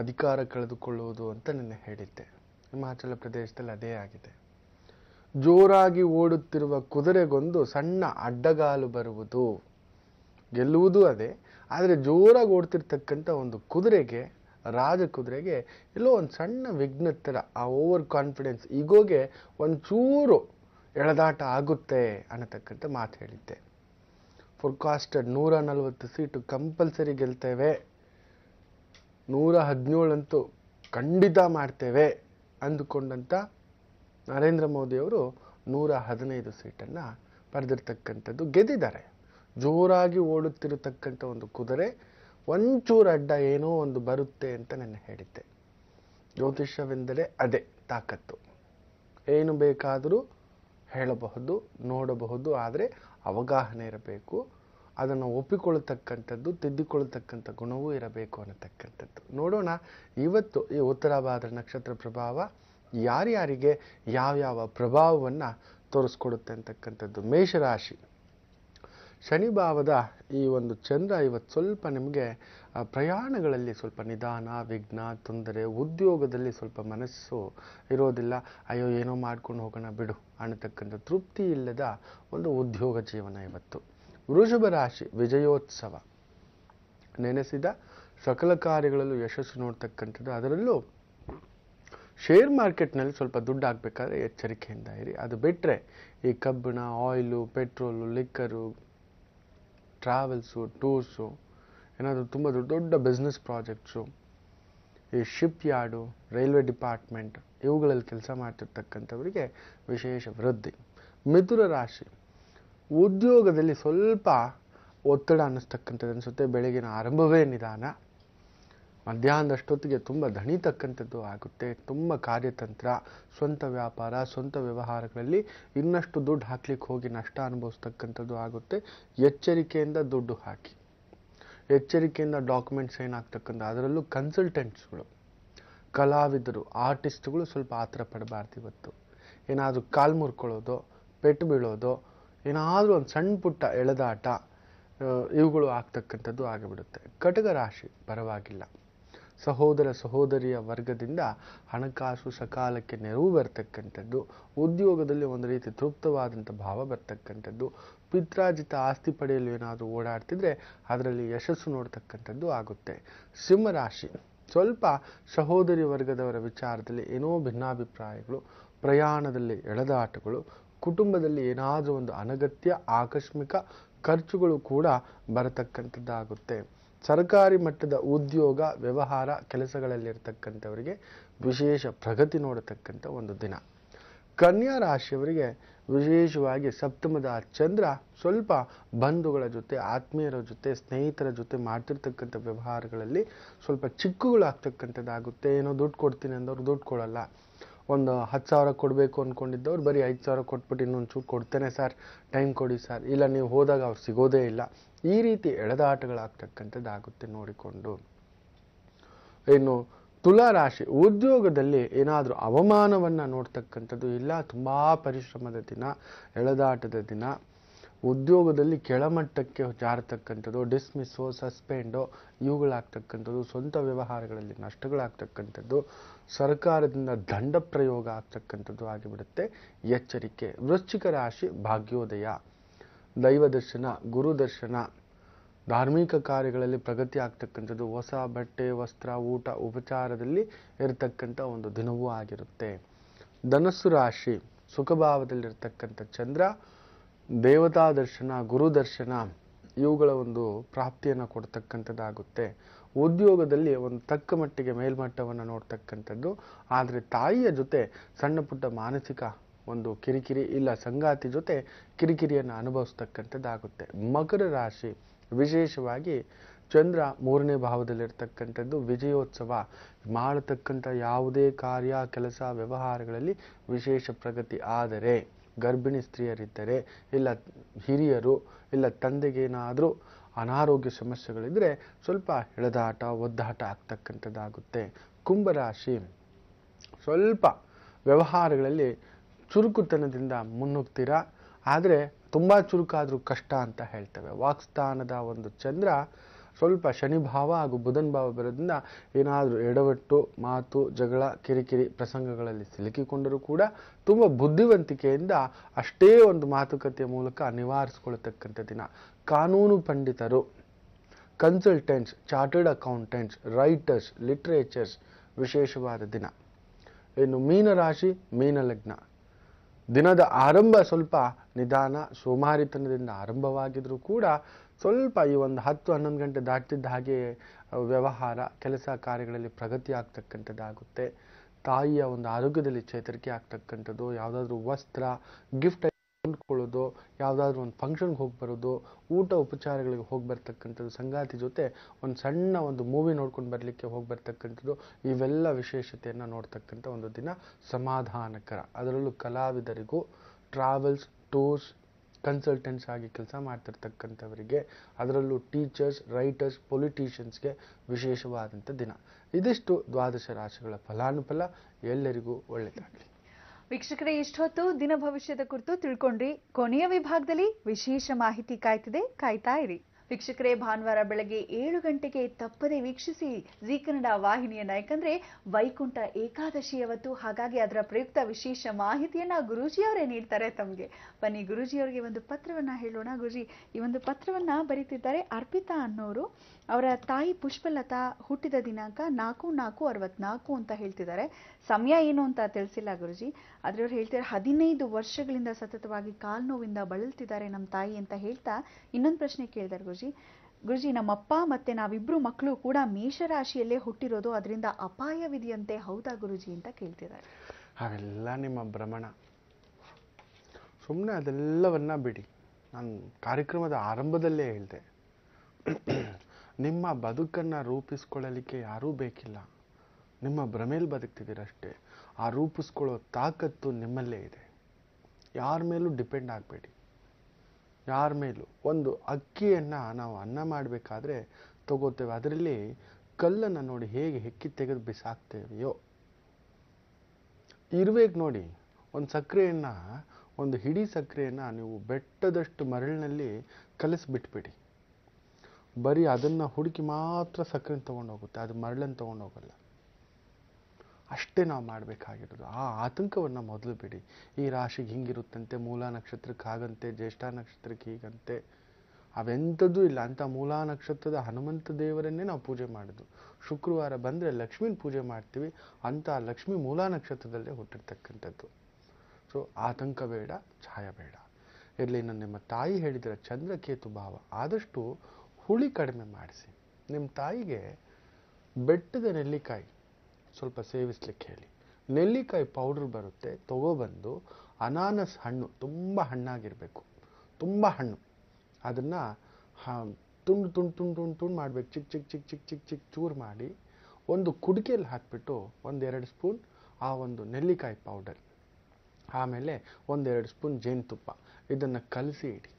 B: ಅಧಿಕಾರ ಕಳೆದುಕೊಳ್ಳುವುದು ಅಂತ ನಿನ್ನೆ ಹೇಳಿದ್ದೆ ಹಿಮಾಚಲ ಪ್ರದೇಶದಲ್ಲಿ ಅದೇ ಆಗಿದೆ ಜೋರಾಗಿ ಓಡುತ್ತಿರುವ ಕುದುರೆಗೊಂದು ಸಣ್ಣ ಅಡ್ಡಗಾಲು ಬರುವುದು ಗೆಲ್ಲುವುದು ಅದೇ ಆದರೆ ಜೋರಾಗಿ ಓಡ್ತಿರ್ತಕ್ಕಂಥ ಒಂದು ಕುದುರೆಗೆ ರಾಜ ಕುದುರೆಗೆ ಎಲ್ಲೋ ಒಂದು ಸಣ್ಣ ವಿಘ್ನ ಥರ ಆ ಓವರ್ ಕಾನ್ಫಿಡೆನ್ಸ್ ಈಗೋಗೆ ಒಂಚೂರು ಎಳೆದಾಟ ಆಗುತ್ತೆ ಅನ್ನತಕ್ಕಂಥ ಮಾತು ಹೇಳಿದ್ದೆ ಫೋರ್ಕಾಸ್ಟೆಡ್ ನೂರ ನಲವತ್ತು ಸೀಟು ಕಂಪಲ್ಸರಿ ಗೆಲ್ತೇವೆ ನೂರ ಹದಿನೇಳಂತೂ ಖಂಡಿತ ಮಾಡ್ತೇವೆ ಅಂದುಕೊಂಡಂಥ ನರೇಂದ್ರ ಮೋದಿಯವರು ನೂರ ಹದಿನೈದು ಸೀಟನ್ನು ಪಡೆದಿರ್ತಕ್ಕಂಥದ್ದು ಗೆದ್ದಿದ್ದಾರೆ ಜೋರಾಗಿ ಓಡುತ್ತಿರತಕ್ಕಂಥ ಒಂದು ಕುದುರೆ ಒಂಚೂರು ಅಡ್ಡ ಏನೋ ಒಂದು ಬರುತ್ತೆ ಅಂತ ನಾನು ಹೇಳಿದ್ದೆ ಜ್ಯೋತಿಷ್ಯವೆಂದರೆ ಅದೇ ತಾಕತ್ತು ಏನು ಬೇಕಾದರೂ ಹೇಳಬಹುದು ನೋಡಬಹುದು ಆದರೆ ಅವಗಾಹನೆ ಇರಬೇಕು ಅದನ್ನು ಒಪ್ಪಿಕೊಳ್ಳತಕ್ಕಂಥದ್ದು ತಿದ್ದಿಕೊಳ್ಳತಕ್ಕಂಥ ಗುಣವೂ ಇರಬೇಕು ಅನ್ನತಕ್ಕಂಥದ್ದು ನೋಡೋಣ ಇವತ್ತು ಈ ಉತ್ತರಾಭಾದ್ರ ನಕ್ಷತ್ರ ಪ್ರಭಾವ ಯಾರ್ಯಾರಿಗೆ ಯಾವ್ಯಾವ ಪ್ರಭಾವವನ್ನು ತೋರಿಸ್ಕೊಡುತ್ತೆ ಅಂತಕ್ಕಂಥದ್ದು ಮೇಷರಾಶಿ ಶನಿ ಭಾವದ ಈ ಒಂದು ಚಂದ್ರ ಇವತ್ತು ಸ್ವಲ್ಪ ನಿಮಗೆ ಪ್ರಯಾಣಗಳಲ್ಲಿ ಸ್ವಲ್ಪ ನಿಧಾನ ವಿಘ್ನ ತೊಂದರೆ ಉದ್ಯೋಗದಲ್ಲಿ ಸ್ವಲ್ಪ ಮನಸ್ಸು ಇರೋದಿಲ್ಲ ಅಯ್ಯೋ ಏನೋ ಮಾಡ್ಕೊಂಡು ಹೋಗೋಣ ಬಿಡು ಅನ್ನತಕ್ಕಂಥ ತೃಪ್ತಿ ಇಲ್ಲದ ಒಂದು ಉದ್ಯೋಗ ಜೀವನ ಇವತ್ತು ವೃಷಭ ರಾಶಿ ವಿಜಯೋತ್ಸವ ನೆನೆಸಿದ ಸಕಲ ಕಾರ್ಯಗಳಲ್ಲೂ ಯಶಸ್ಸು ನೋಡ್ತಕ್ಕಂಥದ್ದು ಅದರಲ್ಲೂ ಶೇರ್ ಮಾರ್ಕೆಟ್ನಲ್ಲಿ ಸ್ವಲ್ಪ ದುಡ್ಡು ಹಾಕಬೇಕಾದ್ರೆ ಎಚ್ಚರಿಕೆಯಿಂದ ಇರಿ ಅದು ಬಿಟ್ಟರೆ ಈ ಕಬ್ಬಿಣ oil petrol liquor travels tours ಏನಾದರೂ ತುಂಬ ದೊಡ್ಡ ದೊಡ್ಡ ಬಿಸ್ನೆಸ್ ಪ್ರಾಜೆಕ್ಟ್ಸು ಈ ಶಿಪ್ ಯಾರ್ಡು ರೈಲ್ವೆ ಡಿಪಾರ್ಟ್ಮೆಂಟ್ ಇವುಗಳಲ್ಲಿ ಕೆಲಸ ಮಾಡ್ತಿರ್ತಕ್ಕಂಥವರಿಗೆ ವಿಶೇಷ ವೃದ್ಧಿ ಮಿಥುನ ರಾಶಿ ಉದ್ಯೋಗದಲ್ಲಿ ಸ್ವಲ್ಪ ಒತ್ತಡ ಅನ್ನಿಸ್ತಕ್ಕಂಥದ್ದು ಅನಿಸುತ್ತೆ ಬೆಳಗಿನ ಆರಂಭವೇ ನಿಧಾನ ಅಷ್ಟೊತ್ತಿಗೆ ತುಂಬ ತಕ್ಕಂಥದ್ದು ಆಗುತ್ತೆ ತುಂಬ ಕಾರ್ಯತಂತ್ರ ಸ್ವಂತ ವ್ಯಾಪಾರ ಸ್ವಂತ ವ್ಯವಹಾರಗಳಲ್ಲಿ ಇನ್ನಷ್ಟು ದುಡ್ಡು ಹಾಕ್ಲಿಕ್ಕೆ ಹೋಗಿ ನಷ್ಟ ಅನುಭವಿಸ್ತಕ್ಕಂಥದ್ದು ಆಗುತ್ತೆ ಎಚ್ಚರಿಕೆಯಿಂದ ದುಡ್ಡು ಹಾಕಿ ಎಚ್ಚರಿಕೆಯಿಂದ ಡಾಕ್ಯುಮೆಂಟ್ಸ್ ಏನಾಗ್ತಕ್ಕಂಥ ಅದರಲ್ಲೂ ಕನ್ಸಲ್ಟೆಂಟ್ಸ್ಗಳು ಕಲಾವಿದರು ಆರ್ಟಿಸ್ಟ್ಗಳು ಸ್ವಲ್ಪ ಆತರ ಪಡಬಾರ್ದು ಇವತ್ತು ಏನಾದರೂ ಕಾಲು ಮುರ್ಕೊಳ್ಳೋದು ಪೆಟ್ಟು ಬೀಳೋದು ಏನಾದರೂ ಒಂದು ಸಣ್ಣ ಪುಟ್ಟ ಎಳೆದಾಟ ಇವುಗಳು ಆಗ್ತಕ್ಕಂಥದ್ದು ಆಗಿಬಿಡುತ್ತೆ ಕಟಕ ರಾಶಿ ಪರವಾಗಿಲ್ಲ ಸಹೋದರ ಸಹೋದರಿಯ ವರ್ಗದಿಂದ ಹಣಕಾಸು ಸಕಾಲಕ್ಕೆ ನೆರವು ಬರ್ತಕ್ಕಂಥದ್ದು ಉದ್ಯೋಗದಲ್ಲಿ ಒಂದು ರೀತಿ ತೃಪ್ತವಾದಂಥ ಭಾವ ಬರ್ತಕ್ಕಂಥದ್ದು ಪಿತ್ರಾಜಿತ ಆಸ್ತಿ ಪಡೆಯಲು ಏನಾದರೂ ಓಡಾಡ್ತಿದ್ರೆ ಅದರಲ್ಲಿ ಯಶಸ್ಸು ನೋಡ್ತಕ್ಕಂಥದ್ದು ಆಗುತ್ತೆ ಸಿಂಹರಾಶಿ ಸ್ವಲ್ಪ ಸಹೋದರಿ ವರ್ಗದವರ ವಿಚಾರದಲ್ಲಿ ಏನೋ ಭಿನ್ನಾಭಿಪ್ರಾಯಗಳು ಪ್ರಯಾಣದಲ್ಲಿ ಎಳೆದಾಟಗಳು ಕುಟುಂಬದಲ್ಲಿ ಏನಾದರೂ ಒಂದು ಅನಗತ್ಯ ಆಕಸ್ಮಿಕ ಖರ್ಚುಗಳು ಕೂಡ ಬರತಕ್ಕಂಥದ್ದಾಗುತ್ತೆ ಸರ್ಕಾರಿ ಮಟ್ಟದ ಉದ್ಯೋಗ ವ್ಯವಹಾರ ಕೆಲಸಗಳಲ್ಲಿರ್ತಕ್ಕಂಥವರಿಗೆ ವಿಶೇಷ ಪ್ರಗತಿ ನೋಡತಕ್ಕಂಥ ಒಂದು ದಿನ ಕನ್ಯಾ ರಾಶಿಯವರಿಗೆ ವಿಶೇಷವಾಗಿ ಸಪ್ತಮದ ಚಂದ್ರ ಸ್ವಲ್ಪ ಬಂಧುಗಳ ಜೊತೆ ಆತ್ಮೀಯರ ಜೊತೆ ಸ್ನೇಹಿತರ ಜೊತೆ ಮಾಡ್ತಿರ್ತಕ್ಕಂಥ ವ್ಯವಹಾರಗಳಲ್ಲಿ ಸ್ವಲ್ಪ ಚಿಕ್ಕುಗಳಾಗ್ತಕ್ಕಂಥದ್ದಾಗುತ್ತೆ ಏನೋ ದುಡ್ಡು ಕೊಡ್ತೀನಿ ಅಂದವ್ರು ದುಡ್ಡು ಕೊಡಲ್ಲ ಒಂದು ಹತ್ತು ಸಾವಿರ ಕೊಡಬೇಕು ಅಂದ್ಕೊಂಡಿದ್ದವ್ರು ಬರೀ ಐದು ಸಾವಿರ ಕೊಟ್ಬಿಟ್ಟು ಇನ್ನೊಂದು ಚೂರು ಕೊಡ್ತೇನೆ ಸರ್ ಟೈಮ್ ಕೊಡಿ ಸರ್ ಇಲ್ಲ ನೀವು ಹೋದಾಗ ಅವ್ರು ಸಿಗೋದೇ ಇಲ್ಲ ಈ ರೀತಿ ಎಳೆದಾಟಗಳಾಗ್ತಕ್ಕಂಥದ್ದಾಗುತ್ತೆ ನೋಡಿಕೊಂಡು ಇನ್ನು ತುಲಾ ರಾಶಿ ಉದ್ಯೋಗದಲ್ಲಿ ಏನಾದರೂ ಅವಮಾನವನ್ನು ನೋಡ್ತಕ್ಕಂಥದ್ದು ಇಲ್ಲ ತುಂಬ ಪರಿಶ್ರಮದ ದಿನ ಎಳೆದಾಟದ ದಿನ ಉದ್ಯೋಗದಲ್ಲಿ ಕೆಳಮಟ್ಟಕ್ಕೆ ಜಾರತಕ್ಕಂಥದ್ದು ಡಿಸ್ಮಿಸ್ಸು ಸಸ್ಪೆಂಡೋ ಇವುಗಳಾಗ್ತಕ್ಕಂಥದ್ದು ಸ್ವಂತ ವ್ಯವಹಾರಗಳಲ್ಲಿ ನಷ್ಟಗಳಾಗ್ತಕ್ಕಂಥದ್ದು ಸರ್ಕಾರದಿಂದ ದಂಡ ಪ್ರಯೋಗ ಆಗ್ತಕ್ಕಂಥದ್ದು ಆಗಿಬಿಡುತ್ತೆ ಎಚ್ಚರಿಕೆ ವೃಶ್ಚಿಕ ರಾಶಿ ಭಾಗ್ಯೋದಯ ದೈವ ದರ್ಶನ ಗುರು ದರ್ಶನ ಧಾರ್ಮಿಕ ಕಾರ್ಯಗಳಲ್ಲಿ ಪ್ರಗತಿ ಆಗ್ತಕ್ಕಂಥದ್ದು ಹೊಸ ಬಟ್ಟೆ ವಸ್ತ್ರ ಊಟ ಉಪಚಾರದಲ್ಲಿ ಇರತಕ್ಕಂಥ ಒಂದು ದಿನವೂ ಆಗಿರುತ್ತೆ ಧನಸ್ಸು ರಾಶಿ ಸುಖಭಾವದಲ್ಲಿರ್ತಕ್ಕಂಥ ಚಂದ್ರ ದೇವತಾ ದರ್ಶನ ಗುರು ದರ್ಶನ ಇವುಗಳ ಒಂದು ಪ್ರಾಪ್ತಿಯನ್ನು ಕೊಡ್ತಕ್ಕಂಥದ್ದಾಗುತ್ತೆ ಉದ್ಯೋಗದಲ್ಲಿ ಒಂದು ತಕ್ಕ ಮಟ್ಟಿಗೆ ಮೇಲ್ಮಟ್ಟವನ್ನು ನೋಡ್ತಕ್ಕಂಥದ್ದು ಆದರೆ ತಾಯಿಯ ಜೊತೆ ಸಣ್ಣ ಪುಟ್ಟ ಮಾನಸಿಕ ಒಂದು ಕಿರಿಕಿರಿ ಇಲ್ಲ ಸಂಗಾತಿ ಜೊತೆ ಕಿರಿಕಿರಿಯನ್ನು ಅನುಭವಿಸ್ತಕ್ಕಂಥದ್ದಾಗುತ್ತೆ ಮಕರ ರಾಶಿ ವಿಶೇಷವಾಗಿ ಚಂದ್ರ ಮೂರನೇ ಭಾವದಲ್ಲಿರ್ತಕ್ಕಂಥದ್ದು ವಿಜಯೋತ್ಸವ ಮಾಡತಕ್ಕಂಥ ಯಾವುದೇ ಕಾರ್ಯ ಕೆಲಸ ವ್ಯವಹಾರಗಳಲ್ಲಿ ವಿಶೇಷ ಪ್ರಗತಿ ಆದರೆ ಗರ್ಭಿಣಿ ಸ್ತ್ರೀಯರಿದ್ದರೆ ಇಲ್ಲ ಹಿರಿಯರು ಇಲ್ಲ ತಂದೆಗೇನಾದರೂ ಅನಾರೋಗ್ಯ ಸಮಸ್ಯೆಗಳಿದ್ದರೆ ಸ್ವಲ್ಪ ಎಳೆದಾಟ ಒದ್ದಾಟ ಆಗ್ತಕ್ಕಂಥದ್ದಾಗುತ್ತೆ ಕುಂಭರಾಶಿ ಸ್ವಲ್ಪ ವ್ಯವಹಾರಗಳಲ್ಲಿ ಚುರುಕುತನದಿಂದ ಮುನ್ನುಗ್ತೀರಾ ಆದರೆ ತುಂಬ ಚುರುಕಾದರೂ ಕಷ್ಟ ಅಂತ ಹೇಳ್ತೇವೆ ವಾಕ್ಸ್ಥಾನದ ಒಂದು ಚಂದ್ರ ಸ್ವಲ್ಪ ಶನಿಭಾವ ಹಾಗೂ ಬುಧನ್ ಭಾವ ಬರೋದ್ರಿಂದ ಏನಾದರೂ ಎಡವಟ್ಟು ಮಾತು ಜಗಳ ಕಿರಿಕಿರಿ ಪ್ರಸಂಗಗಳಲ್ಲಿ ಸಿಲುಕಿಕೊಂಡರೂ ಕೂಡ ತುಂಬ ಬುದ್ಧಿವಂತಿಕೆಯಿಂದ ಅಷ್ಟೇ ಒಂದು ಮಾತುಕತೆಯ ಮೂಲಕ ನಿವಾರಿಸ್ಕೊಳ್ತಕ್ಕಂಥ ದಿನ ಕಾನೂನು ಪಂಡಿತರು consultants chartered accountants writers literatures ವಿಶೇಷವಾದ ದಿನ ಇನ್ನು ಮೀನರಾಶಿ ಮೀನಲಗ್ನ ದಿನದ ಆರಂಭ ಸ್ವಲ್ಪ ನಿಧಾನ ಸೋಮಾರಿತನದಿಂದ ಆರಂಭವಾಗಿದ್ರೂ ಕೂಡ ಸ್ವಲ್ಪ ಈ ಒಂದು ಹತ್ತು ಹನ್ನೊಂದು ಗಂಟೆ ದಾಟ್ತಿದ್ದ ಹಾಗೆ ವ್ಯವಹಾರ ಕೆಲಸ ಕಾರ್ಯಗಳಲ್ಲಿ ಪ್ರಗತಿ ಆಗ್ತಕ್ಕಂಥದ್ದಾಗುತ್ತೆ ತಾಯಿಯ ಒಂದು ಆರೋಗ್ಯದಲ್ಲಿ ಚೇತರಿಕೆ ಆಗ್ತಕ್ಕಂಥದ್ದು ಯಾವುದಾದ್ರೂ ವಸ್ತ್ರ ಗಿಫ್ಟ್ ಯಾವುದಾದ್ರೂ ಒಂದು ಫಂಕ್ಷನ್ಗೆ ಹೋಗಿ ಬರೋದು ಊಟ ಉಪಚಾರಗಳಿಗೆ ಹೋಗಿ ಬರ್ತಕ್ಕಂಥದ್ದು ಸಂಗಾತಿ ಜೊತೆ ಒಂದು ಸಣ್ಣ ಒಂದು ಮೂವಿ ನೋಡ್ಕೊಂಡು ಬರಲಿಕ್ಕೆ ಹೋಗಿ ಬರ್ತಕ್ಕಂಥದ್ದು ಇವೆಲ್ಲ ವಿಶೇಷತೆಯನ್ನು ನೋಡ್ತಕ್ಕಂಥ ಒಂದು ದಿನ ಸಮಾಧಾನಕರ ಅದರಲ್ಲೂ ಕಲಾವಿದರಿಗೂ ಟ್ರಾವೆಲ್ಸ್ ಟೂರ್ಸ್ ಕನ್ಸಲ್ಟೆಂಟ್ಸ್ ಆಗಿ ಕೆಲಸ ಮಾಡ್ತಿರ್ತಕ್ಕಂಥವರಿಗೆ ಅದರಲ್ಲೂ ಟೀಚರ್ಸ್ ರೈಟರ್ಸ್ ಪೊಲಿಟೀಷಿಯನ್ಸ್ಗೆ ವಿಶೇಷವಾದಂಥ ದಿನ ಇದಿಷ್ಟು ದ್ವಾದಶ ರಾಶಿಗಳ ಫಲಾನುಫಲ ಎಲ್ಲರಿಗೂ ಒಳ್ಳೆಯದಾಗಲಿ
A: ವೀಕ್ಷಕರೇ ಇಷ್ಟೊತ್ತು ದಿನ ಭವಿಷ್ಯದ ಕುರಿತು ತಿಳ್ಕೊಂಡ್ರಿ ಕೊನೆಯ ವಿಭಾಗದಲ್ಲಿ ವಿಶೇಷ ಮಾಹಿತಿ ಕಾಯ್ತಿದೆ ಕಾಯ್ತಾ ಇರಿ ವೀಕ್ಷಕರೇ ಭಾನುವಾರ ಬೆಳಗ್ಗೆ ಏಳು ಗಂಟೆಗೆ ತಪ್ಪದೆ ವೀಕ್ಷಿಸಿ ಜಿ ಕನ್ನಡ ವಾಹಿನಿಯನ್ನ ಯಾಕಂದ್ರೆ ವೈಕುಂಠ ಏಕಾದಶಿಯವತ್ತು ಹಾಗಾಗಿ ಅದರ ಪ್ರಯುಕ್ತ ವಿಶೇಷ ಮಾಹಿತಿಯನ್ನ ಗುರೂಜಿಯವರೇ ನೀಡ್ತಾರೆ ತಮಗೆ ಬನ್ನಿ ಗುರೂಜಿಯವರಿಗೆ ಒಂದು ಪತ್ರವನ್ನ ಹೇಳೋಣ ಗುರುಜಿ ಈ ಒಂದು ಪತ್ರವನ್ನ ಬರೀತಿದ್ದಾರೆ ಅರ್ಪಿತಾ ಅನ್ನೋರು ಅವರ ತಾಯಿ ಪುಷ್ಪಲತಾ ಹುಟ್ಟಿದ ದಿನಾಂಕ ನಾಲ್ಕು ನಾಲ್ಕು ಅರವತ್ನಾಲ್ಕು ಅಂತ ಹೇಳ್ತಿದ್ದಾರೆ ಸಮಯ ಏನು ಅಂತ ತಿಳಿಸಿಲ್ಲ ಗುರುಜಿ ಆದರೆ ಅವ್ರು ಹೇಳ್ತಿದ್ದಾರೆ ಹದಿನೈದು ವರ್ಷಗಳಿಂದ ಸತತವಾಗಿ ಕಾಲು ನೋವಿಂದ ಬಳಲ್ತಿದ್ದಾರೆ ನಮ್ಮ ತಾಯಿ ಅಂತ ಹೇಳ್ತಾ ಇನ್ನೊಂದು ಪ್ರಶ್ನೆ ಕೇಳಿದಾರೆ ಗುರುಜಿ ಗುರುಜಿ ನಮ್ಮಪ್ಪ ಮತ್ತೆ ನಾವಿಬ್ಬರು ಮಕ್ಕಳು ಕೂಡ ಮೇಷರಾಶಿಯಲ್ಲೇ ಹುಟ್ಟಿರೋದು ಅದರಿಂದ ಅಪಾಯವಿದೆಯಂತೆ ಹೌದಾ ಗುರುಜಿ ಅಂತ ಕೇಳ್ತಿದ್ದಾರೆ
B: ಅವೆಲ್ಲ ನಿಮ್ಮ ಭ್ರಮಣ ಸುಮ್ಮನೆ ಅದೆಲ್ಲವನ್ನ ಬಿಡಿ ನಾನು ಕಾರ್ಯಕ್ರಮದ ಆರಂಭದಲ್ಲೇ ಹೇಳಿದೆ ನಿಮ್ಮ ಬದುಕನ್ನು ರೂಪಿಸ್ಕೊಳ್ಳಲಿಕ್ಕೆ ಯಾರೂ ಬೇಕಿಲ್ಲ ನಿಮ್ಮ ಭ್ರಮೇಲಿ ಬದುಕ್ತಿದ್ದೀರಷ್ಟೇ ಆ ರೂಪಿಸ್ಕೊಳ್ಳೋ ತಾಕತ್ತು ನಿಮ್ಮಲ್ಲೇ ಇದೆ ಯಾರ ಮೇಲೂ ಡಿಪೆಂಡ್ ಆಗಬೇಡಿ ಯಾರ ಮೇಲೂ ಒಂದು ಅಕ್ಕಿಯನ್ನು ನಾವು ಅನ್ನ ಮಾಡಬೇಕಾದ್ರೆ ತಗೋತೇವೆ ಅದರಲ್ಲಿ ಕಲ್ಲನ್ನು ನೋಡಿ ಹೇಗೆ ಹೆಕ್ಕಿ ತೆಗೆದು ಬಿಸಾಕ್ತೇವೆಯೋ ಇರ್ಬೇಕು ನೋಡಿ ಒಂದು ಸಕ್ಕರೆಯನ್ನು ಒಂದು ಹಿಡಿ ಸಕ್ಕರೆಯನ್ನು ನೀವು ಬೆಟ್ಟದಷ್ಟು ಮರಳಿನಲ್ಲಿ ಕಲಸಿಬಿಟ್ಬಿಡಿ ಬರೀ ಅದನ್ನು ಹುಡುಕಿ ಮಾತ್ರ ಸಕ್ಕರೆನ ತೊಗೊಂಡೋಗುತ್ತೆ ಅದು ಮರಳನ್ನು ಹೋಗಲ್ಲ ಅಷ್ಟೇ ನಾವು ಮಾಡಬೇಕಾಗಿರೋದು ಆ ಆತಂಕವನ್ನು ಮೊದಲು ಬಿಡಿ ಈ ರಾಶಿಗೆ ಹಿಂಗಿರುತ್ತಂತೆ ಮೂಲ ನಕ್ಷತ್ರಕ್ಕೆ ಹಾಗಂತೆ ಜ್ಯೇಷ್ಠ ನಕ್ಷತ್ರಕ್ಕೆ ಹೀಗಂತೆ ಅವೆಂಥದ್ದು ಇಲ್ಲ ಅಂಥ ಮೂಲ ನಕ್ಷತ್ರದ ಹನುಮಂತ ದೇವರನ್ನೇ ನಾವು ಪೂಜೆ ಮಾಡೋದು ಶುಕ್ರವಾರ ಬಂದರೆ ಲಕ್ಷ್ಮೀನ ಪೂಜೆ ಮಾಡ್ತೀವಿ ಅಂಥ ಲಕ್ಷ್ಮಿ ಮೂಲ ನಕ್ಷತ್ರದಲ್ಲೇ ಹುಟ್ಟಿರ್ತಕ್ಕಂಥದ್ದು ಸೊ ಆತಂಕ ಬೇಡ ಛಾಯ ಬೇಡ ಇರಲಿ ನಾನು ನಿಮ್ಮ ತಾಯಿ ಹೇಳಿದರೆ ಚಂದ್ರಕೇತು ಭಾವ ಆದಷ್ಟು ಹುಳಿ ಕಡಿಮೆ ಮಾಡಿಸಿ ನಿಮ್ಮ ತಾಯಿಗೆ ಬೆಟ್ಟದ ನೆಲ್ಲಿಕಾಯಿ ಸ್ವಲ್ಪ ಸೇವಿಸ್ಲಿಕ್ಕೆ ಹೇಳಿ ನೆಲ್ಲಿಕಾಯಿ ಪೌಡ್ರ್ ಬರುತ್ತೆ ತಗೊಬಂದು ಅನಾನಸ್ ಹಣ್ಣು ತುಂಬ ಹಣ್ಣಾಗಿರಬೇಕು ತುಂಬ ಹಣ್ಣು ಅದನ್ನು ತುಂಡು ತುಂಡು ತುಂಡು ತುಂಡು ತುಂಡು ಮಾಡಬೇಕು ಚಿಕ್ಕ ಚಿಕ್ಕ ಚಿಕ್ಕ ಚಿಕ್ಕ ಚಿಕ್ಕ ಚಿಕ್ಕ ಚೂರು ಮಾಡಿ ಒಂದು ಕುಡಿಕೆಯಲ್ಲಿ ಹಾಕಿಬಿಟ್ಟು ಒಂದೆರಡು ಸ್ಪೂನ್ ಆ ಒಂದು ನೆಲ್ಲಿಕಾಯಿ ಪೌಡರ್ ಆಮೇಲೆ ಒಂದೆರಡು ಸ್ಪೂನ್ ಜೇನುತುಪ್ಪ ಇದನ್ನು ಕಲಸಿ ಇಡಿ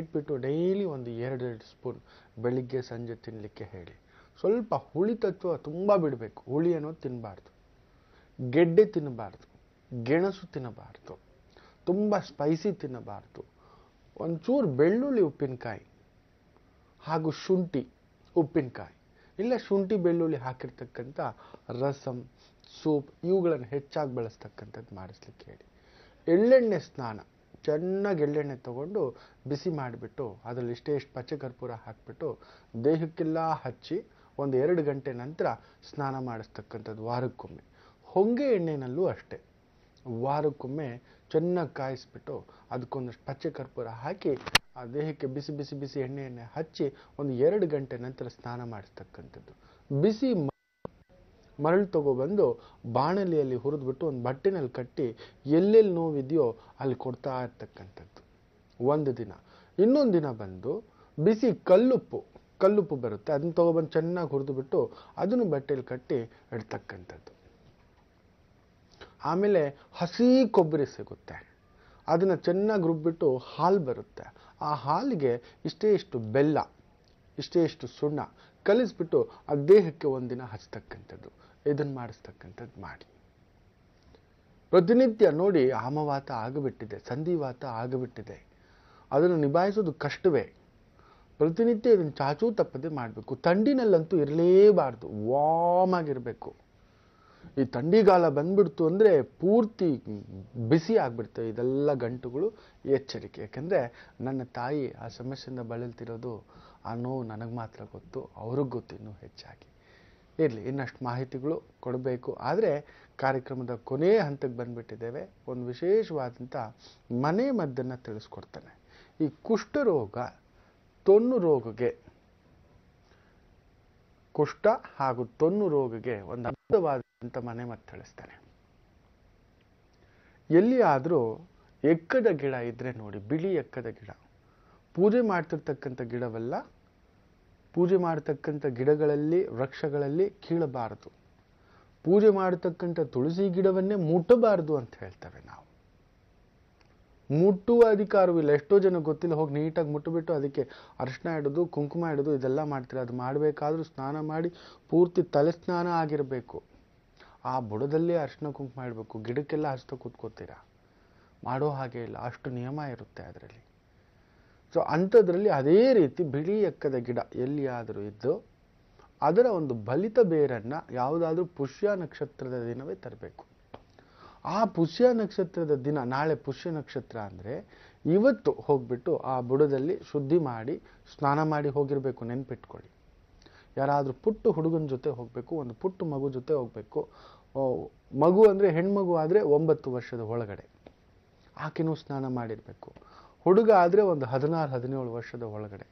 B: ಇಟ್ಬಿಟ್ಟು ಡೈಲಿ ಒಂದು ಎರಡೆರಡು ಸ್ಪೂನ್ ಬೆಳಿಗ್ಗೆ ಸಂಜೆ ತಿನ್ನಲಿಕ್ಕೆ ಹೇಳಿ ಸ್ವಲ್ಪ ಹುಳಿ ತತ್ವ ತುಂಬ ಬಿಡಬೇಕು ಹುಳಿ ಅನ್ನೋದು ತಿನ್ನಬಾರ್ದು ಗೆಡ್ಡೆ ತಿನ್ನಬಾರ್ದು ಗೆಣಸು ತಿನ್ನಬಾರ್ದು ತುಂಬ ಸ್ಪೈಸಿ ತಿನ್ನಬಾರ್ದು ಒಂಚೂರು ಬೆಳ್ಳುಳ್ಳಿ ಉಪ್ಪಿನಕಾಯಿ ಹಾಗೂ ಶುಂಠಿ ಉಪ್ಪಿನಕಾಯಿ ಇಲ್ಲ ಶುಂಠಿ ಬೆಳ್ಳುಳ್ಳಿ ಹಾಕಿರ್ತಕ್ಕಂಥ ರಸಂ ಸೂಪ್ ಇವುಗಳನ್ನು ಹೆಚ್ಚಾಗಿ ಬಳಸ್ತಕ್ಕಂಥದ್ದು ಮಾಡಿಸ್ಲಿಕ್ಕೆ ಹೇಳಿ ಎಳ್ಳೆಣ್ಣೆ ಸ್ನಾನ ಚೆನ್ನಾಗಿ ಎಳ್ಳೆಣ್ಣೆ ತೊಗೊಂಡು ಬಿಸಿ ಮಾಡಿಬಿಟ್ಟು ಅದರಲ್ಲಿ ಇಷ್ಟೇ ಇಷ್ಟು ಪಚ್ಚೆ ಕರ್ಪೂರ ಹಾಕಿಬಿಟ್ಟು ದೇಹಕ್ಕೆಲ್ಲ ಹಚ್ಚಿ ಒಂದು ಎರಡು ಗಂಟೆ ನಂತರ ಸ್ನಾನ ಮಾಡಿಸ್ತಕ್ಕಂಥದ್ದು ವಾರಕ್ಕೊಮ್ಮೆ ಹೊಂಗೆ ಎಣ್ಣೆನಲ್ಲೂ ಅಷ್ಟೇ ವಾರಕ್ಕೊಮ್ಮೆ ಚೆನ್ನಾಗಿ ಕಾಯಿಸ್ಬಿಟ್ಟು ಅದಕ್ಕೊಂದಷ್ಟು ಪಚ್ಚೆ ಕರ್ಪೂರ ಹಾಕಿ ಆ ದೇಹಕ್ಕೆ ಬಿಸಿ ಬಿಸಿ ಬಿಸಿ ಎಣ್ಣೆಯನ್ನು ಹಚ್ಚಿ ಒಂದು ಎರಡು ಗಂಟೆ ನಂತರ ಸ್ನಾನ ಮಾಡಿಸ್ತಕ್ಕಂಥದ್ದು ಬಿಸಿ ಮರಳು ತಗೋಬಂದು ಬಾಣಲಿಯಲ್ಲಿ ಹುರಿದ್ಬಿಟ್ಟು ಒಂದು ಬಟ್ಟೆನಲ್ಲಿ ಕಟ್ಟಿ ಎಲ್ಲೆಲ್ಲಿ ನೋವಿದೆಯೋ ಅಲ್ಲಿ ಕೊಡ್ತಾ ಇರ್ತಕ್ಕಂಥದ್ದು ಒಂದು ದಿನ ಇನ್ನೊಂದು ದಿನ ಬಂದು ಬಿಸಿ ಕಲ್ಲುಪ್ಪು ಕಲ್ಲುಪ್ಪು ಬರುತ್ತೆ ಅದನ್ನ ತಗೊಬಂದು ಚೆನ್ನಾಗಿ ಹುರಿದುಬಿಟ್ಟು ಅದನ್ನು ಬಟ್ಟೆಯಲ್ಲಿ ಕಟ್ಟಿ ಇಡ್ತಕ್ಕಂಥದ್ದು ಆಮೇಲೆ ಹಸಿ ಕೊಬ್ಬರಿ ಸಿಗುತ್ತೆ ಅದನ್ನು ಚೆನ್ನಾಗಿ ರುಬ್ಬಿಟ್ಟು ಹಾಲು ಬರುತ್ತೆ ಆ ಹಾಲಿಗೆ ಇಷ್ಟೇ ಇಷ್ಟು ಬೆಲ್ಲ ಇಷ್ಟೇ ಇಷ್ಟು ಸುಣ್ಣ ಕಲಿಸ್ಬಿಟ್ಟು ಆ ದೇಹಕ್ಕೆ ಒಂದಿನ ಹಚ್ಚತಕ್ಕಂಥದ್ದು ಇದನ್ನು ಮಾಡಿಸ್ತಕ್ಕಂಥದ್ದು ಮಾಡಿ ಪ್ರತಿನಿತ್ಯ ನೋಡಿ ಆಮವಾತ ಆಗಿಬಿಟ್ಟಿದೆ ಸಂಧಿವಾತ ಆಗಿಬಿಟ್ಟಿದೆ ಅದನ್ನು ನಿಭಾಯಿಸೋದು ಕಷ್ಟವೇ ಪ್ರತಿನಿತ್ಯ ಇದನ್ನು ಚಾಚೂ ತಪ್ಪದೆ ಮಾಡಬೇಕು ತಂಡಿನಲ್ಲಂತೂ ಇರಲೇಬಾರ್ದು ವಾಮ್ ಆಗಿರಬೇಕು ಈ ತಂಡಿಗಾಲ ಬಂದ್ಬಿಡ್ತು ಅಂದರೆ ಪೂರ್ತಿ ಬಿಸಿ ಆಗಿಬಿಡ್ತು ಇದೆಲ್ಲ ಗಂಟುಗಳು ಎಚ್ಚರಿಕೆ ಯಾಕೆಂದರೆ ನನ್ನ ತಾಯಿ ಆ ಸಮಸ್ಯೆಯಿಂದ ಬಳಲ್ತಿರೋದು ಆ ನನಗೆ ಮಾತ್ರ ಗೊತ್ತು ಅವ್ರಿಗೆ ಗೊತ್ತು ಇನ್ನೂ ಹೆಚ್ಚಾಗಿ ಇರಲಿ ಇನ್ನಷ್ಟು ಮಾಹಿತಿಗಳು ಕೊಡಬೇಕು ಆದರೆ ಕಾರ್ಯಕ್ರಮದ ಕೊನೆಯ ಹಂತಕ್ಕೆ ಬಂದುಬಿಟ್ಟಿದ್ದೇವೆ ಒಂದು ವಿಶೇಷವಾದಂಥ ಮನೆ ಮದ್ದನ್ನು ತಿಳಿಸ್ಕೊಡ್ತಾನೆ ಈ ಕುಷ್ಠರೋಗ ತೊನ್ನು ರೋಗಗೆ ಕುಷ್ಠ ಹಾಗೂ ತೊನ್ನು ರೋಗಗೆ ಒಂದು ಅದ್ಭುತವಾದಂಥ ಮನೆ ಮದ್ದು ತಿಳಿಸ್ತಾನೆ ಎಲ್ಲಿಯಾದರೂ ಎಕ್ಕದ ಗಿಡ ಇದ್ದರೆ ನೋಡಿ ಬಿಳಿ ಎಕ್ಕದ ಗಿಡ ಪೂಜೆ ಮಾಡ್ತಿರ್ತಕ್ಕಂಥ ಗಿಡವಲ್ಲ ಪೂಜೆ ಮಾಡ್ತಕ್ಕಂಥ ಗಿಡಗಳಲ್ಲಿ ವೃಕ್ಷಗಳಲ್ಲಿ ಕೀಳಬಾರದು ಪೂಜೆ ಮಾಡತಕ್ಕಂಥ ತುಳಸಿ ಗಿಡವನ್ನೇ ಮುಟ್ಟಬಾರದು ಅಂತ ಹೇಳ್ತೇವೆ ನಾವು ಮುಟ್ಟುವ ಇಲ್ಲ ಎಷ್ಟೋ ಜನ ಗೊತ್ತಿಲ್ಲ ಹೋಗಿ ನೀಟಾಗಿ ಮುಟ್ಟುಬಿಟ್ಟು ಅದಕ್ಕೆ ಅರ್ಶನ ಇಡೋದು ಕುಂಕುಮ ಇಡೋದು ಇದೆಲ್ಲ ಮಾಡ್ತೀರಾ ಅದು ಮಾಡಬೇಕಾದ್ರೂ ಸ್ನಾನ ಮಾಡಿ ಪೂರ್ತಿ ತಲೆ ಸ್ನಾನ ಆಗಿರಬೇಕು ಆ ಬುಡದಲ್ಲಿ ಅರ್ಶನ ಕುಂಕುಮ ಇಡಬೇಕು ಗಿಡಕ್ಕೆಲ್ಲ ಹಚ್ತಾ ಕೂತ್ಕೋತೀರಾ ಮಾಡೋ ಹಾಗೆ ಇಲ್ಲ ಅಷ್ಟು ನಿಯಮ ಇರುತ್ತೆ ಅದರಲ್ಲಿ ಸೊ ಅಂಥದ್ರಲ್ಲಿ ಅದೇ ರೀತಿ ಬಿಳಿ ಎಕ್ಕದ ಗಿಡ ಎಲ್ಲಿಯಾದರೂ ಇದ್ದು ಅದರ ಒಂದು ಬಲಿತ ಬೇರನ್ನು ಯಾವುದಾದ್ರೂ ಪುಷ್ಯ ನಕ್ಷತ್ರದ ದಿನವೇ ತರಬೇಕು ಆ ಪುಷ್ಯ ನಕ್ಷತ್ರದ ದಿನ ನಾಳೆ ಪುಷ್ಯ ನಕ್ಷತ್ರ ಅಂದರೆ ಇವತ್ತು ಹೋಗ್ಬಿಟ್ಟು ಆ ಬುಡದಲ್ಲಿ ಶುದ್ಧಿ ಮಾಡಿ ಸ್ನಾನ ಮಾಡಿ ಹೋಗಿರಬೇಕು ನೆನ್ಪಿಟ್ಕೊಳ್ಳಿ ಯಾರಾದರೂ ಪುಟ್ಟು ಹುಡುಗನ ಜೊತೆ ಹೋಗಬೇಕು ಒಂದು ಪುಟ್ಟು ಮಗು ಜೊತೆ ಹೋಗಬೇಕು ಮಗು ಅಂದರೆ ಹೆಣ್ಮಗು ಆದರೆ ಒಂಬತ್ತು ವರ್ಷದ ಒಳಗಡೆ ಆಕೆನೂ ಸ್ನಾನ ಮಾಡಿರಬೇಕು ಹುಡುಗ ಆದರೆ ಒಂದು ಹದಿನಾರು ಹದಿನೇಳು ವರ್ಷದ ಒಳಗಡೆ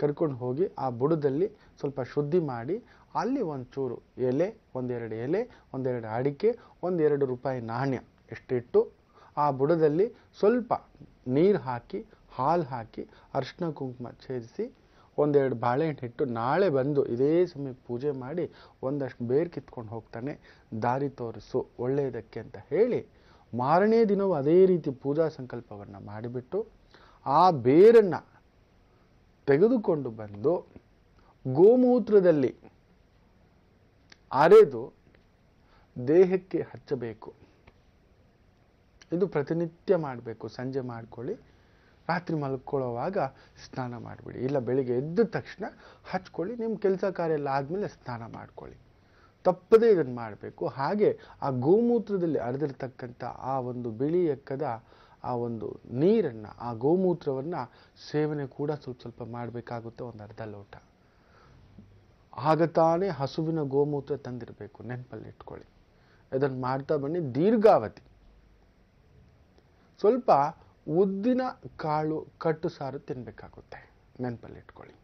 B: ಕರ್ಕೊಂಡು ಹೋಗಿ ಆ ಬುಡದಲ್ಲಿ ಸ್ವಲ್ಪ ಶುದ್ಧಿ ಮಾಡಿ ಅಲ್ಲಿ ಒಂಚೂರು ಎಲೆ ಒಂದೆರಡು ಎಲೆ ಒಂದೆರಡು ಅಡಿಕೆ ಒಂದೆರಡು ರೂಪಾಯಿ ನಾಣ್ಯ ಎಷ್ಟಿಟ್ಟು ಆ ಬುಡದಲ್ಲಿ ಸ್ವಲ್ಪ ನೀರು ಹಾಕಿ ಹಾಲು ಹಾಕಿ ಅರಿಶಿನ ಕುಂಕುಮ ಸೇರಿಸಿ ಒಂದೆರಡು ಬಾಳೆಹಣ್ಣು ಇಟ್ಟು ನಾಳೆ ಬಂದು ಇದೇ ಸಮಯ ಪೂಜೆ ಮಾಡಿ ಒಂದಷ್ಟು ಬೇರು ಕಿತ್ಕೊಂಡು ಹೋಗ್ತಾನೆ ದಾರಿ ತೋರಿಸು ಒಳ್ಳೆಯದಕ್ಕೆ ಅಂತ ಹೇಳಿ ಮಾರನೇ ದಿನವೂ ಅದೇ ರೀತಿ ಪೂಜಾ ಸಂಕಲ್ಪವನ್ನು ಮಾಡಿಬಿಟ್ಟು ಆ ಬೇರನ್ನು ತೆಗೆದುಕೊಂಡು ಬಂದು ಗೋಮೂತ್ರದಲ್ಲಿ ಅರೆದು ದೇಹಕ್ಕೆ ಹಚ್ಚಬೇಕು ಇದು ಪ್ರತಿನಿತ್ಯ ಮಾಡಬೇಕು ಸಂಜೆ ಮಾಡ್ಕೊಳ್ಳಿ ರಾತ್ರಿ ಮಲ್ಕೊಳ್ಳೋವಾಗ ಸ್ನಾನ ಮಾಡಿಬಿಡಿ ಇಲ್ಲ ಬೆಳಿಗ್ಗೆ ಎದ್ದ ತಕ್ಷಣ ಹಚ್ಕೊಳ್ಳಿ ನಿಮ್ಮ ಕೆಲಸ ಕಾರ್ಯ ಎಲ್ಲ ಆದಮೇಲೆ ಸ್ನಾನ ಮಾಡ್ಕೊಳ್ಳಿ ತಪ್ಪದೇ ಇದನ್ನು ಮಾಡಬೇಕು ಹಾಗೆ ಆ ಗೋಮೂತ್ರದಲ್ಲಿ ಅರೆದಿರ್ತಕ್ಕಂಥ ಆ ಒಂದು ಬಿಳಿ ಎಕ್ಕದ ಆ ಒಂದು ನೀರನ್ನು ಆ ಗೋಮೂತ್ರವನ್ನು ಸೇವನೆ ಕೂಡ ಸ್ವಲ್ಪ ಸ್ವಲ್ಪ ಮಾಡಬೇಕಾಗುತ್ತೆ ಒಂದು ಅರ್ಧ ಲೋಟ ಆಗ ತಾನೇ ಹಸುವಿನ ಗೋಮೂತ್ರ ತಂದಿರಬೇಕು ನೆನಪಲ್ಲಿ ಇಟ್ಕೊಳ್ಳಿ ಇದನ್ನು ಮಾಡ್ತಾ ಬನ್ನಿ ದೀರ್ಘಾವಧಿ ಸ್ವಲ್ಪ ಉದ್ದಿನ ಕಾಳು ಕಟ್ಟು ಸಾರು ತಿನ್ನಬೇಕಾಗುತ್ತೆ ನೆನಪಲ್ಲಿ ಇಟ್ಕೊಳ್ಳಿ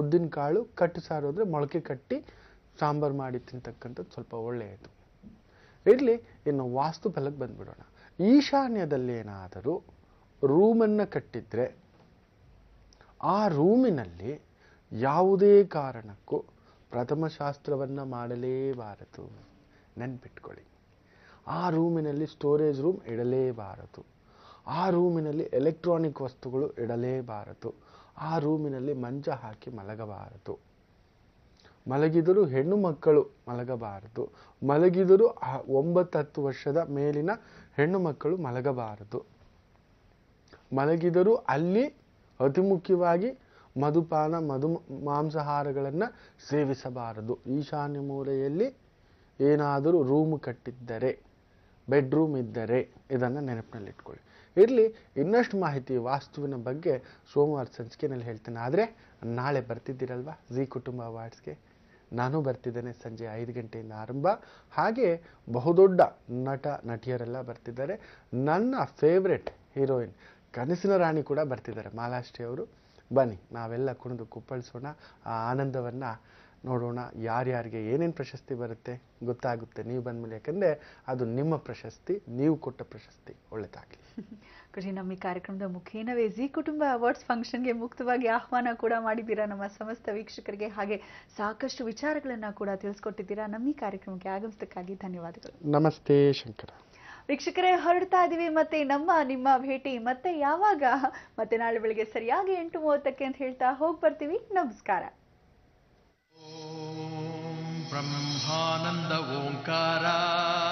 B: ಉದ್ದಿನ ಕಾಳು ಕಟ್ಟು ಸಾರು ಅಂದರೆ ಮೊಳಕೆ ಕಟ್ಟಿ ಸಾಂಬಾರು ಮಾಡಿ ತಿಂತಕ್ಕಂಥದ್ದು ಸ್ವಲ್ಪ ಒಳ್ಳೆಯದು ಇರಲಿ ಇನ್ನು ವಾಸ್ತು ಫಲಕ್ಕೆ ಬಂದ್ಬಿಡೋಣ ಈಶಾನ್ಯದಲ್ಲೇನಾದರೂ ರೂಮನ್ನು ಕಟ್ಟಿದರೆ ಆ ರೂಮಿನಲ್ಲಿ ಯಾವುದೇ ಕಾರಣಕ್ಕೂ ಪ್ರಥಮ ಶಾಸ್ತ್ರವನ್ನು ಮಾಡಲೇಬಾರದು ನೆನ್ಪಿಟ್ಕೊಳ್ಳಿ ಆ ರೂಮಿನಲ್ಲಿ ಸ್ಟೋರೇಜ್ ರೂಮ್ ಇಡಲೇಬಾರದು ಆ ರೂಮಿನಲ್ಲಿ ಎಲೆಕ್ಟ್ರಾನಿಕ್ ವಸ್ತುಗಳು ಇಡಲೇಬಾರದು ಆ ರೂಮಿನಲ್ಲಿ ಮಂಚ ಹಾಕಿ ಮಲಗಬಾರದು ಮಲಗಿದರೂ ಹೆಣ್ಣು ಮಕ್ಕಳು ಮಲಗಬಾರದು ಮಲಗಿದರೂ ಒಂಬತ್ತು ಹತ್ತು ವರ್ಷದ ಮೇಲಿನ ಹೆಣ್ಣು ಮಕ್ಕಳು ಮಲಗಬಾರದು ಮಲಗಿದರೂ ಅಲ್ಲಿ ಅತಿ ಮುಖ್ಯವಾಗಿ ಮಧುಪಾನ ಮಧು ಮಾಂಸಾಹಾರಗಳನ್ನು ಸೇವಿಸಬಾರದು ಈಶಾನ್ಯ ಮೂಲೆಯಲ್ಲಿ ಏನಾದರೂ ರೂಮ್ ಕಟ್ಟಿದ್ದರೆ ಬೆಡ್ರೂಮ್ ಇದ್ದರೆ ಇದನ್ನು ನೆನಪಿನಲ್ಲಿಟ್ಕೊಳ್ಳಿ ಇರಲಿ ಇನ್ನಷ್ಟು ಮಾಹಿತಿ ವಾಸ್ತುವಿನ ಬಗ್ಗೆ ಸೋಮವಾರ ಸಂಚಿಕೆನಲ್ಲಿ ಹೇಳ್ತೇನೆ ಆದರೆ ನಾಳೆ ಬರ್ತಿದ್ದೀರಲ್ವಾ ಜಿ ಕುಟುಂಬ ಅವಾರ್ಡ್ಸ್ಗೆ ನಾನು ಬರ್ತಿದ್ದೇನೆ ಸಂಜೆ ಐದು ಗಂಟೆಯಿಂದ ಆರಂಭ ಹಾಗೆ ಬಹುದೊಡ್ಡ ನಟ ನಟಿಯರೆಲ್ಲ ಬರ್ತಿದ್ದಾರೆ ನನ್ನ ಫೇವ್ರೆಟ್ ಹೀರೋಯಿನ್ ಕನಸಿನ ರಾಣಿ ಕೂಡ ಬರ್ತಿದ್ದಾರೆ ಮಾಲಾಶ್ರೀ ಅವರು ಬನ್ನಿ ನಾವೆಲ್ಲ ಕುಣಿದು ಕುಪ್ಪಳಿಸೋಣ ಆ ಆನಂದವನ್ನು ನೋಡೋಣ ಯಾರ್ಯಾರಿಗೆ ಏನೇನು ಪ್ರಶಸ್ತಿ ಬರುತ್ತೆ ಗೊತ್ತಾಗುತ್ತೆ ನೀವು ಬಂದ ಯಾಕಂದ್ರೆ ಯಾಕಂದರೆ ಅದು ನಿಮ್ಮ ಪ್ರಶಸ್ತಿ ನೀವು ಕೊಟ್ಟ ಪ್ರಶಸ್ತಿ ಒಳ್ಳೆದಾಗಲಿ <laughs>
A: ಕೃಷಿ ನಮ್ಮ ಈ ಕಾರ್ಯಕ್ರಮದ ಮುಖೇನವೇ ಜಿ ಕುಟುಂಬ ಅವಾರ್ಡ್ಸ್ ಫಂಕ್ಷನ್ಗೆ ಮುಕ್ತವಾಗಿ ಆಹ್ವಾನ ಕೂಡ ಮಾಡಿದ್ದೀರಾ ನಮ್ಮ ಸಮಸ್ತ ವೀಕ್ಷಕರಿಗೆ ಹಾಗೆ ಸಾಕಷ್ಟು ವಿಚಾರಗಳನ್ನು ಕೂಡ ತಿಳಿಸ್ಕೊಟ್ಟಿದ್ದೀರಾ ನಮ್ಮ ಈ ಕಾರ್ಯಕ್ರಮಕ್ಕೆ ಆಗಮಿಸೋದಕ್ಕಾಗಿ ಧನ್ಯವಾದಗಳು
B: ನಮಸ್ತೆ ಶಂಕರ
A: ವೀಕ್ಷಕರೇ ಹೊರಡ್ತಾ ಇದ್ದೀವಿ ಮತ್ತೆ ನಮ್ಮ ನಿಮ್ಮ ಭೇಟಿ ಮತ್ತೆ ಯಾವಾಗ ಮತ್ತೆ ನಾಳೆ ಬೆಳಿಗ್ಗೆ ಸರಿಯಾಗಿ ಎಂಟು ಮೂವತ್ತಕ್ಕೆ ಅಂತ ಹೇಳ್ತಾ ಹೋಗಿ ಬರ್ತೀವಿ ನಮಸ್ಕಾರ ब्रह्मानन्द ओङ्कारा